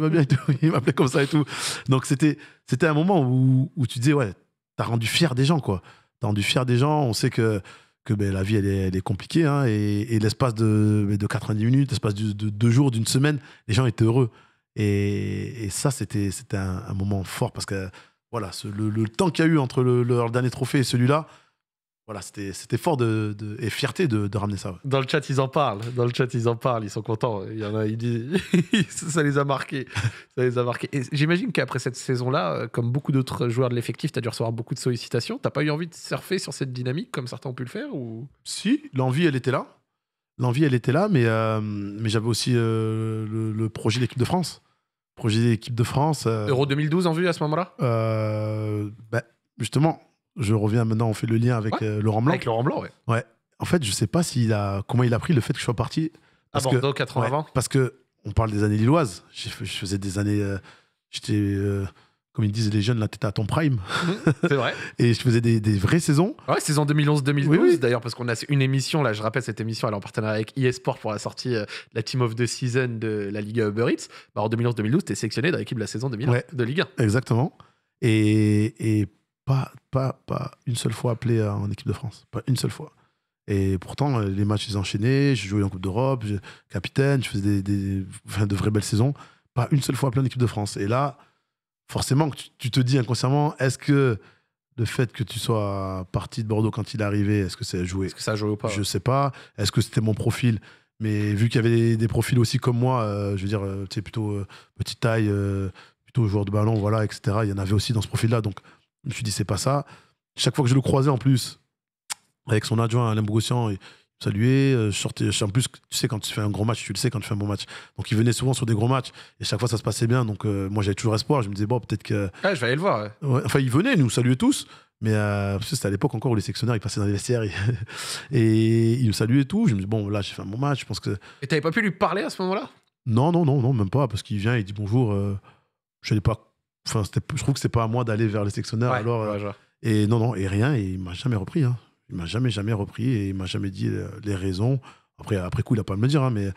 va bien, il m'appelait comme ça et tout. Donc, c'était un moment où, tu disais, ouais, t'as rendu fier des gens, quoi. T'as rendu fier des gens, on sait que que ben, la vie, elle est, compliquée. Hein, et, l'espace de, ben, de, 90 minutes, l'espace de, deux jours, d'une semaine, les gens étaient heureux. Et, ça, c'était c'était un moment fort parce que voilà, le, temps qu'il y a eu entre le, leur dernier trophée et celui-là, voilà, c'était fort et fierté de, ramener ça. Dans le chat, ils en parlent. Dans le chat, ils en parlent. Ils sont contents. Il y en a, ça les a marqués. Ça les a marqués. J'imagine qu'après cette saison-là, euh, comme beaucoup d'autres joueurs de l'effectif, tu as dû recevoir beaucoup de sollicitations. Tu T'as pas eu envie de surfer sur cette dynamique comme certains ont pu le faire Si, l'envie, elle était là. L'envie, elle était là, mais, euh, j'avais aussi euh, le, le, projet l'équipe de France projet d'équipe de France. Euh, Euro 2012 en vue à ce moment-là euh, bah, Justement, je reviens maintenant, on fait le lien avec euh, Laurent Blanc. Avec Laurent Blanc, ouais. ouais. En fait, je sais pas s'il a, comment il a pris le fait que je sois parti. Parce à Bordeaux, 80 Parce que on parle des années lilloises. Je, je faisais des années. J'étais comme ils disent les jeunes, la tête à ton prime. Mhm. C'est vrai. et je faisais des, vraies saisons. Ah ouais, saison 2011-2012, d'ailleurs, parce qu'on a une émission, là, je rappelle, cette émission, elle est en partenariat avec eSport pour la sortie euh, de la Team of the Season de la Ligue Uber Eats. Bah, en 2011-2012, t'es sélectionné dans l'équipe de la saison de Ligue 1. Exactement. Et, pas, pas, pas une seule fois appelé en équipe de France. Pas une seule fois. Et pourtant, euh, les matchs, ils enchaînaient. Je jouais en Coupe d'Europe, capitaine, je faisais des, de vraies belles saisons. Pas une seule fois appelé en équipe de France. Et là, forcément, tu, te dis inconsciemment, est-ce que le fait que tu sois parti de Bordeaux quand il est arrivé, est-ce que c'est joué Est-ce que ça a joué ou pas Je sais pas. Est-ce que c'était mon profil Mais vu qu'il y avait des, profils aussi comme moi, euh, je veux dire, euh, tu sais, plutôt euh, petite taille, plutôt joueur de ballon, voilà, etc. Il y en avait aussi dans ce profil-là. Donc, je me suis dit, c'est pas ça. Chaque fois que je le croisais en plus, avec son adjoint Alain Bougossian, saluer. Euh, je en plus, tu sais, quand tu fais un gros match, tu le sais quand tu fais un bon match. Donc, il venait souvent sur des gros matchs. Et chaque fois, ça se passait bien. Donc, euh, moi, j'avais toujours espoir. Je me disais, bon, peut-être que. je vais aller le voir. enfin, il venait, nous saluait tous. Mais euh, que c'était à l'époque encore où les sectionnaires ils passaient dans les vestiaires et, il ils nous saluaient tout. Je me dis, bon, là, j'ai fait un bon match. Je pense que... Et t'avais pas pu lui parler à ce moment-là Non, non, non, non, même pas. Parce qu'il vient, il dit bonjour. je n'ai pas. Enfin, je trouve que c'est pas à moi d'aller vers les sectionnaires. alors, et non, non, et rien. Et il m'a jamais repris. Hein il m'a jamais, jamais repris et il m'a jamais dit euh, les raisons. Après, après coup, il n'a pas à me le dire, hein, mais,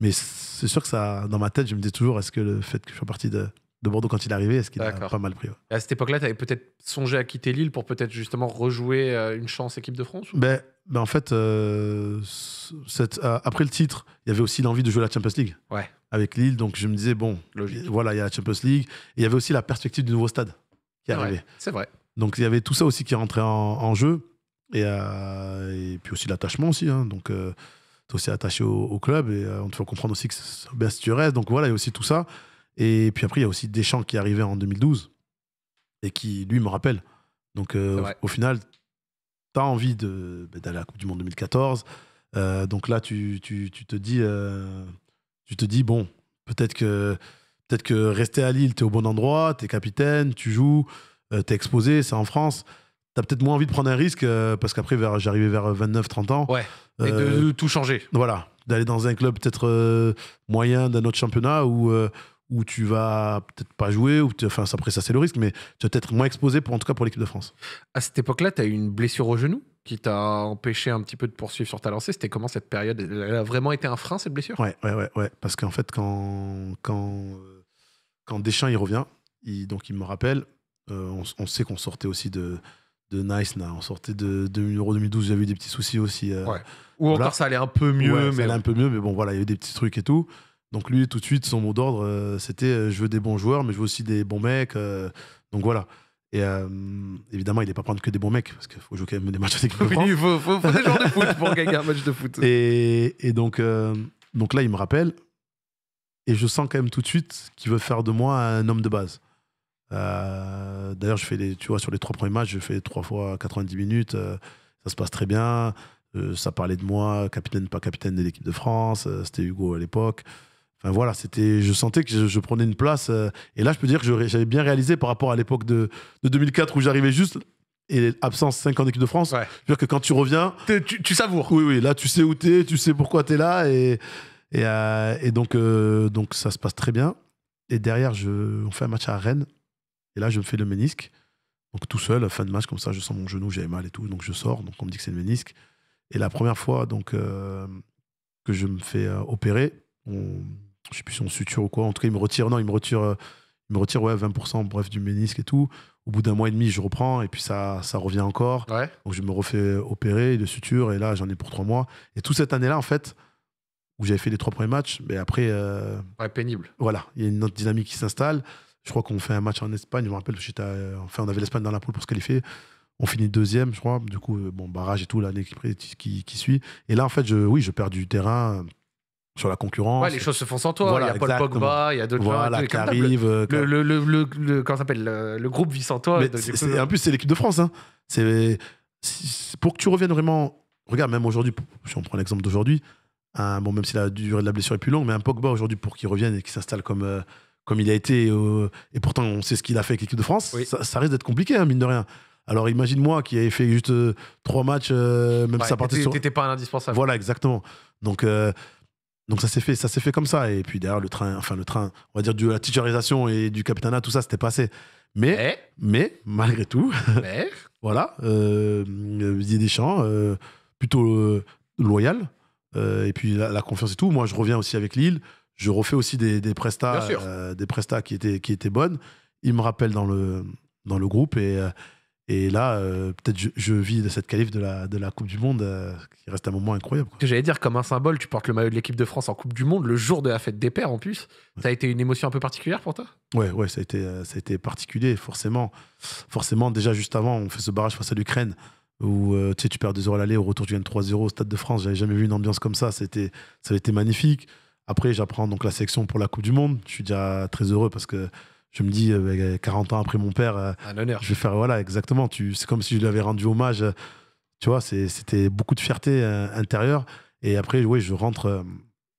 mais c'est sûr que ça, dans ma tête, je me dis toujours, est-ce que le fait que je sois parti de, de Bordeaux quand il est arrivé, est-ce qu'il a pas mal pris À cette époque-là, tu avais peut-être songé à quitter Lille pour peut-être justement rejouer euh, une chance équipe de France ben, ben En fait, euh, après le titre, il y avait aussi l'envie de jouer la Champions League ouais. avec Lille. Donc je me disais, bon, voilà, il y a la Champions League. il y avait aussi la perspective du nouveau stade qui arrivait. C'est vrai. Donc il y avait tout ça aussi qui rentrait en jeu. Euh, et, puis aussi l'attachement aussi. Hein. donc, euh, tu es aussi attaché au, club et euh, on te fait comprendre aussi que bien si tu restes. Donc voilà, il y a aussi tout ça. Et puis après, il y a aussi Deschamps qui est arrivé en 2012 et qui, lui, me rappelle. Donc au, final, tu as envie bah, d'aller à la Coupe du Monde 2014. donc là, tu, tu, tu te dis, tu te dis bon, peut-être que peut-être que rester à Lille, tu es au bon endroit, tu es capitaine, tu joues, tu es exposé, c'est en France t'as peut-être moins envie de prendre un risque euh, parce qu'après j'arrivais vers 29-30 ans. Ouais. Et de, euh, tout changer. Voilà, d'aller dans un club peut-être euh, moyen d'un autre championnat où, où tu vas peut-être pas jouer, ou enfin après ça c'est le risque, mais tu vas peut-être moins exposé pour en tout cas pour l'équipe de France. À cette époque-là, tu as eu une blessure au genou qui t'a empêché un petit peu de poursuivre sur ta lancée. C'était comment cette période Elle a vraiment été un frein cette blessure Ouais, ouais, ouais, Parce qu'en fait quand quand quand Deschamps il revient, il, donc il me rappelle, on sait qu'on sortait aussi de de Nice. On sortait de 2012, j'avais eu des petits soucis aussi. Euh, Ou encore ça allait un peu mieux. mais... un peu mieux, mais bon, voilà, il y avait des petits trucs et tout. Donc lui, tout de suite, son mot d'ordre, euh, c'était euh, je veux des bons joueurs, mais je veux aussi des bons mecs. donc voilà. Et évidemment, il n'est pas prendre que des bons mecs, parce qu'il faut jouer quand même des matchs avec oui, il faut, faut, des de foot pour gagner un match de foot. Et, et donc, donc là, il me rappelle. Et je sens quand même tout de suite qu'il veut faire de moi un homme de base. Euh, d'ailleurs, je fais les, tu vois, sur les trois premiers matchs, je fais trois fois 90 minutes. Euh, ça se passe très bien. Euh, ça parlait de moi, capitaine, pas capitaine de l'équipe de France. c'était Hugo à l'époque. Enfin voilà, c'était, je sentais que je, prenais une place. et là, je peux dire que j'avais bien réalisé par rapport à l'époque de, de 2004 où j'arrivais juste et absence 5 ans d'équipe de France. Ouais. dire que quand tu reviens. Tu, tu, savoures. Oui, oui, là, tu sais où t'es, tu sais pourquoi t'es là. Et, et, donc, donc, ça se passe très bien. Et derrière, je, on fait un match à Rennes. Et là, je me fais le ménisque. Donc tout seul, fin de match, comme ça, je sens mon genou, j'avais mal et tout. Donc je sors, donc on me dit que c'est le ménisque. Et la première fois donc, euh, que je me fais euh, opérer, on, je sais plus si on suture ou quoi, en tout cas, il me retire, non, il me retire, euh, il me retire ouais, 20% bref du ménisque et tout. Au bout d'un mois et demi, je reprends et puis ça, ça revient encore. Donc je me refais opérer de suture et là, j'en ai pour trois mois. Et toute cette année-là, en fait, où j'avais fait les trois premiers matchs, mais après. ouais, pénible. Voilà, il y a une autre dynamique qui s'installe. Je crois qu'on fait un match en Espagne. Je me rappelle, enfin, on avait l'Espagne dans la poule pour se qualifier. On finit deuxième, je crois. Du coup, euh, bon, barrage et tout, l'année qui, qui, suit. Et là, en fait, oui, je perds du terrain sur la concurrence. les choses se font sans toi. il y a pas le Pogba, il y a d'autres euh, Qui le, le, groupe vit sans toi. en plus, c'est l'équipe de France. Hein. C'est, pour que tu reviennes vraiment. Regarde, même aujourd'hui, si on prend l'exemple d'aujourd'hui, hein, bon, même si la durée de la blessure est plus longue, mais un Pogba aujourd'hui, pour qu'il revienne et qu'il s'installe comme. Euh, comme il a été, euh, et pourtant on sait ce qu'il a fait avec l'équipe de France, ça, risque d'être compliqué, hein, mine de rien. Alors imagine moi qui avait fait juste euh, trois matchs, euh, même si ça partait sur. T'étais pas un indispensable. Voilà, exactement. Donc. Donc ça s'est fait, ça s'est fait comme ça. Et puis derrière le train, enfin le train, on va dire de la titularisation et du capitana, tout ça, c'était passé. Mais, mais, malgré tout, voilà, euh, Didier Deschamps, plutôt loyal. et puis la, la, confiance et tout. Moi, je reviens aussi avec Lille je refais aussi des, prestats, euh, des prestats qui étaient, qui étaient bonnes. Il me rappelle dans le, dans le groupe et, euh, et là, euh, peut-être je, je, vis de cette qualif de la, de la Coupe du Monde qui reste un moment incroyable. J'allais dire, comme un symbole, tu portes le maillot de l'équipe de France en Coupe du Monde le jour de la fête des pères en plus. Ça a été une émotion un peu particulière pour toi Ouais, ouais, ça a, été, ça particulier, forcément. Forcément, déjà juste avant, on fait ce barrage face à l'Ukraine où tu perds 2 euros à l'aller, au retour tu gagnes 3-0 au Stade de France. J'avais jamais vu une ambiance comme ça. C'était, ça a été magnifique. Après, j'apprends donc la sélection pour la Coupe du Monde. Je suis déjà très heureux parce que je me dis, 40 euh, ans après mon père, euh, je vais faire, voilà, exactement. C'est comme si je lui avais rendu hommage. Tu vois, c'était beaucoup de fierté euh, intérieure. Et après, oui, je rentre.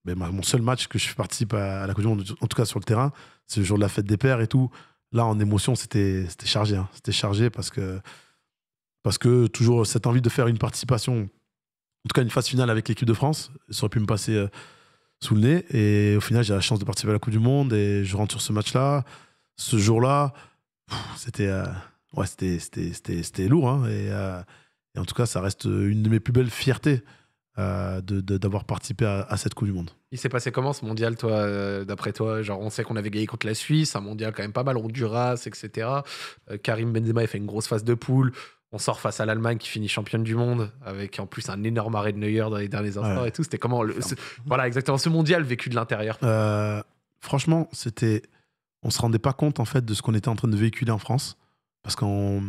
Ben, mon seul match que je participe à, la Coupe du Monde, en tout cas sur le terrain, c'est le jour de la fête des pères et tout. Là, en émotion, c'était chargé. Hein. C'était chargé parce que, parce que toujours cette envie de faire une participation, en tout cas une phase finale avec l'équipe de France, ça aurait pu me passer sous le nez. Et au final, j'ai la chance de participer à la Coupe du Monde et je rentre sur ce match-là. Ce jour-là, c'était euh, ouais, c'était lourd. Hein, euh, et, en tout cas, ça reste une de mes plus belles fiertés euh, d'avoir participé à, cette Coupe du Monde. Il s'est passé comment ce mondial, toi, euh, d'après toi Genre, on sait qu'on avait gagné contre la Suisse, un mondial quand même pas mal, Honduras, etc. Karim Benzema il fait une grosse phase de poule on sort face à l'Allemagne qui finit championne du monde, avec en plus un énorme arrêt de Neuer dans les derniers instants et tout. C'était comment Voilà, exactement. Ce mondial vécu de l'intérieur. Euh, franchement, c'était. On se rendait pas compte en fait de ce qu'on était en train de véhiculer en France. Parce qu'on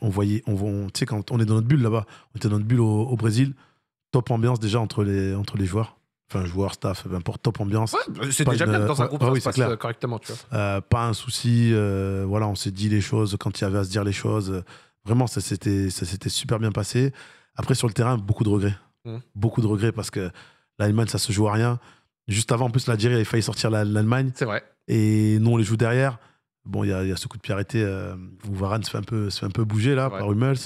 on voyait, on, tu sais, quand on est dans notre bulle là-bas, on était dans notre bulle au, Brésil, top ambiance déjà entre les, entre les joueurs, enfin joueurs, staff, peu importe, top ambiance. Bah, c'est déjà bien dans un groupe, ah se correctement, euh, pas un souci, euh, voilà, on s'est dit les choses quand il y avait à se dire les choses Vraiment, ça s'était super bien passé. Après, sur le terrain, beaucoup de regrets. Mmh. Beaucoup de regrets parce que l'Allemagne, ça se joue à rien. Juste avant, en plus, l'Algérie avait failli sortir l'Allemagne. C'est vrai. Et nous, on les joue derrière. Bon, il y, a ce coup de pied arrêté euh, se fait un peu, se fait un peu bouger là, par Hummels.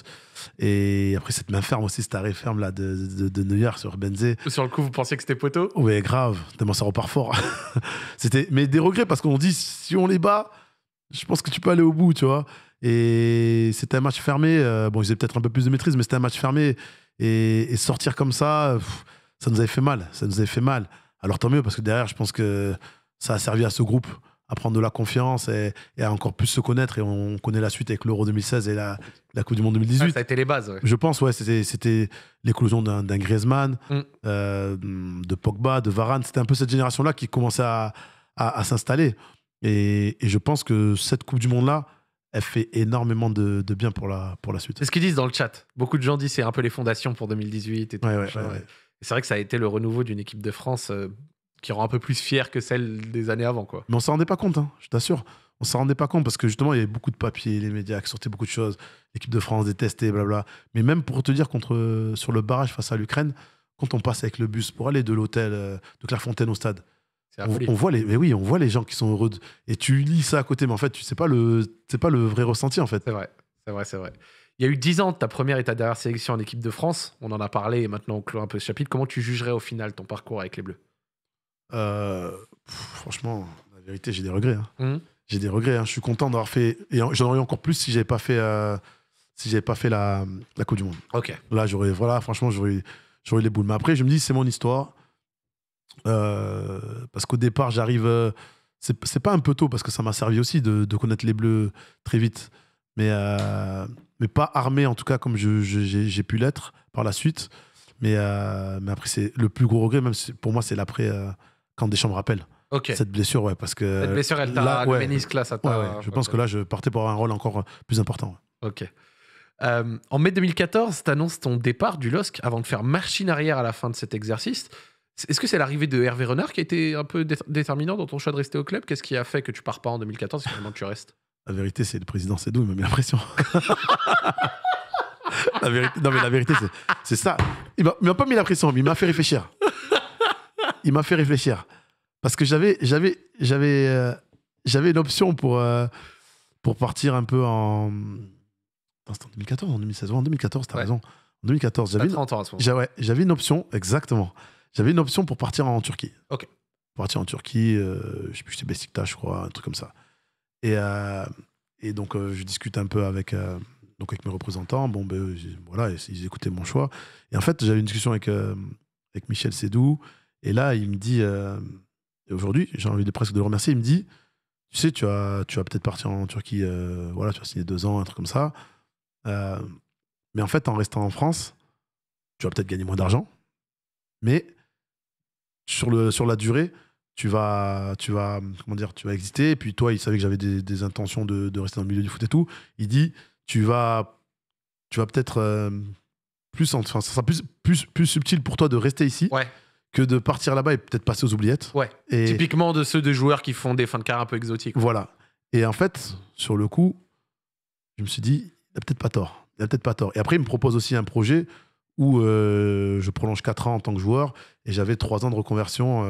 Et après, cette main ferme aussi, cette arrêt ferme là, de, de, Neuer sur Benzé. Sur le coup, vous pensiez que c'était poteau Oui, grave, tellement ça repart fort. c'était, mais des regrets parce qu'on dit, si on les bat, je pense que tu peux aller au bout, tu vois. Et c'était un match fermé. Euh, bon, ils avaient peut-être un peu plus de maîtrise, mais c'était un match fermé. Et, sortir comme ça, ça nous avait fait mal. Ça nous avait fait mal. Alors tant mieux, parce que derrière, je pense que ça a servi à ce groupe à prendre de la confiance et, à encore plus se connaître. Et on connaît la suite avec l'Euro 2016 et la, Coupe du Monde 2018. Ah, ça a été les bases. Je pense, ouais, c'était l'éclosion d'un Griezmann, mm. euh, de Pogba, de Varane. C'était un peu cette génération-là qui commençait à, s'installer. et, je pense que cette Coupe du Monde-là, elle fait énormément de, bien pour la, pour la suite. C'est ce qu'ils disent dans le chat. Beaucoup de gens disent c'est un peu les fondations pour 2018 c'est vrai que ça a été le renouveau d'une équipe de France euh, qui rend un peu plus fière que celle des années avant. Quoi. Mais on s'en rendait pas compte, hein, je t'assure. On s'en rendait pas compte parce que justement, il y avait beaucoup de papiers, les médias qui sortaient beaucoup de choses, l'équipe de France détestée, blabla. Mais même pour te dire, contre, euh, sur le barrage face à l'Ukraine, quand on passe avec le bus pour aller de l'hôtel euh, de Clairefontaine au stade, on, voit les, mais oui, on voit les gens qui sont heureux et tu lis ça à côté, mais en fait, tu sais pas le, c'est pas le vrai ressenti en fait. C'est vrai, c'est vrai, c'est vrai. Il y a eu 10 ans de ta première et ta dernière sélection en équipe de France. On en a parlé et maintenant on clôt un peu ce chapitre. Comment tu jugerais au final ton parcours avec les Bleus euh, Franchement, la vérité, j'ai des regrets. Hein. Mmh. J'ai des regrets. Hein. Je suis content d'avoir fait. Et j'en aurais encore plus si j'avais pas fait, euh, si j'avais pas fait la, Coupe du Monde. Ok. Là, j'aurais, voilà, franchement, j'aurais, j'aurais les boules. Mais après, je me dis, c'est mon histoire. Euh, parce qu'au départ, j'arrive. Euh, c'est pas un peu tôt, parce que ça m'a servi aussi de, connaître les Bleus très vite. Mais, euh, mais pas armé, en tout cas, comme j'ai pu l'être par la suite. Mais, après, c'est le plus gros regret, même pour moi, c'est l'après, quand Deschamps me rappelle. Cette blessure, ouais, parce que. Cette blessure, elle t'a. je pense que là, je partais pour un rôle encore plus important. Ok. en mai 2014, tu annonces ton départ du LOSC avant de faire machine arrière à la fin de cet exercice. Est-ce que c'est l'arrivée de Hervé Renard qui a été un peu déterminant dans ton choix de rester au club Qu'est-ce qui a fait que tu pars pas en 2014 et finalement tu restes La vérité, c'est le président Cédou. il m'a mis la pression. vérité, non, mais la vérité, c'est ça. Il m'a pas mis la pression, mais il m'a fait réfléchir. Il m'a fait réfléchir. Parce que j'avais j'avais euh, une option pour, euh, pour partir un peu en. en 2014, en 2016, en 2014, t'as as raison. En 2014, j'avais une option, exactement. J'avais une option pour partir en Turquie. Ok. partir en Turquie, euh, je sais plus, j'étais Besiktas, je crois, un truc comme ça. Et, euh, et donc, euh, je discute un peu avec, donc avec mes représentants. Bon, ben, voilà, ils écoutaient mon choix. Et en fait, j'avais une discussion avec, avec Michel Sédou. Et là, il me dit, aujourd'hui, j'ai envie de presque de le remercier. Il me dit, tu sais, tu as, tu vas peut-être partir en Turquie, voilà, tu vas signer deux ans, un truc comme ça. mais en fait, en restant en France, tu vas peut-être gagner moins d'argent. Mais sur, le, sur la durée, tu vas, tu vas, comment dire, tu vas exister. Et puis toi, il savait que j'avais des, intentions de, rester dans le milieu du foot et tout. Il dit, tu vas, tu vas peut-être euh, plus, enfin, ça sera plus, plus, subtil pour toi de rester ici. Que de partir là-bas et peut-être passer aux oubliettes. Ouais. Typiquement de ceux des joueurs qui font des fins de carrière un peu exotiques. Voilà. Et en fait, sur le coup, je me suis dit, il a peut-être pas tort. Il a peut-être pas tort. Et après, il me propose aussi un projet où euh, je prolonge 4 ans en tant que joueur et j'avais 3 ans de reconversion.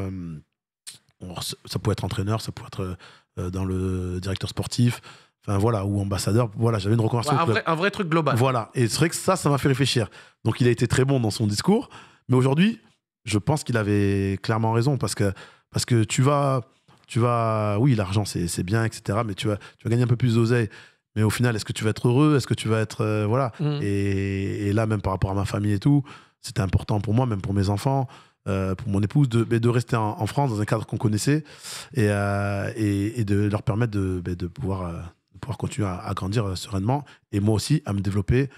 Euh, ça pouvait être entraîneur, ça pouvait être euh, dans le directeur sportif, enfin voilà, ou ambassadeur. Voilà, j'avais une reconversion. un, vrai, truc global. Voilà, et c'est vrai que ça, ça m'a fait réfléchir. Donc il a été très bon dans son discours, mais aujourd'hui, je pense qu'il avait clairement raison parce que, parce que tu vas. Tu vas, oui, l'argent c'est bien, etc. Mais tu vas, tu vas gagner un peu plus d'oseille mais au final, est-ce que tu vas être heureux Est-ce que tu vas être. Euh, voilà. Mm. Et, là, même par rapport à ma famille et tout, c'était important pour moi, même pour mes enfants, euh, pour mon épouse, de, rester en, France dans un cadre qu'on connaissait et, euh, et, de leur permettre de, ben, pouvoir, pouvoir continuer à, grandir sereinement et moi aussi à me développer,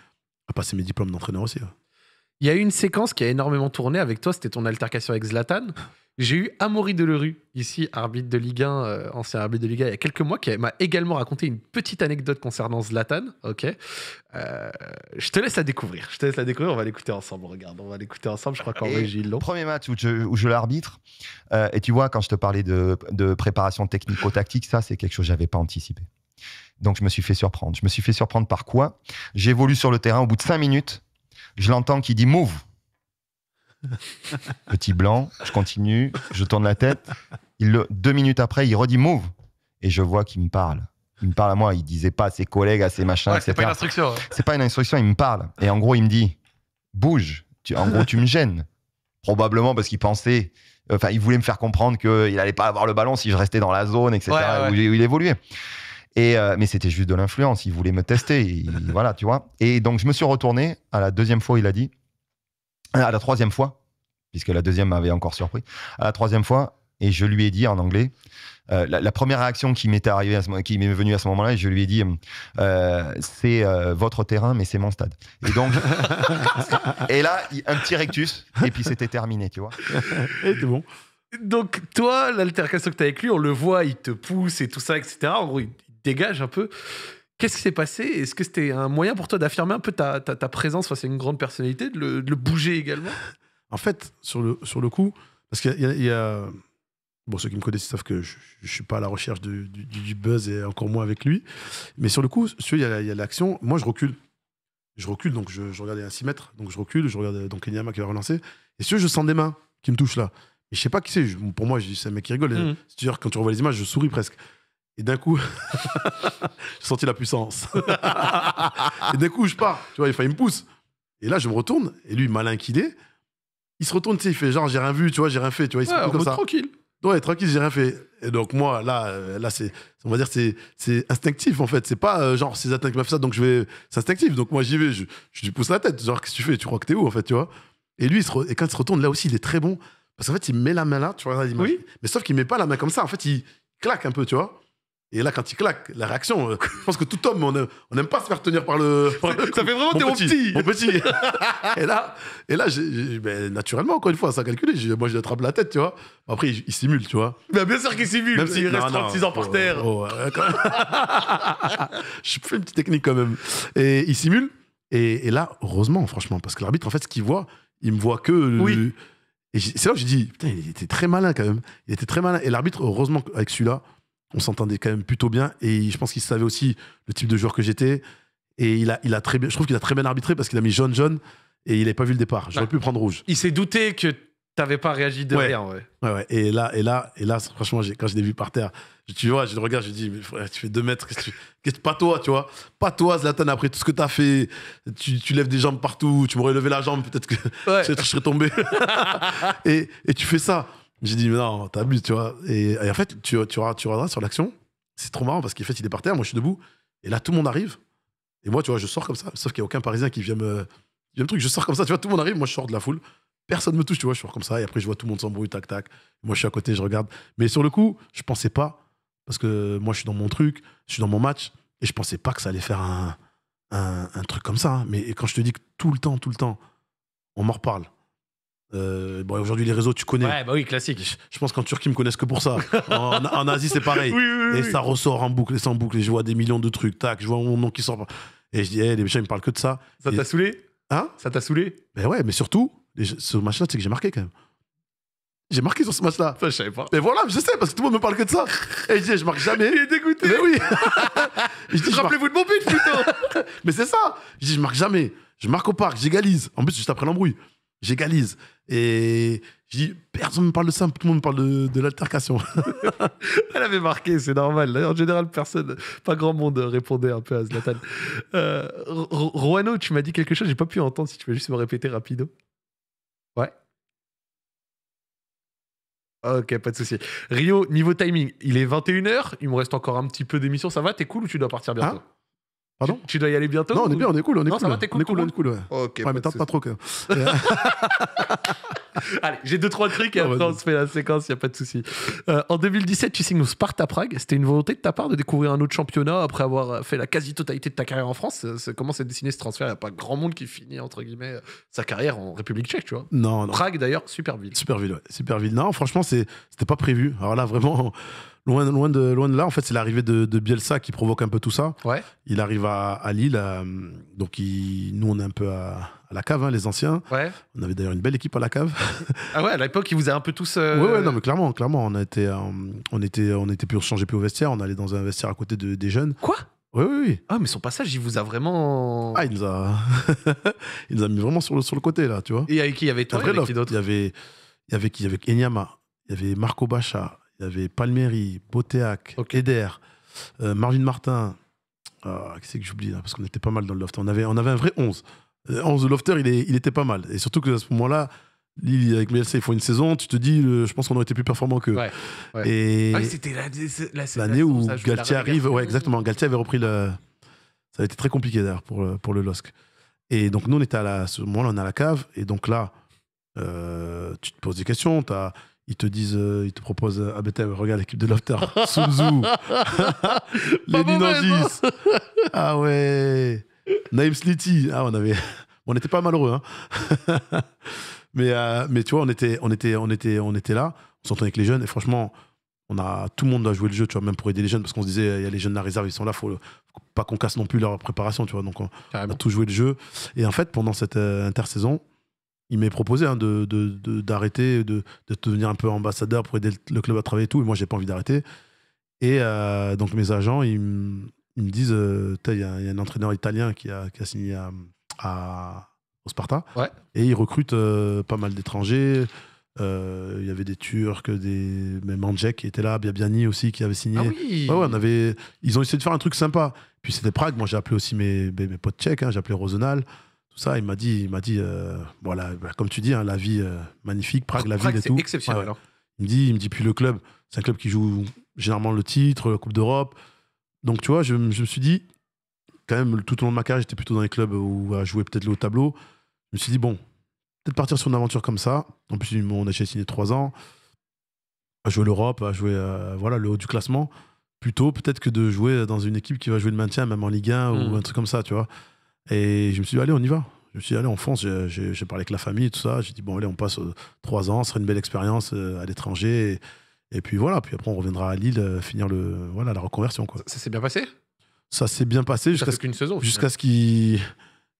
à passer mes diplômes d'entraîneur aussi. Il y a eu une séquence qui a énormément tourné avec toi, c'était ton altercation avec Zlatan. J'ai eu Amaury Delerue, ici, arbitre de Ligue 1, euh, ancien arbitre de Ligue 1, il y a quelques mois, qui m'a également raconté une petite anecdote concernant Zlatan. Ok, euh, je te laisse la découvrir. Je te laisse la découvrir. On va l'écouter ensemble. Regarde, on va l'écouter ensemble. Je crois qu'en régie, ils Premier match où je, l'arbitre. Euh, et tu vois, quand je te parlais de, de préparation technico-tactique, ça, c'est quelque chose que j'avais pas anticipé. Donc, je me suis fait surprendre. Je me suis fait surprendre par quoi J'évolue sur le terrain. Au bout de cinq minutes, je l'entends qui dit move. Petit blanc, je continue, je tourne la tête. Il le, deux minutes après, il redit move. Et je vois qu'il me parle. Il me parle à moi. Il disait pas à ses collègues, à ses machins. etc. c'est pas une instruction. Hein. C'est pas une instruction. Il me parle. Et en gros, il me dit bouge. Tu, en gros, tu me gênes. Probablement parce qu'il pensait. Enfin, il voulait me faire comprendre qu'il n'allait pas avoir le ballon si je restais dans la zone, etc. Où, il évoluait. Et euh, mais c'était juste de l'influence. Il voulait me tester. voilà, tu vois. Et donc, je me suis retourné. À la deuxième fois, il a dit à ah, la troisième fois, puisque la deuxième m'avait encore surpris, à la troisième fois, et je lui ai dit en anglais, euh, la, première réaction qui m'était arrivée, qui m'est venue à ce moment-là, je lui ai dit, euh, c'est euh, votre terrain, mais c'est mon stade. Et donc, et là, un petit rectus, et puis c'était terminé, tu vois. Et bon. Donc, toi, l'altercation que tu as avec lui, on le voit, il te pousse et tout ça, etc. En gros, il dégage un peu. Qu'est-ce qui s'est passé Est-ce que c'était un moyen pour toi d'affirmer un peu ta, présence face à une grande personnalité, de le, bouger également En fait, sur le, sur le coup, parce qu'il y, a, Bon, ceux qui me connaissent savent que je ne suis pas à la recherche du, buzz et encore moins avec lui. Mais sur le coup, il y a, l'action. Moi, je recule. Je recule, donc je, je regardais à 6 mètres. Donc je recule, je regarde donc Enyama qui va relancer. Et sur je sens des mains qui me touchent là. Et je sais pas qui c'est. Pour moi, c'est un mec qui rigole. Mmh. C'est-à-dire, quand tu revois les images, je souris presque. Et d'un coup, j'ai senti la puissance. et d'un coup, je pars. Tu vois, il, me pousse. Et là, je me retourne. Et lui, malin qu'il est, il se retourne, tu sais, il fait genre, j'ai rien vu, tu vois, j'ai rien fait. Tu vois, il se retourne comme ça. Tranquille. Ouais, tranquille, j'ai rien fait. Et donc, moi, là, euh, là c'est, on va dire, c'est instinctif, en fait. C'est pas euh, genre, ces attaques m'a fait ça, donc je vais. C'est instinctif. Donc, moi, j'y vais, je, lui pousse la tête. Genre, qu'est-ce que tu fais Tu crois que t'es où, en fait, tu vois Et lui, et quand il se retourne, là aussi, il est très bon. Parce qu'en fait, il met la main là, tu vois, Mais sauf qu'il met pas la main comme ça. En fait, il claque un peu, tu vois. Et là, quand il claque, la réaction, euh, je pense que tout homme, on n'aime pas se faire tenir par le. ça fait vraiment mon t'es petit. Mon petit. et là, et là ben, naturellement, encore une fois, ça a calculé. Moi, je lui attrape la tête, tu vois. Après, il, simule, tu vois. Ben, bien sûr qu'il simule. Même s'il reste 36 ans par oh, terre. Oh, je fais une petite technique quand même. Et il simule. Et, et là, heureusement, franchement, parce que l'arbitre, en fait, ce qu'il voit, il me voit que. oui. Et c'est là que j'ai dit, putain, il était très malin quand même. Il était très malin. Et l'arbitre, heureusement, avec celui-là on s'entendait quand même plutôt bien. Et je pense qu'il savait aussi le type de joueur que j'étais. Et il a, il a très je trouve qu'il a très bien arbitré parce qu'il a mis jaune, jaune et il n'avait pas vu le départ. J'aurais bah, pu prendre rouge. Il s'est douté que tu n'avais pas réagi de rien. Ouais. Et là, et là, et là franchement, quand je l'ai vu par terre, tu vois, je le regarde, je dis, tu fais deux mètres, qu'est-ce que pas toi, tu vois. Pas toi, Zlatan, après tout ce que tu as fait, tu, lèves des jambes partout, tu m'aurais levé la jambe, peut-être que je serais tombé. et tu fais ça. J'ai dit, mais non, t'abuses, tu vois. Et, en fait, tu, tu, tu regarderas sur l'action. C'est trop marrant parce qu'il fait, il est par terre, moi je suis debout. Et là, tout le monde arrive. Et moi, tu vois, je sors comme ça. Sauf qu'il n'y a aucun parisien qui vient me. Il y truc, je sors comme ça, tu vois, tout le monde arrive, moi je sors de la foule. Personne me touche, tu vois, je sors comme ça. Et après, je vois tout le monde s'embrouille, tac, tac. Moi, je suis à côté, je regarde. Mais sur le coup, je pensais pas. Parce que moi, je suis dans mon truc, je suis dans mon match. Et je pensais pas que ça allait faire un, truc comme ça. Hein. Mais quand je te dis que tout le temps, tout le temps, on m'en reparle. Euh, bon, aujourd'hui, les réseaux, tu connais. Ouais, bah oui, classique. Je, pense qu'en Turquie, ils me connaissent que pour ça. en, Asie, c'est pareil. et ça ressort en boucle et sans boucle. Et je vois des millions de trucs. Tac, je vois mon nom qui sort. Et je dis, eh, les méchants, ils me parlent que de ça. Ça t'a saoulé Hein Ça t'a saoulé Ben ouais, mais surtout, ce match-là, c'est que j'ai marqué quand même. J'ai marqué sur ce match-là. Enfin, je savais pas. Mais voilà, je sais, parce que tout le monde me parle que de ça. Et je dis, je marque jamais. Il dégoûté. Mais oui. Rappelez-vous de mon but, plutôt. mais c'est ça. Je dis, je marque jamais. Je marque au parc, j'égalise. En plus, juste après l'embrouille j'égalise. Et je dis, personne ne me parle de ça, tout le monde me parle de, l'altercation. Elle avait marqué, c'est normal. En général, personne, pas grand monde répondait un peu à Zlatan. Euh, tu m'as dit quelque chose, j'ai pas pu entendre, si tu veux juste me répéter rapido. Ouais. Ok, pas de souci. Rio, niveau timing, il est 21h, il me reste encore un petit peu d'émission, ça va, t'es cool ou tu dois partir bientôt hein Pardon tu, dois y aller bientôt Non, on est bien, on est cool, on est non, cool. Ça va, cool, on est cool, on est cool, ouais. Ok. Ouais, mais t'as pas trop. cœur. Allez, j'ai deux, trois trucs et après on se fait la séquence, il n'y a pas de souci. Euh, en 2017, tu signes au Sparta Prague. C'était une volonté de ta part de découvrir un autre championnat après avoir fait la quasi-totalité de ta carrière en France. Comment s'est dessiné ce transfert Il n'y a pas grand monde qui finit, entre guillemets, sa carrière en République tchèque, tu vois. Non, non. Prague, d'ailleurs, super ville. Super ville, ouais. Super ville. Non, franchement, c'était pas prévu. Alors là, vraiment. Loin, de, loin de là, en fait, c'est l'arrivée de, Bielsa qui provoque un peu tout ça. Ouais. Il arrive à, à Lille, donc nous on est un peu à, la cave, hein, les anciens. Ouais. On avait d'ailleurs une belle équipe à la cave. ah ouais, à l'époque, ils vous a un peu tous. Euh, ouais, ouais, non, mais clairement, clairement, on a été, euh, on était, on était plus, changés plus au vestiaire, on allait dans un vestiaire à côté de, des jeunes. Quoi oui, oui, Ah, mais son passage, il vous a vraiment. Ah, il nous a, il nous a mis vraiment sur le, sur le côté, là, tu vois. Et qui il y avait qui Il y avait, il y avait qui Il y avait Enyama, il y avait Marco Bacha, il y avait Palmieri, Botéac, Eder, euh, Marvin Martin. Ah, Qu'est-ce que j'oublie là Parce qu'on était pas mal dans le loft. On avait, on avait un vrai 11. 11 euh, de lofter, il, est, il était pas mal. Et surtout que à ce moment-là, Lille avec Mielsa, ils font une saison, tu te dis, je pense qu'on aurait été plus performant que. Et c'était l'année où Galtier arrive, ouais, exactement. Galtier avait repris le. Ça a été très compliqué d'ailleurs pour, le, pour le LOSC. Et donc, nous, on était à, ce moment-là, on est à la cave. Et donc là, euh, tu te poses des questions. As, ils te disent, euh, ils te proposent euh, ah, regarde l'équipe de Lofter, Suzu, les Lenny ah ouais, Naïm Sliti, ah on avait, on n'était pas malheureux, hein. mais euh, mais tu vois on était on était on était on était là, on s'entendait avec les jeunes et franchement on a tout le monde a joué le jeu, tu vois même pour aider les jeunes parce qu'on se disait il y a les jeunes de la réserve ils sont là, faut, faut pas qu'on casse non plus leur préparation, tu vois donc on a tout joué le jeu et en fait pendant cette intersaison il m'est proposé hein, de, d'arrêter, de, de, devenir un peu ambassadeur pour aider le club à travailler et tout. Et moi, j'ai pas envie d'arrêter. Et euh, donc, mes agents, ils, me disent euh, il y, a un entraîneur italien qui a, qui a signé à, à, au Sparta. Et il recrute euh, pas mal d'étrangers. Il y avait des Turcs, des même qui était là, Biabiani aussi qui avait signé. Ah oui. on avait, ils ont essayé de faire un truc sympa. Puis c'était Prague. Moi, j'ai appelé aussi mes, mes, potes tchèques. Hein. j'ai appelé Rosenal ça. Il m'a dit, il m'a dit, euh, voilà, bah, comme tu dis, hein, la vie euh, magnifique, Prague, la Prague, ville et tout. exceptionnel. Il me dit, il me dit, puis le club, c'est un club qui joue généralement le titre, la Coupe d'Europe. Donc, tu vois, je, me suis dit, quand même, tout au long de ma carrière, j'étais plutôt dans les clubs où à jouer peut-être le haut tableau. Je me suis dit, bon, peut-être partir sur une aventure comme ça. En plus, on a signé trois ans, à jouer l'Europe, à jouer euh, voilà, le haut du classement. Plutôt peut-être que de jouer dans une équipe qui va jouer le maintien, même en Ligue 1 ou hmm. un truc comme ça, tu vois. Et je me suis dit, allez, on y va. Je me suis dit, allez, en France, j'ai parlé avec la famille, tout ça. J'ai dit, bon, allez, on passe euh, trois ans, ce serait une belle expérience euh, à l'étranger. Et, puis voilà, puis après, on reviendra à Lille, euh, finir le, voilà, la reconversion. Ça, s'est bien passé Ça s'est bien passé jusqu'à ce, qu'une saison, jusqu'à ce qu'il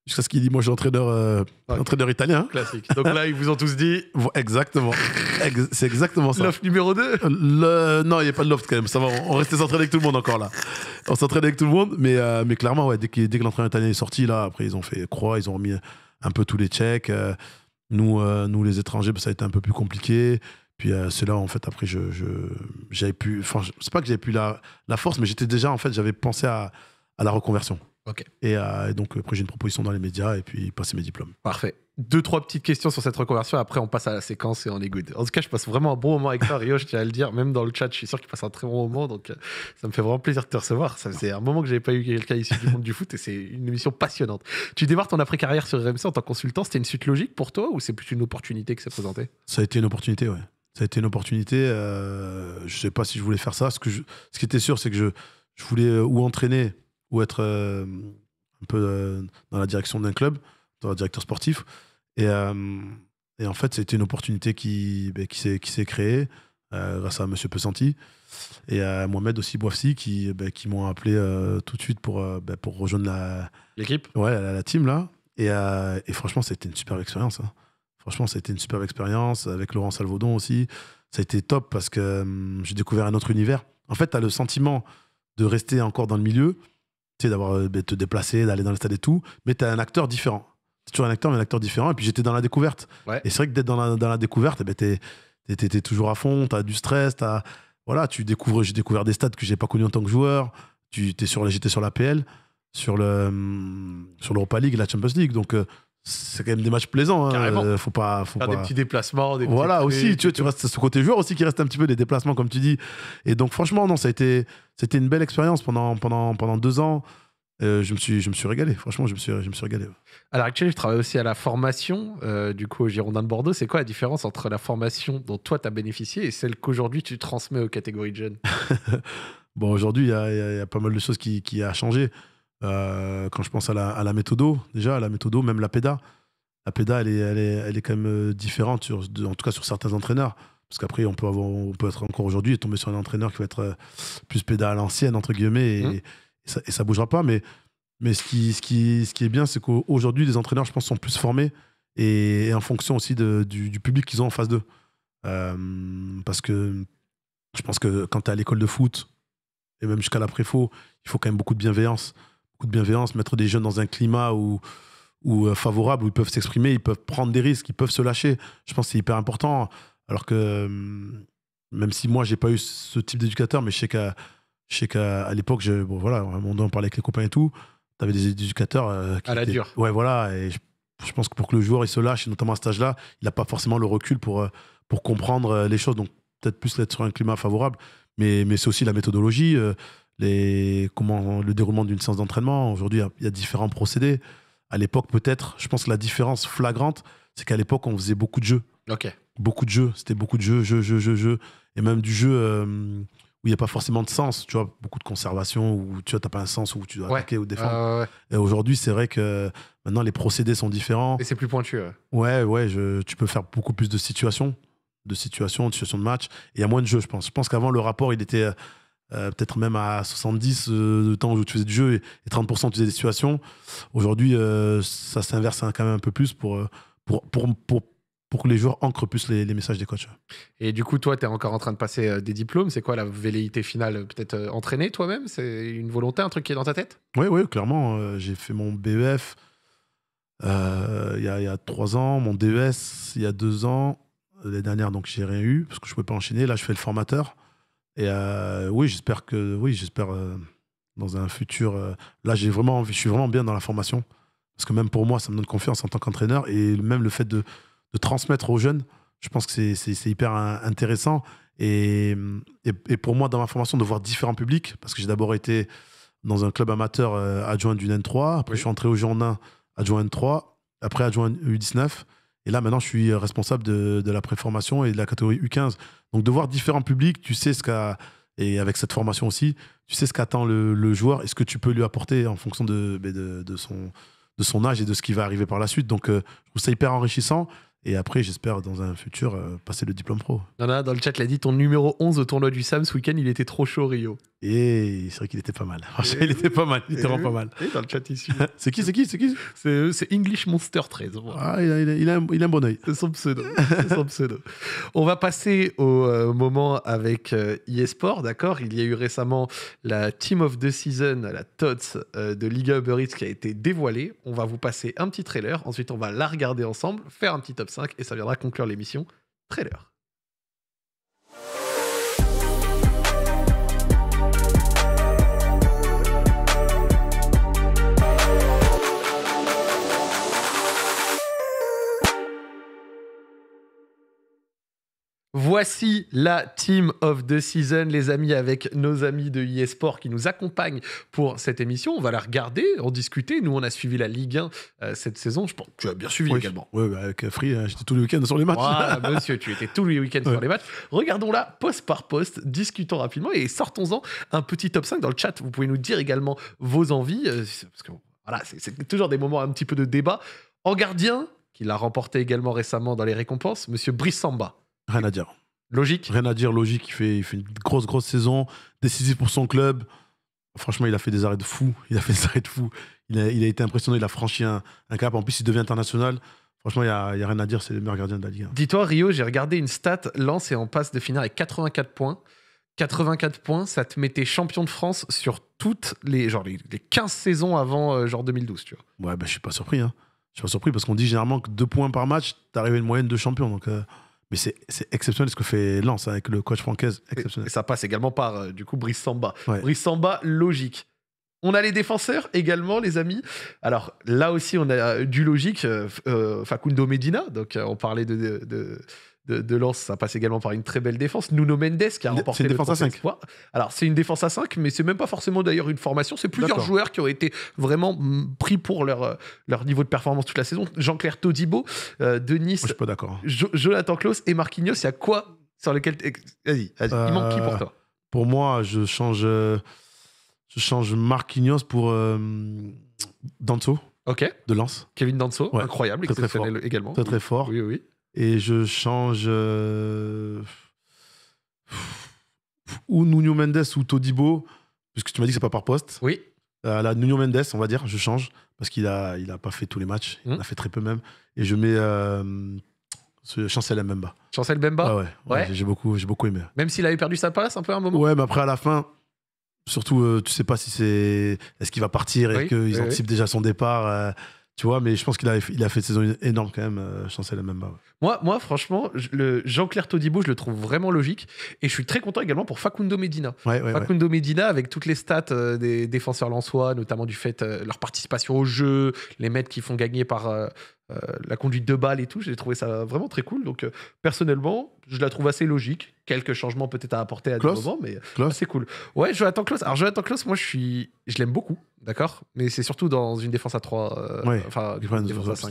Jusqu'à ce qu'il dit, moi, j'ai l'entraîneur euh, entraîneur, italien. Classique. Donc là, ils vous ont tous dit. Exactement. C'est exactement ça. Loft numéro 2 Non, il n'y a pas de loft quand même. Ça va, on restait s'entraîner avec tout le monde encore là. On s'entraînait avec tout le monde, mais, euh, mais clairement, ouais, dès que, l'entraîneur italien est sorti, là, après, ils ont fait croix, ils ont remis un peu tous les tchèques. Euh, nous, nous, les étrangers, bah, ça a été un peu plus compliqué. Puis c'est là, en fait, après, je, j'avais pu. Enfin, c'est pas que j'avais plus la, force, mais j'étais déjà, en fait, j'avais pensé à la reconversion. Euh, et donc, après, j'ai une proposition dans les médias et puis passer mes diplômes. Parfait. Deux, trois petites questions sur cette reconversion. Après, on passe à la séquence et on est good. En tout cas, je passe vraiment un bon moment avec toi, Rio. je tiens à le dire. Même dans le chat, je suis sûr qu'il passe un très bon moment. Donc, euh, ça me fait vraiment plaisir de te recevoir. Ça un moment que j'avais pas eu quelqu'un ici du monde du foot et c'est une émission passionnante. Tu démarres ton après-carrière sur RMC en tant que consultant. C'était une suite logique pour toi ou c'est plus une opportunité que s'est présentée Ça a été une opportunité, ouais. Ça a été une opportunité. Euh, je sais pas si je voulais faire ça. Ce, que ce qui était sûr, c'est que je, je voulais euh, ou entraîner ou être euh, un peu euh, dans la direction d'un club, dans le directeur sportif. Et, euh, et en fait, c'était une opportunité qui, ben, qui s'est créée grâce à M. Pesanti et à Mohamed aussi Boissy qui, ben, qui m'ont appelé tout de suite pour, ben, pour rejoindre l'équipe. Ouais, la, team là. Et, et franchement, c'était une super expérience. Hein. ça Franchement, c'était une superbe expérience avec Laurent Salvaudon aussi. Ça a été top parce que j'ai découvert un autre univers. En fait, tu as le sentiment de rester encore dans le milieu, sais, d'avoir euh, te déplacer, d'aller dans le stade et tout, mais tu as un acteur différent. t'es toujours un acteur, mais un acteur différent. Et puis j'étais dans la découverte. Et c'est vrai que d'être dans la, découverte, eh ben, t'es tu toujours à fond, tu as du stress, as, voilà, tu découvres, j'ai découvert des stades que j'ai pas connus en tant que joueur, j'étais sur, sur la PL, hum, sur l'Europa le, sur League, la Champions League. Donc, euh, c'est quand même des matchs plaisants. Hein. Euh, faut pas, des petits déplacements. voilà aussi, tu vois, tu restes ce côté joueur aussi qui reste un petit peu des déplacements comme tu dis. Et donc franchement, non, ça a été, c'était une belle expérience pendant pendant pendant deux ans. Euh, je me suis je me suis régalé. Franchement, je me suis je me suis régalé. Alors actuellement, l'heure je travaille aussi à la formation euh, du coup au Girondin de Bordeaux. C'est quoi la différence entre la formation dont toi tu as bénéficié et celle qu'aujourd'hui tu transmets aux catégories de jeunes Bon, aujourd'hui, il y, a pas mal de choses qui, qui a changé. Euh, quand je pense à la, à déjà, à la méthodo, même la PEDA. La PEDA, elle est, quand même euh, différente, sur, en tout cas sur certains entraîneurs. Parce qu'après, on peut, on peut être encore aujourd'hui et tomber sur un entraîneur qui va être euh, plus pédale à l'ancienne, entre guillemets, mmh. et, ça, bougera pas. Mais, mais ce, qui, ce, qui, est bien, c'est qu'aujourd'hui, les entraîneurs, je pense, sont plus formés et, en fonction aussi du, public qu'ils ont en face d'eux. parce que je pense que quand tu es à l'école de foot, et même jusqu'à la préfo, il faut quand même beaucoup de bienveillance de bienveillance, mettre des jeunes dans un climat où, ou euh, favorable où ils peuvent s'exprimer, ils peuvent prendre des risques, ils peuvent se lâcher. Je pense que c'est hyper important. Alors que hum, même si moi j'ai pas eu ce type d'éducateur, mais je sais qu'à l'époque, bon voilà, on parlait avec les copains et tout, tu avais des éducateurs euh, qui à la dure. Ouais, voilà. Et je, pense que pour que le joueur il se lâche, notamment à cet âge-là, il n'a pas forcément le recul pour euh, pour comprendre les choses. Donc peut-être plus être sur un climat favorable, mais mais c'est aussi la méthodologie les, comment, le déroulement d'une séance d'entraînement. Aujourd'hui, il y, a différents procédés. À l'époque, peut-être, je pense que la différence flagrante, c'est qu'à l'époque, on faisait beaucoup de jeux. Beaucoup de jeux. C'était beaucoup de jeux, jeux, jeux, jeux, jeux. Et même du jeu euh, où il n'y a pas forcément de sens. Tu vois, beaucoup de conservation où tu n'as pas un sens où tu dois attaquer ou défendre. Et aujourd'hui, c'est vrai que maintenant, les procédés sont différents. Et c'est plus pointu. Ouais, ouais, tu peux faire beaucoup plus de situations de situations, de situation de match. Et il y a moins de jeux, je pense. Je pense qu'avant, le rapport, il était euh, euh, peut-être même à 70 de euh, temps où tu faisais du jeu et, 30% tu faisais des situations. Aujourd'hui, euh, ça s'inverse hein, quand même un peu plus pour, pour, pour, pour que les joueurs ancrent plus les, messages des coachs. Et du coup, toi, tu es encore en train de passer des diplômes. C'est quoi la velléité finale Peut-être entraîner toi-même C'est une volonté, un truc qui est dans ta tête Oui, oui, clairement. j'ai fait mon BEF il y, a trois ans, mon DES il y a deux ans. Les dernières, donc, j'ai rien eu parce que je ne pouvais pas enchaîner. Là, je fais le formateur. Et euh, oui, j'espère que, oui, j'espère euh, dans un futur. Euh, là, j'ai vraiment je suis vraiment bien dans la formation. Parce que même pour moi, ça me donne confiance en tant qu'entraîneur. Et même le fait de, transmettre aux jeunes, je pense que c'est hyper intéressant. Et, pour moi, dans ma formation, de voir différents publics, parce que j'ai d'abord été dans un club amateur adjoint d'une N3, après je suis entré au 1 adjoint N3, après adjoint U19. Et là, maintenant, je suis euh, responsable de, de la préformation et de la catégorie U15. Donc, de voir différents publics, tu sais ce qu'a. Et avec cette formation aussi, tu sais ce qu'attend le, joueur et ce que tu peux lui apporter en fonction ben, de, de, son, de son âge et de ce qui va arriver par la suite. Donc, euh, je trouve ça hyper enrichissant. Et après, j'espère, dans un futur, euh, passer le diplôme pro. dans le chat, l'a dit, ton numéro 11 au tournoi du SAM ce week-end, il était trop chaud, Rio. Et c'est vrai qu'il était pas mal. il était pas mal, il était vraiment pas mal. dans le chat ici. c'est qui, c'est qui, c'est qui C'est euh, English Monster 13. Ah, il a, il, a, il, a un, bon oeil. C'est son pseudo. On va passer au euh, moment avec eSport, d'accord Il y a eu récemment la Team of the Season, la TOTS de Liga Uber Eats qui a été dévoilée. On va vous passer un petit trailer, ensuite on va la regarder ensemble, faire un petit top et ça viendra conclure l'émission. Trailer. Voici la Team of the Season, les amis, avec nos amis de eSport qui nous accompagnent pour cette émission. On va la regarder, en discuter. Nous, on a suivi la Ligue 1 euh, cette saison. Je pense tu as bien suivi également. Oui, bah, avec Free, euh, j'étais tous les week-ends sur les matchs. Ah, monsieur, tu étais tous les week-ends sur les matchs. Regardons-la poste par poste, discutons rapidement et sortons-en un petit top 5 dans le chat. Vous pouvez nous dire également vos envies, euh, parce que voilà, c'est toujours des moments un petit peu de débat. En gardien, qui l'a remporté également récemment dans les récompenses, monsieur Brissamba. Rien à dire. Logique Rien à dire, logique. Il fait, il fait une grosse, grosse saison, Décisive pour son club. Franchement, il a fait des arrêts de fou. Il a fait des arrêts de fou. Il a, été impressionnant. Il a franchi un, cap. En plus, il devient international. Franchement, il n'y a, y a rien à dire. C'est le meilleur gardien de la Ligue. 1. Dis-toi, Rio, j'ai regardé une stat. Lance et en passe de finir avec 84 points. 84 points, ça te mettait champion de France sur toutes les, genre les, 15 saisons avant euh, genre 2012, tu vois. Ouais, ben je suis pas surpris. Hein. Je suis pas surpris parce qu'on dit généralement que deux points par match, tu arrives à une moyenne de champion. Donc, euh, mais c'est exceptionnel ce que fait Lance hein, avec le coach francaise. Exceptionnel. ça passe également par, euh, du coup, Brice Samba. logique. On a les défenseurs également, les amis. Alors là aussi, on a euh, du logique. Euh, Facundo Medina, donc on parlait de de, Lens, ça passe également par une très belle défense. Nuno Mendes qui a remporté une défense à 5. Alors, c'est une défense à 5, mais c'est même pas forcément d'ailleurs une formation. C'est plusieurs joueurs qui ont été vraiment mm, pris pour leur, euh, leur niveau de performance toute la saison. Jean-Claire Todibo, euh, Denis. Nice, suis pas d'accord. Hein. Jonathan Klaus et Marquinhos, il y a quoi sur lequel. Vas-y, il manque qui pour euh, toi Pour moi, je change, je change Marquinhos pour Danso. Ok. De Lens. Kevin Danso, incroyable, très, très fort. également. Très très fort. oui. oui et je change euh, ou Nuno Mendes ou Todibo, parce que tu m'as dit que c'est pas par poste. Oui. Euh, Nuno Mendes, on va dire, je change parce qu'il a, il a pas fait tous les matchs, il hmm. a fait très peu même. Et je mets euh, Chancel Mbemba. Chancel Mbemba ah ouais, J'ai beaucoup, j'ai beaucoup aimé. Même s'il avait perdu sa place un peu à un moment. Ouais, mais après à la fin, surtout, tu sais pas si c'est. Est-ce qu'il va partir et ce qu'ils anticipent déjà son départ. Tu vois, mais je pense qu'il a, fait une saison énorme quand même, euh, Chancel pas. même Moi, moi, franchement, Jean-Claire Todibo, je le trouve vraiment logique. Et je suis très content également pour Facundo Medina. Facundo Medina, avec toutes les stats euh, des défenseurs lançois, notamment du fait euh, de leur participation au jeu, les mètres qui font gagner par, euh, euh, la conduite de balle et tout, j'ai trouvé ça vraiment très cool. Donc, euh, personnellement, je la trouve assez logique. Quelques changements peut-être à apporter à des moments, mais c'est cool. Ouais, Jonathan Klaus. Alors, Jonathan Klaus, moi, je, suis... je l'aime beaucoup, d'accord Mais c'est surtout dans une défense à 3, euh, enfin,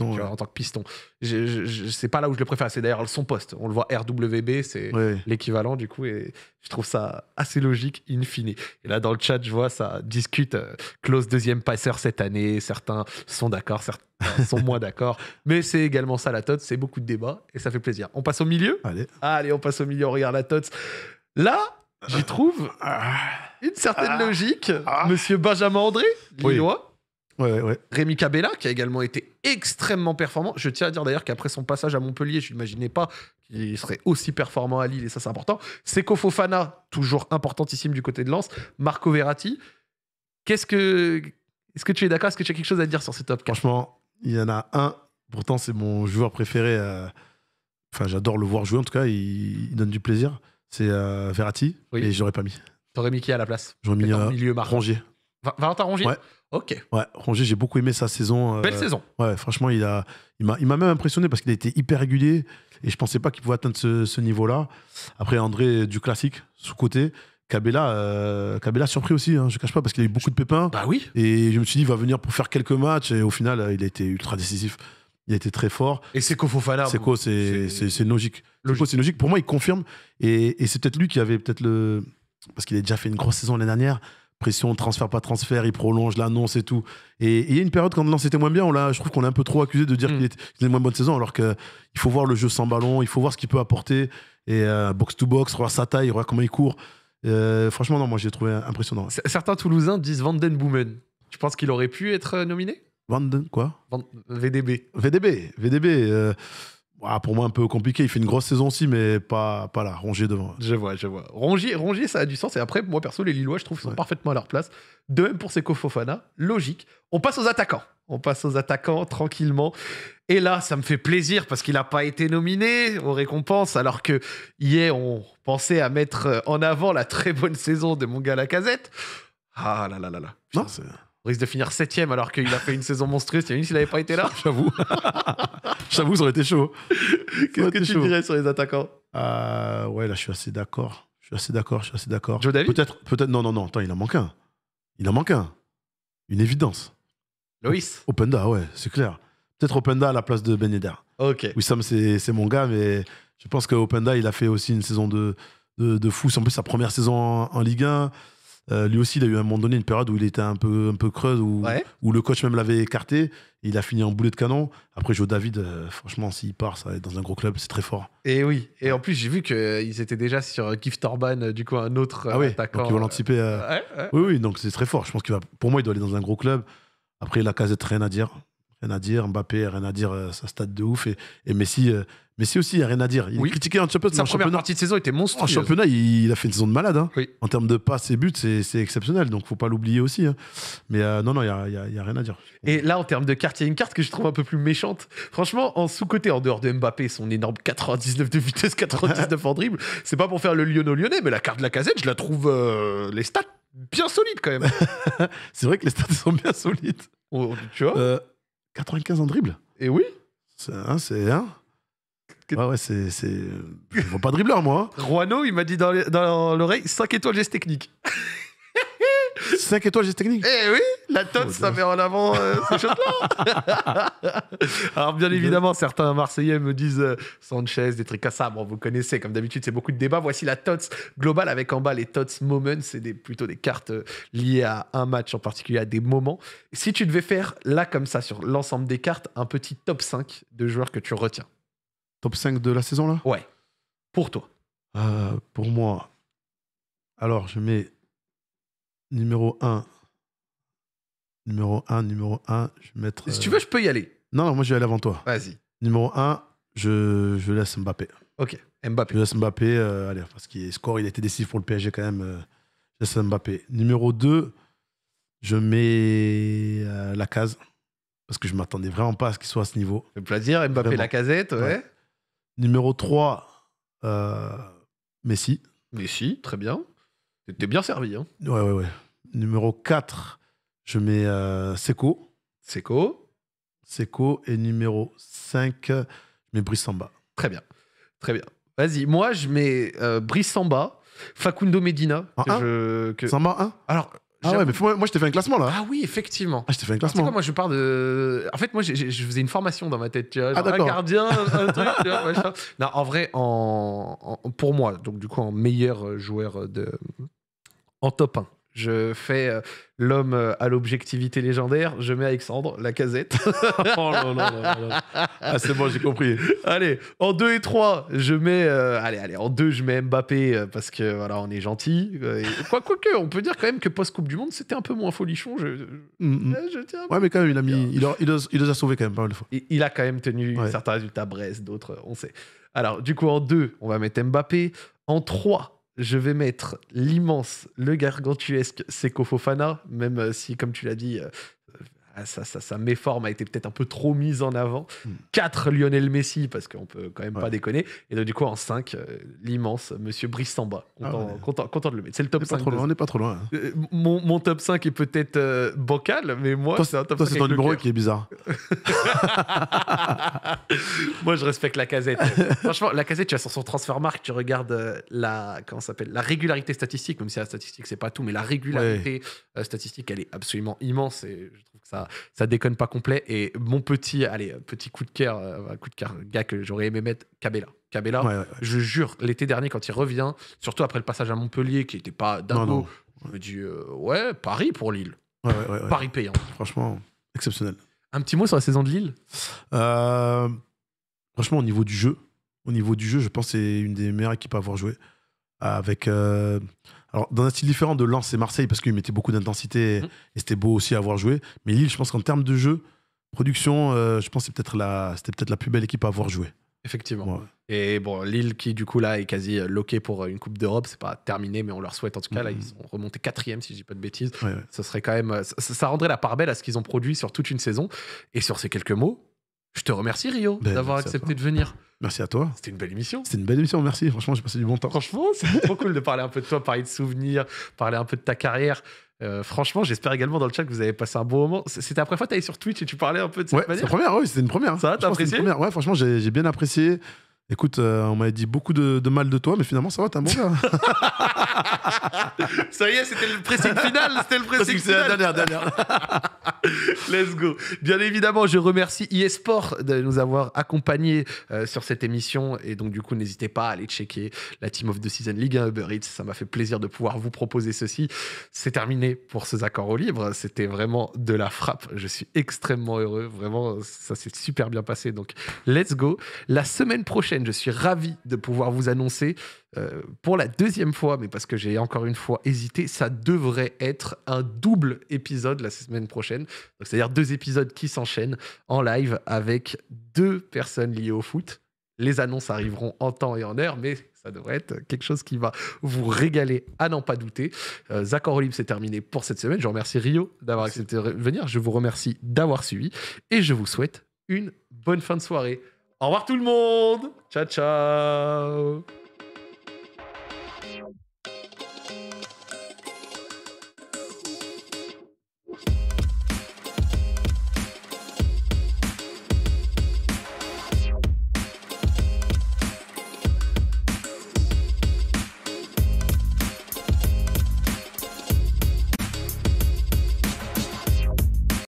en tant que piston. Je, je, c'est pas là où je le préfère. C'est d'ailleurs son poste. On le voit RWB, c'est l'équivalent, du coup, et je trouve ça assez logique, in fine. Et là, dans le chat, je vois, ça discute. Klaus, deuxième passeur cette année. Certains sont d'accord, certains sont moins d'accord. Mais c'est également ça la TOTS, c'est beaucoup de débats et ça fait plaisir. On passe au milieu Allez. Allez, on passe au milieu, on regarde la TOTS. Là, j'y trouve une certaine ah. logique. Ah. Monsieur Benjamin André, Lillois. Oui. Rémi Cabella, qui a également été extrêmement performant. Je tiens à dire d'ailleurs qu'après son passage à Montpellier, je n'imaginais pas qu'il serait aussi performant à Lille, et ça c'est important. Seko Fofana, toujours importantissime du côté de Lens. Marco Verratti. Qu'est-ce que. Est-ce que tu es d'accord Est-ce que tu as quelque chose à dire sur ces top Franchement, il y en a un, pourtant c'est mon joueur préféré. Euh, enfin, j'adore le voir jouer, en tout cas, il, donne du plaisir. C'est euh, Verratti, et j'aurais pas mis. T'aurais mis qui à la place J'aurais mis euh, milieu Rongier. Valentin Rongier Ouais. Ok. Ouais, Rongier, j'ai beaucoup aimé sa saison. Belle saison. Ouais, franchement, il m'a même impressionné parce qu'il a été hyper régulier et je pensais pas qu'il pouvait atteindre ce, ce niveau-là. Après, André, du classique, sous-côté. Cabella, euh, surpris aussi, je hein, je cache pas, parce qu'il a eu beaucoup de pépins. Bah oui. Et je me suis dit, il va venir pour faire quelques matchs, et au final, euh, il a été ultra décisif. Il a été très fort. Et Seko Fofana. Seko, c'est logique. C'est logique. Pour moi, il confirme. Et, et c'est peut-être lui qui avait peut-être le. Parce qu'il a déjà fait une grosse saison l'année dernière. Pression, transfert, pas transfert, il prolonge l'annonce et tout. Et il y a une période quand c'était était moins bien, on je trouve qu'on est un peu trop accusé de dire hmm. qu'il a une moins bonne saison, alors qu'il faut voir le jeu sans ballon, il faut voir ce qu'il peut apporter. Et euh, box to box, voir sa taille, voir comment il court. Euh, franchement, non, moi, j'ai trouvé impressionnant. Certains Toulousains disent Boomen. Tu penses qu'il aurait pu être euh, nominé Vanden, quoi VDB. VDB, VDB. Euh, pour moi, un peu compliqué. Il fait une grosse saison aussi, mais pas, pas là. rongé devant. Je vois, je vois. Rongier, ça a du sens. Et après, moi, perso, les Lillois, je trouve, sont parfaitement à leur place. De même pour ces Fofana. Logique. On passe aux attaquants. On passe aux attaquants tranquillement. Et là, ça me fait plaisir parce qu'il n'a pas été nominé aux récompenses, alors que hier, on pensait à mettre euh, en avant la très bonne saison de mon gars casette. Ah là là là là. risque de finir septième alors qu'il a fait une saison monstrueuse. une s'il n'avait pas été là J'avoue. J'avoue, ça aurait été chaud. Qu'est-ce que tu dirais sur les attaquants euh, Ouais, là, je suis assez d'accord. Je suis assez d'accord, je suis assez d'accord. Peut-être, peut-être, non, non, non, il en manque un. Il en manque un. Une évidence. Loïs Openda, ouais, c'est clair. Peut-être Openda à la place de Ben Ok. Wissam, c'est mon gars, mais je pense qu'Openda, il a fait aussi une saison de, de, fou. C'est en plus sa première saison en, Ligue 1. Euh, lui aussi, il a eu à un moment donné une période où il était un peu, un peu creuse, où, le coach même l'avait écarté. Il a fini en boulet de canon. Après, Joe David, euh, franchement, s'il part, ça va être dans un gros club, c'est très fort. Et oui. Et en plus, j'ai vu qu'ils étaient déjà sur Gift Torban, euh, du coup, un autre ah oui, Donc, ils vont l'anticiper. Oui, oui, donc c'est très fort. Je pense qu'il va, pour moi, il doit aller dans un gros club. Après, la casette, rien à dire. Rien à dire. Mbappé, rien à dire. Sa euh, stade de ouf. Et, Messi, euh, Messi aussi, il a rien à dire. Il a critiqué en championnat. Sa première de saison était monstrueux. En championnat, il, a fait une saison de malade. Hein. En termes de passes et buts, c'est exceptionnel. Donc, faut pas l'oublier aussi. Hein. Mais euh, non, non, il n'y a, rien à dire. Et là, en termes de carte, il y a une carte que je trouve un peu plus méchante. Franchement, en sous-côté, en dehors de Mbappé, son énorme 99 de vitesse, 99 en dribble, c'est pas pour faire le Lyon au lyonnais, mais la carte de la casette, je la trouve les stats bien solide, quand même. c'est vrai que les stats sont bien solides. Oh, tu vois 95 euh, en dribble. Et eh oui, C'est un, c'est un. Ouais, c'est. c'est- Je vois pas dribbler moi. Ruano, il m'a dit dans dans l'oreille 5 étoiles gestes techniques. 5 étoiles, gestes technique. Eh oui, la oh, TOTS, ça met en avant euh, ces Alors, bien évidemment, certains Marseillais me disent euh, Sanchez, des trucs à ça. Bon, vous connaissez, comme d'habitude, c'est beaucoup de débats. Voici la TOTS globale avec en bas les TOTS Moments. C'est plutôt des cartes euh, liées à un match en particulier, à des moments. Si tu devais faire, là, comme ça, sur l'ensemble des cartes, un petit top 5 de joueurs que tu retiens. Top 5 de la saison, là Ouais. Pour toi. pour moi. Alors, je mets Numéro 1. Numéro 1, numéro 1, je vais mettre. Si tu euh, veux, je peux y aller. Non, moi je vais aller avant toi. Vas-y. Numéro 1, je, je laisse Mbappé. Ok, Mbappé. Je laisse Mbappé, euh, allez, parce qu'il score, il a été décisif pour le PSG quand même. Euh, je laisse Mbappé. Numéro 2, je mets la case. Parce que je m'attendais vraiment pas à ce qu'il soit à ce niveau. Fait plaisir, Mbappé, Lacazette. la casette, ouais. ouais. Numéro 3, Messi. Messi, très bien. T'es bien servi. Hein. Ouais, ouais, ouais. Numéro 4, je mets euh, Seco. Seco. Seco. Et numéro 5, je mets Brissamba. Très bien. Très bien. Vas-y, moi, je mets euh, samba Facundo Medina. Ah, en Samba 1 Alors. Ah ouais, mais moi je t'ai fait un classement là. Ah oui, effectivement. Ah, je fait un classement. Quoi, moi je pars de. En fait, moi je faisais une formation dans ma tête, tu vois. Ah, un gardien, un truc, tu Non, en vrai, pour moi, donc du coup, en meilleur euh, joueur euh, de, en top 1. Je fais euh, l'homme euh, à l'objectivité légendaire, je mets Alexandre, la casette. oh non, non, non, ah, c'est bon, j'ai compris. allez, en 2 et 3, je mets. Euh, allez, allez, en 2, je mets Mbappé parce que voilà, on est gentil. Quoique, quoi on peut dire quand même que post-Coupe du Monde, c'était un peu moins folichon. Je, mm, mm. tiens ouais, mais quand même, il a mis. Il, a, il, a, sauvé quand même pas mal de fois. Il, a quand même tenu certains résultats, Brest, d'autres, on sait. Alors, du coup, en 2, on va mettre Mbappé. En 3, je vais mettre l'immense, le gargantuesque Seko Fofana, même euh, si, comme tu l'as dit, euh, ah, ça, ça, méforme a été peut-être un peu trop mise en avant. 4 hmm. Lionel Messi, parce qu'on peut quand même pas déconner. Et donc, du coup, en 5, euh, l'immense monsieur Samba. Ah content, content, content, de le mettre. C'est le top 5. on n'est pas trop loin. Hein. Euh, mon, mon, top 5 est peut-être euh, bocal, mais moi, c'est un top Toi, c'est ton numéro qui est bizarre. moi, je respecte la casette. Franchement, la casette, tu as sur son transfert marque, tu regardes la, comment s'appelle, la régularité statistique, même si la statistique, c'est pas tout, mais la régularité statistique, elle est absolument immense. Et je trouve ça, déconne pas complet. Et mon petit, allez, petit coup de cœur, euh, coup de cœur, gars que j'aurais aimé mettre, Cabella. Cabella, je jure, l'été dernier, quand il revient, surtout après le passage à Montpellier, qui n'était pas d'un je me dis, euh, ouais, Paris pour Lille. Paris payant. Franchement, exceptionnel. Un petit mot sur la saison de Lille euh, Franchement, au niveau du jeu, au niveau du jeu, je pense que c'est une des meilleures équipes à avoir joué. Avec alors dans un style différent de Lens et Marseille, parce qu'ils mettaient beaucoup d'intensité et, mm. c'était beau aussi à avoir joué. Mais Lille, je pense qu'en termes de jeu, production, euh, je pense que c'était peut-être la, plus belle équipe à avoir joué. Effectivement. Et bon, Lille qui du coup là est quasi euh, loqué pour euh, une Coupe d'Europe, c'est pas terminé, mais on leur souhaite en tout cas. Là, mm-hmm. ils ont remonté quatrième, si je dis pas de bêtises. Ça serait quand même, ça rendrait la part belle à ce qu'ils ont produit sur toute une saison. Et sur ces quelques mots, je te remercie, Rio, ben, d'avoir accepté de venir. Merci à toi. C'était une belle émission. C'était une belle émission, merci. Franchement, j'ai passé du bon temps. Franchement, c'est trop cool de parler un peu de toi, parler de souvenirs, parler un peu de ta carrière. Euh, franchement, j'espère également dans le chat que vous avez passé un bon moment. C'était après première fois que tu allé sur Twitch et tu parlais un peu de cette ouais, C'est première, oui, c'était une première. Ça, t'as apprécié une Ouais, franchement, j'ai bien apprécié. Écoute, euh, on m'a dit beaucoup de, mal de toi, mais finalement, ça va, t'es un bon gars. ça y est, c'était le pressing final. C'était le pressing final. C'est la dernière, dernière. Let's go. Bien évidemment, je remercie eSport de nous avoir accompagnés euh, sur cette émission. Et donc, du coup, n'hésitez pas à aller checker la Team of the Season League, 1 Uber Eats. Ça m'a fait plaisir de pouvoir vous proposer ceci. C'est terminé pour ces accords au livre. C'était vraiment de la frappe. Je suis extrêmement heureux. Vraiment, ça s'est super bien passé. Donc, let's go. La semaine prochaine, je suis ravi de pouvoir vous annoncer euh, pour la deuxième fois, mais parce que j'ai encore une fois hésité, ça devrait être un double épisode la semaine prochaine. C'est-à-dire deux épisodes qui s'enchaînent en live avec deux personnes liées au foot. Les annonces arriveront en temps et en heure, mais ça devrait être quelque chose qui va vous régaler à n'en pas douter. Euh, Zach c'est terminé pour cette semaine. Je remercie Rio d'avoir accepté de venir. Je vous remercie d'avoir suivi et je vous souhaite une bonne fin de soirée. Au revoir tout le monde. Ciao, ciao.